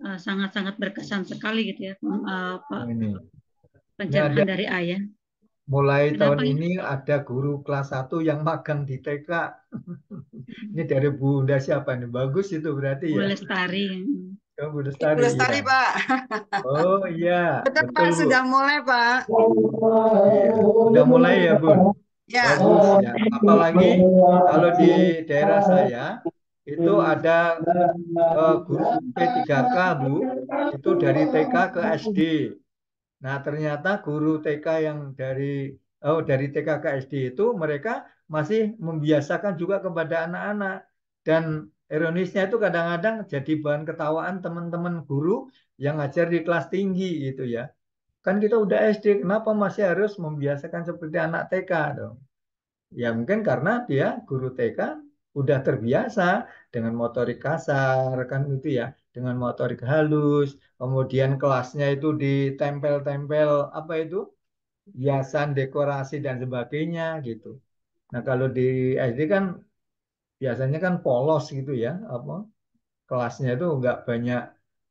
uh, sangat-sangat berkesan sekali gitu ya uh, Pak, pencerahan ada, dari Ayah. Mulai Kenapa tahun ini itu? ada guru kelas 1 yang magang di TK. ini dari Bunda siapa nih? Bagus itu berarti Bu ya. Lestari. Oh, Bu Lestari. Bu Lestari, ya. Pak. Oh, iya. Betul, Pak, sudah mulai, Pak. Iya. sudah mulai ya, Bu. Ya. Bagus, ya. Apalagi kalau di daerah saya itu ada uh, guru P3K, Bu. Itu dari TK ke SD. Nah, ternyata guru TK yang dari oh dari TK ke SD itu mereka masih membiasakan juga kepada anak-anak dan ironisnya itu kadang-kadang jadi bahan ketawaan teman-teman guru yang ngajar di kelas tinggi gitu ya. Kan kita udah SD, kenapa masih harus membiasakan seperti anak TK dong? Ya mungkin karena dia guru TK udah terbiasa dengan motorik kasar kan itu ya, dengan motorik halus, kemudian kelasnya itu ditempel-tempel apa itu? hiasan, dekorasi dan sebagainya gitu. Nah, kalau di SD kan biasanya kan polos gitu ya apa kelasnya itu nggak banyak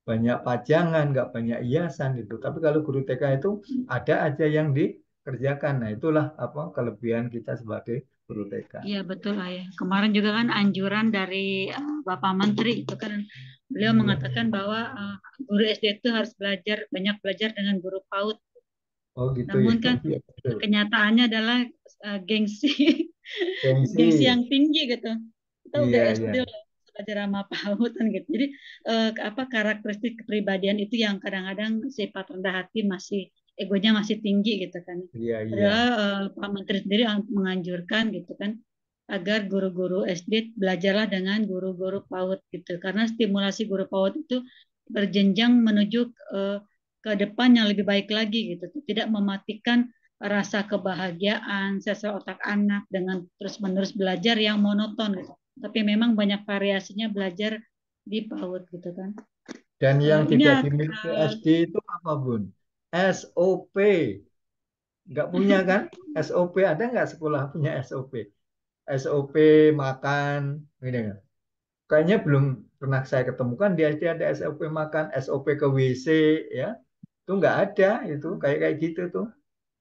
banyak pajangan nggak banyak hiasan gitu tapi kalau guru TK itu ada aja yang dikerjakan nah itulah apa kelebihan kita sebagai guru TK iya betul ayah kemarin juga kan anjuran dari eh, bapak menteri itu kan beliau mengatakan bahwa eh, guru SD itu harus belajar banyak belajar dengan guru PAUD Oh gitu. Namun ya. kan iya, kenyataannya adalah uh, gengsi. gengsi, gengsi yang tinggi gitu kita udah yeah, SD yeah. belajar sama PAUD gitu. Jadi uh, apa karakteristik kepribadian itu yang kadang-kadang sifat rendah hati masih egonya masih tinggi gitu kan. Iya, iya. Padahal eh, Pak Menteri sendiri menganjurkan gitu kan agar guru-guru SD belajarlah dengan guru-guru PAUD gitu karena stimulasi guru PAUD itu berjenjang menuju uh, ke depan yang lebih baik lagi gitu. Tidak mematikan rasa kebahagiaan sesuai otak anak dengan terus-menerus belajar yang monoton gitu tapi memang banyak variasinya belajar di PAUD gitu kan. Dan nah, yang tidak dimiliki SD itu apa bun? SOP. Nggak punya kan? SOP ada nggak sekolah punya SOP? SOP makan, gitu kan? Kayaknya belum pernah saya ketemukan di SD ada SOP makan, SOP ke WC, ya itu nggak ada itu kayak kayak gitu tuh.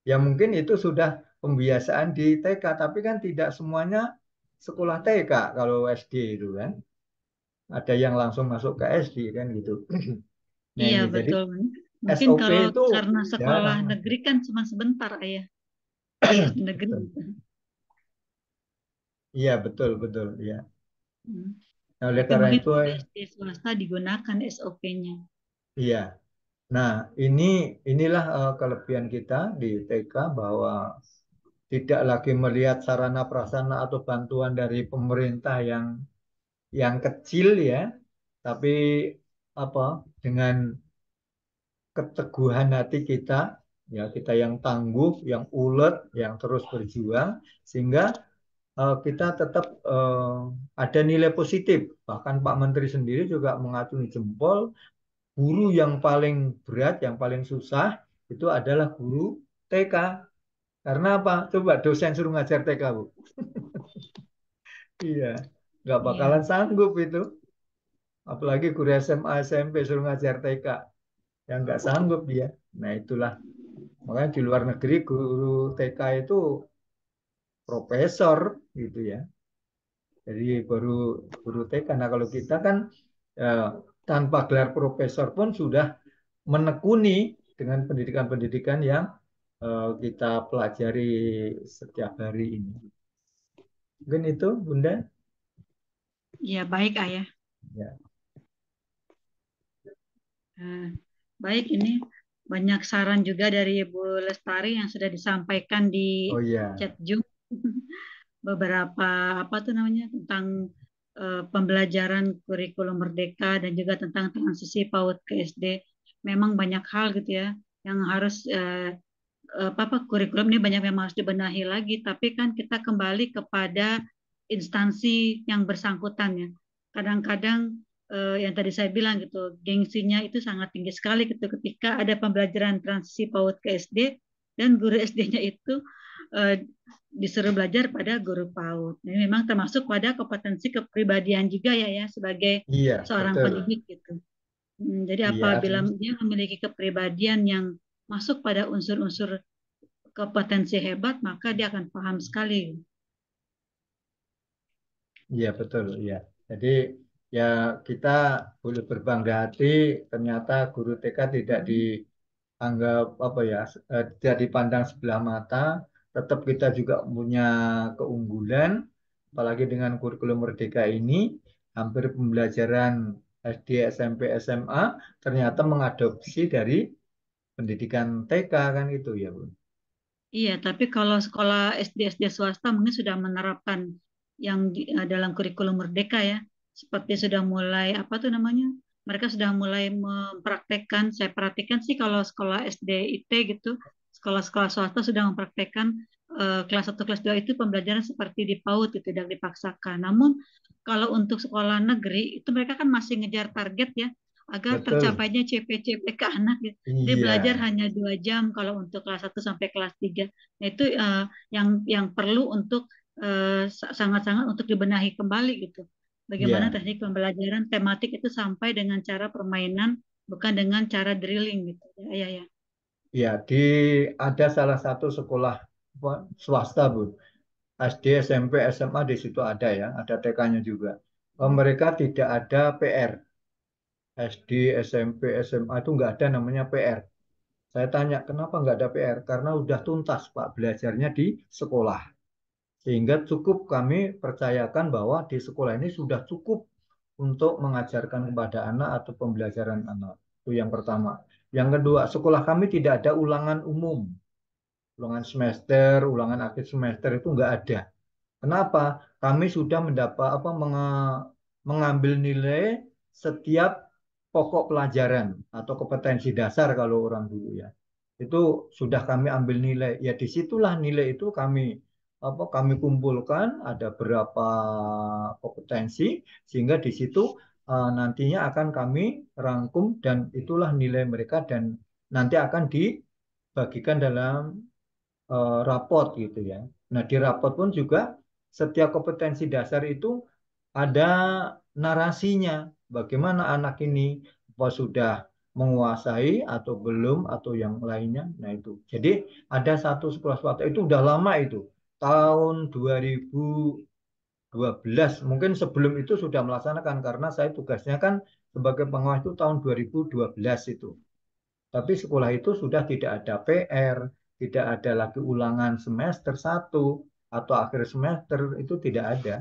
Ya mungkin itu sudah pembiasaan di TK, tapi kan tidak semuanya sekolah TK kalau SD itu kan. Ada yang langsung masuk ke SD kan gitu. Nah, iya, ini, betul. Mungkin SOP kalau itu, karena sekolah ya, negeri kan cuma sebentar, Ayah. Iya, negeri. Iya, betul, betul, ya. Nah, oleh karena itu eh, SD swasta digunakan SOP-nya. Iya. Nah, ini inilah uh, kelebihan kita di TK bahwa tidak lagi melihat sarana prasana atau bantuan dari pemerintah yang yang kecil ya, tapi apa dengan keteguhan hati kita ya kita yang tangguh, yang ulet, yang terus berjuang sehingga uh, kita tetap uh, ada nilai positif. Bahkan Pak Menteri sendiri juga mengacungi jempol guru yang paling berat, yang paling susah itu adalah guru TK karena apa? Coba dosen suruh ngajar TK, Bu. iya, nggak iya. bakalan sanggup itu. Apalagi guru SMA, SMP suruh ngajar TK. Yang nggak sanggup dia. Nah, itulah. Makanya di luar negeri guru TK itu profesor gitu ya. Jadi baru guru TK. Nah, kalau kita kan eh, tanpa gelar profesor pun sudah menekuni dengan pendidikan-pendidikan yang Eh, kita pelajari setiap hari ini. Mungkin itu, Bunda? Ya, baik, Ayah. Ya. Eh, baik, ini banyak saran juga dari Bu Lestari yang sudah disampaikan di oh, ya. chat Zoom. Beberapa, apa tuh namanya, tentang eh, pembelajaran kurikulum merdeka dan juga tentang transisi PAUD ke SD. Memang banyak hal gitu ya, yang harus uh, Eh, apa kurikulum ini banyak yang harus dibenahi lagi tapi kan kita kembali kepada instansi yang bersangkutan ya kadang-kadang eh, yang tadi saya bilang gitu gengsinya itu sangat tinggi sekali gitu ketika ada pembelajaran transisi PAUD ke SD dan guru SD-nya itu eh, disuruh belajar pada guru PAUD Ini memang termasuk pada kompetensi kepribadian juga ya ya sebagai iya, seorang betul. pendidik gitu hmm, jadi iya, apabila iya, dia memiliki kepribadian yang masuk pada unsur-unsur kepotensi hebat, maka dia akan paham sekali. Iya betul, ya. Jadi ya kita boleh berbangga hati ternyata guru TK tidak hmm. dianggap apa ya, eh, tidak dipandang sebelah mata, tetap kita juga punya keunggulan apalagi dengan kurikulum merdeka ini hampir pembelajaran SD, SMP, SMA ternyata mengadopsi dari pendidikan TK kan itu ya Bu. Iya, tapi kalau sekolah SD SD swasta mungkin sudah menerapkan yang di, eh, dalam kurikulum merdeka ya. Seperti sudah mulai apa tuh namanya? Mereka sudah mulai mempraktekkan. Saya perhatikan sih kalau sekolah SD IT gitu, sekolah-sekolah swasta sudah mempraktekkan eh, kelas 1 kelas 2 itu pembelajaran seperti di PAUD itu tidak dipaksakan. Namun kalau untuk sekolah negeri itu mereka kan masih ngejar target ya agar Betul. tercapainya CPCP ke anak ya. Iya. Dia belajar hanya dua jam kalau untuk kelas 1 sampai kelas 3. Nah, itu uh, yang yang perlu untuk eh, sangat-sangat uh, untuk dibenahi kembali gitu. Bagaimana yeah. teknik pembelajaran tematik itu sampai dengan cara permainan bukan dengan cara drilling gitu. Ya, ya, ya. Ya, di ada salah satu sekolah swasta, Bu. SD, SMP, SMA di situ ada ya, ada TK-nya juga. Oh, mereka tidak ada PR SD, SMP, SMA itu nggak ada namanya PR. Saya tanya, kenapa nggak ada PR? Karena udah tuntas, Pak, belajarnya di sekolah. Sehingga cukup kami percayakan bahwa di sekolah ini sudah cukup untuk mengajarkan kepada anak atau pembelajaran anak. Itu yang pertama. Yang kedua, sekolah kami tidak ada ulangan umum. Ulangan semester, ulangan akhir semester itu nggak ada. Kenapa? Kami sudah mendapat apa mengambil nilai setiap pokok pelajaran atau kompetensi dasar kalau orang dulu ya itu sudah kami ambil nilai ya disitulah nilai itu kami apa kami kumpulkan ada berapa kompetensi sehingga di situ uh, nantinya akan kami rangkum dan itulah nilai mereka dan nanti akan dibagikan dalam uh, rapot gitu ya. Nah di rapot pun juga setiap kompetensi dasar itu ada narasinya bagaimana anak ini apa sudah menguasai atau belum atau yang lainnya. Nah itu. Jadi ada satu sekolah swasta itu udah lama itu. Tahun 2012 mungkin sebelum itu sudah melaksanakan karena saya tugasnya kan sebagai pengawas itu tahun 2012 itu. Tapi sekolah itu sudah tidak ada PR, tidak ada lagi ulangan semester satu atau akhir semester itu tidak ada.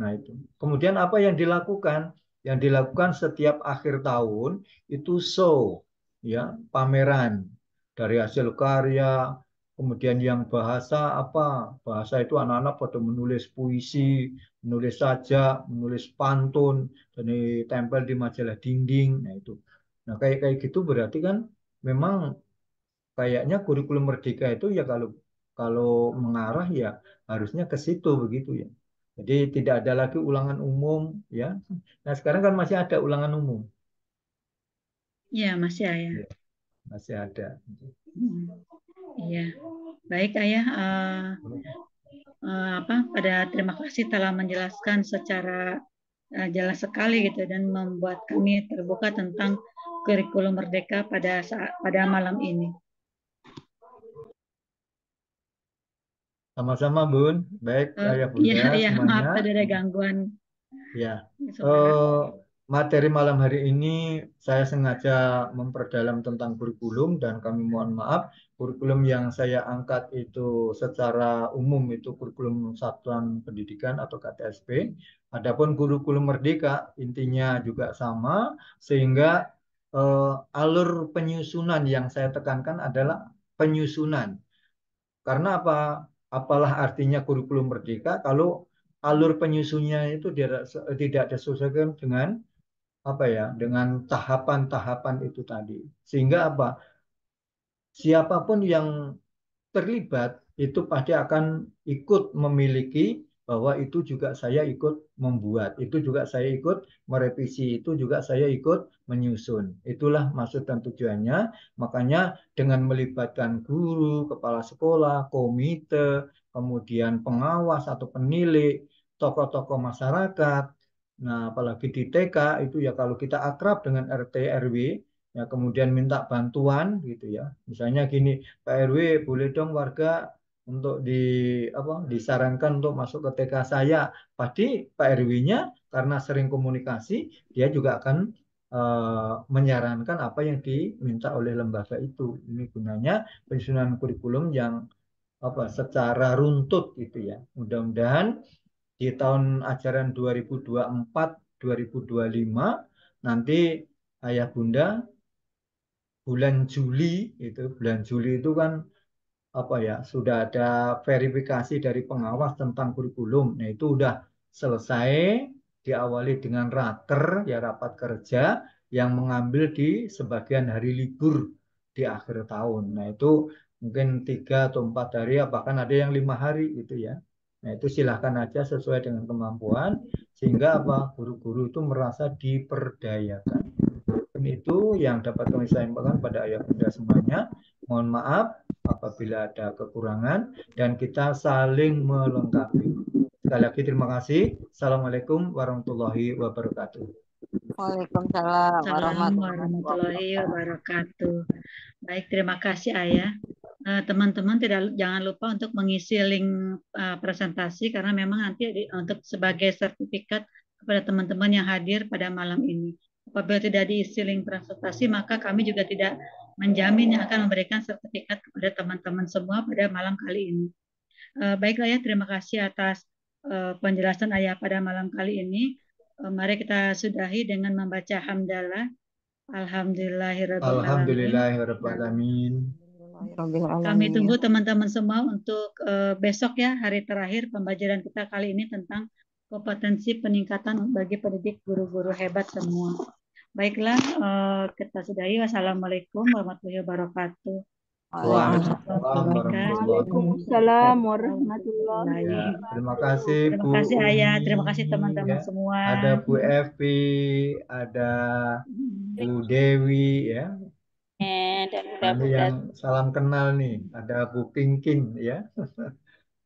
Nah itu. Kemudian apa yang dilakukan? yang dilakukan setiap akhir tahun itu show ya pameran dari hasil karya kemudian yang bahasa apa bahasa itu anak-anak pada menulis puisi menulis saja menulis pantun dan tempel di majalah dinding nah itu nah kayak kayak gitu berarti kan memang kayaknya kurikulum merdeka itu ya kalau kalau mengarah ya harusnya ke situ begitu ya jadi tidak ada lagi ulangan umum ya. Nah sekarang kan masih ada ulangan umum. Ya masih ada. Ya, masih ada. Iya. Hmm, iya. Baik ayah. Uh, uh, apa pada terima kasih telah menjelaskan secara uh, jelas sekali gitu dan membuat kami terbuka tentang kurikulum merdeka pada saat, pada malam ini. Sama-sama Bun. Baik, uh, eh, saya iya, Bunda. Iya, iya. Semuanya. Maaf ada gangguan. Ya. Uh, materi malam hari ini saya sengaja memperdalam tentang kurikulum dan kami mohon maaf kurikulum yang saya angkat itu secara umum itu kurikulum satuan pendidikan atau KTSP. Adapun kurikulum merdeka intinya juga sama sehingga uh, alur penyusunan yang saya tekankan adalah penyusunan. Karena apa? apalah artinya kurikulum merdeka kalau alur penyusunnya itu tidak disesuaikan dengan apa ya dengan tahapan-tahapan itu tadi sehingga apa siapapun yang terlibat itu pasti akan ikut memiliki bahwa itu juga saya ikut membuat, itu juga saya ikut merevisi, itu juga saya ikut menyusun. Itulah maksud dan tujuannya. Makanya dengan melibatkan guru, kepala sekolah, komite, kemudian pengawas atau penilik, tokoh-tokoh masyarakat, nah apalagi di TK itu ya kalau kita akrab dengan RT RW, ya kemudian minta bantuan gitu ya. Misalnya gini, Pak RW boleh dong warga untuk di apa disarankan untuk masuk ke TK saya pasti Pak RW-nya karena sering komunikasi dia juga akan uh, menyarankan apa yang diminta oleh lembaga itu ini gunanya penyusunan kurikulum yang apa secara runtut gitu ya mudah-mudahan di tahun ajaran 2024 2025 nanti ayah bunda bulan Juli itu bulan Juli itu kan apa ya sudah ada verifikasi dari pengawas tentang kurikulum. Nah itu sudah selesai diawali dengan raker ya rapat kerja yang mengambil di sebagian hari libur di akhir tahun. Nah itu mungkin tiga atau empat hari, bahkan ada yang lima hari itu ya. Nah itu silahkan aja sesuai dengan kemampuan sehingga apa guru-guru itu merasa diperdayakan. Dan itu yang dapat kami sampaikan pada ayah bunda semuanya. Mohon maaf apabila ada kekurangan dan kita saling melengkapi. Sekali lagi terima kasih. Assalamualaikum warahmatullahi wabarakatuh. Waalaikumsalam warahmatullahi wabarakatuh. Baik, terima kasih Ayah. Eh, teman-teman tidak jangan lupa untuk mengisi link eh, presentasi karena memang nanti untuk sebagai sertifikat kepada teman-teman yang hadir pada malam ini. Apabila tidak diisi link presentasi, maka kami juga tidak menjamin yang akan memberikan sertifikat kepada teman-teman semua pada malam kali ini. Eh, baiklah ya, terima kasih atas eh, penjelasan ayah pada malam kali ini. Eh, mari kita sudahi dengan membaca hamdalah. Alhamdulillahirrahmanirrahim. Kami tunggu teman-teman semua untuk besok ya hari terakhir pembelajaran kita kali ini tentang kompetensi peningkatan bagi pendidik guru-guru hebat semua. Baiklah, uh, kita sudahi. Wassalamualaikum warahmatullahi wabarakatuh. Waalaikumsalam warahmatullahi ya, wabarakatuh. Terima kasih Terima kasih Ayah, terima kasih teman-teman ya, semua. Ada Bu Evi, ada Bu Dewi ya. Eh, dan ada yang salam kenal nih, ada Bu Pingkin ya.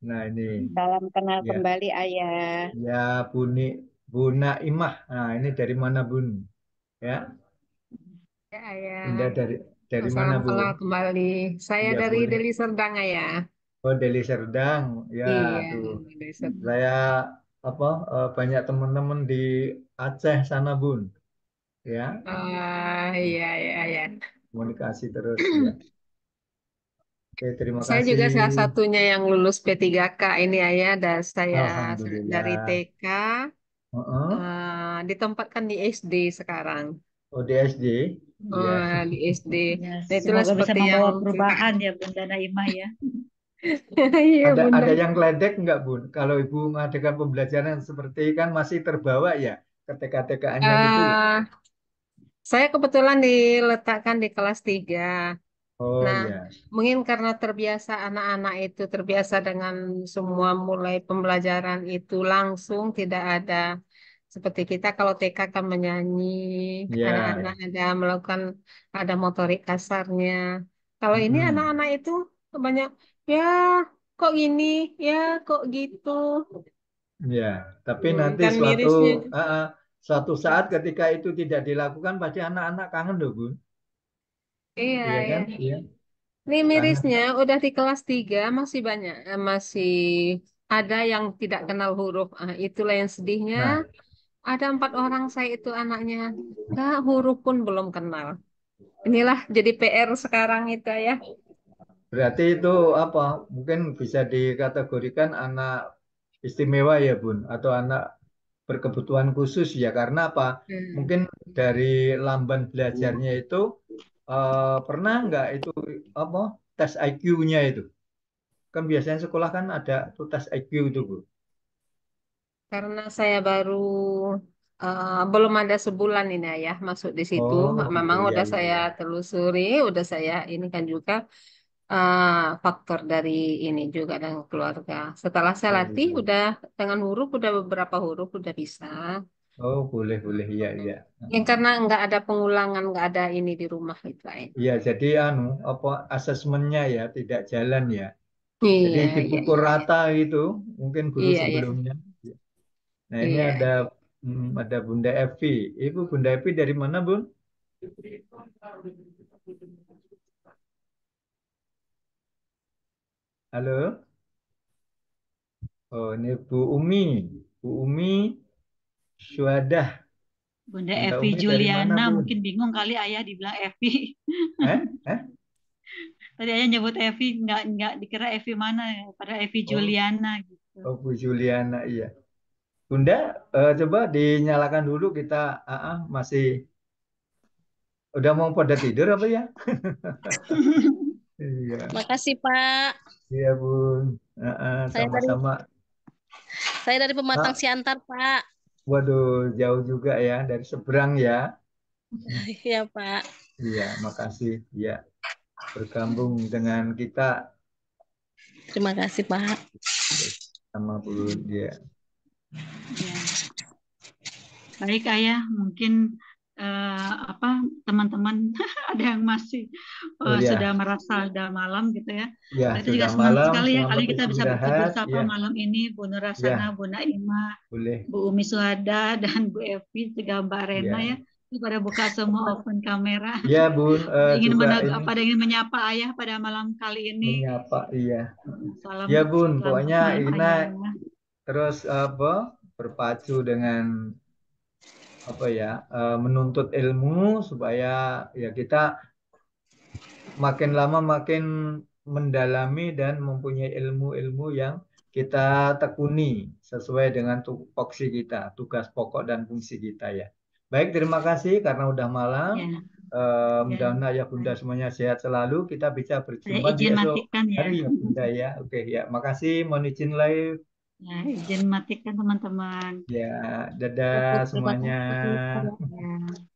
nah ini. Salam kenal ya. kembali Ayah. Ya Bu Ni, Bu Naimah. Nah ini dari mana Bun? Ya. Ya, ayah. Indah dari dari Salam mana Bu? kembali. Saya ya, dari boleh. Deli Serdang ya. Oh Deli Serdang, ya. Iya, tuh. Serdang. Saya apa eh, banyak teman-teman di Aceh sana Bun, ya. Uh, iya iya iya. Komunikasi terus. ya. Oke, terima Saya kasih. juga salah satunya yang lulus P3K ini Ayah, ya. dan saya dari TK. Uh-uh. Uh, ah, Nah, ditempatkan di SD sekarang. Oh, di SD? Oh, ya. di SD. Ya, nah, itulah semoga seperti bisa membawa yang perubahan kita... ya Bunda Naima ya. ya ada, Bunda. ada yang ledek nggak, Bun? Kalau Ibu mengadakan pembelajaran seperti kan masih terbawa ya ketika tka uh, gitu. Ya? Ah, saya kebetulan diletakkan di kelas 3. Oh, nah, ya. mungkin karena terbiasa anak-anak itu terbiasa dengan semua mulai pembelajaran itu langsung tidak ada seperti kita kalau TK kan menyanyi, iya. anak-anak ada melakukan ada motorik kasarnya. Kalau ini mm anak-anak itu banyak ya kok ini ya kok gitu. Ya, tapi Hmm, nanti satu kan suatu mirisnya. uh, suatu saat ketika itu tidak dilakukan pasti anak-anak kangen loh, Bun. Iya, Iya kan? Iya, Ini iya. kangen. mirisnya udah di kelas 3 masih banyak eh, masih ada yang tidak kenal huruf. Ah, itulah yang sedihnya. Nah, ada empat orang saya itu anaknya nggak huruf pun belum kenal inilah jadi PR sekarang itu ya berarti itu apa mungkin bisa dikategorikan anak istimewa ya Bun atau anak berkebutuhan khusus ya karena apa hmm. mungkin dari lamban belajarnya itu uh, pernah nggak itu apa tes IQ-nya itu kan biasanya sekolah kan ada tuh tes IQ itu Bu karena saya baru eh, belum ada sebulan ini ya masuk di situ. Oh, gitu, Memang iya, udah iya. saya telusuri, udah saya ini kan juga eh, faktor dari ini juga dan keluarga. Setelah saya iya, latih, iya. udah dengan huruf udah beberapa huruf udah bisa. Oh, boleh, boleh. Iya, iya. Yang karena nggak ada pengulangan, nggak ada ini di rumah itu lain. Iya, jadi anu, apa asesmennya ya tidak jalan ya. Iya, iya, dipukul iya, iya, rata itu mungkin guru iya, iya. sebelumnya. Nah ini yeah. ada hmm, ada Bunda Evi. Ibu Bunda Evi dari mana Bun? Halo? Oh ini Bu Umi. Bu Umi Syuadah. Bunda, Evi Juliana mana, mungkin bingung kali ayah dibilang Evi. Eh? Eh? Tadi ayah nyebut Evi nggak nggak dikira Evi mana ya, Pada Evi oh. Juliana gitu. Oh Bu Juliana iya. Bunda, uh, coba dinyalakan dulu kita uh, uh, masih udah mau pada tidur apa ya? iya. Makasih Pak. Iya Bun. Ah, sama sama-sama. Saya, saya dari Pematang ah. Siantar Pak. Waduh, jauh juga ya dari seberang ya. Iya Pak. Iya, makasih. ya bergabung dengan kita. Terima kasih Pak. Sama Bu, ya. Ya. Baik ayah, mungkin uh, apa teman-teman ada yang masih uh, oh, ya. sudah merasa sudah malam gitu ya. ya Itu juga senang malam, sekali ya kali kita bisa bersama ya. malam ini Bu Nurasana, ya. Bu Naima, Boleh. Bu Umi Suhada dan Bu Evi juga Mbak Rena iya. ya. ya pada buka semua open kamera. Iya, Bu. Uh, ingin menag- pada ingin menyapa ayah pada malam kali ini. Menyapa, iya. Salam. Iya, Bun. Pokoknya Ina terus apa berpacu dengan apa ya e, menuntut ilmu supaya ya kita makin lama makin mendalami dan mempunyai ilmu-ilmu yang kita tekuni sesuai dengan tupoksi kita, tugas pokok dan fungsi kita ya. Baik, terima kasih karena udah malam. Ya. Uh, mudah-mudahan ya. ya bunda semuanya sehat selalu. Kita bisa berjumpa besok. ya. hari ya bunda ya. Oke ya, makasih. monicin live. Nah, izin matikan teman-teman. Ya, dadah Dapat semuanya. kasih.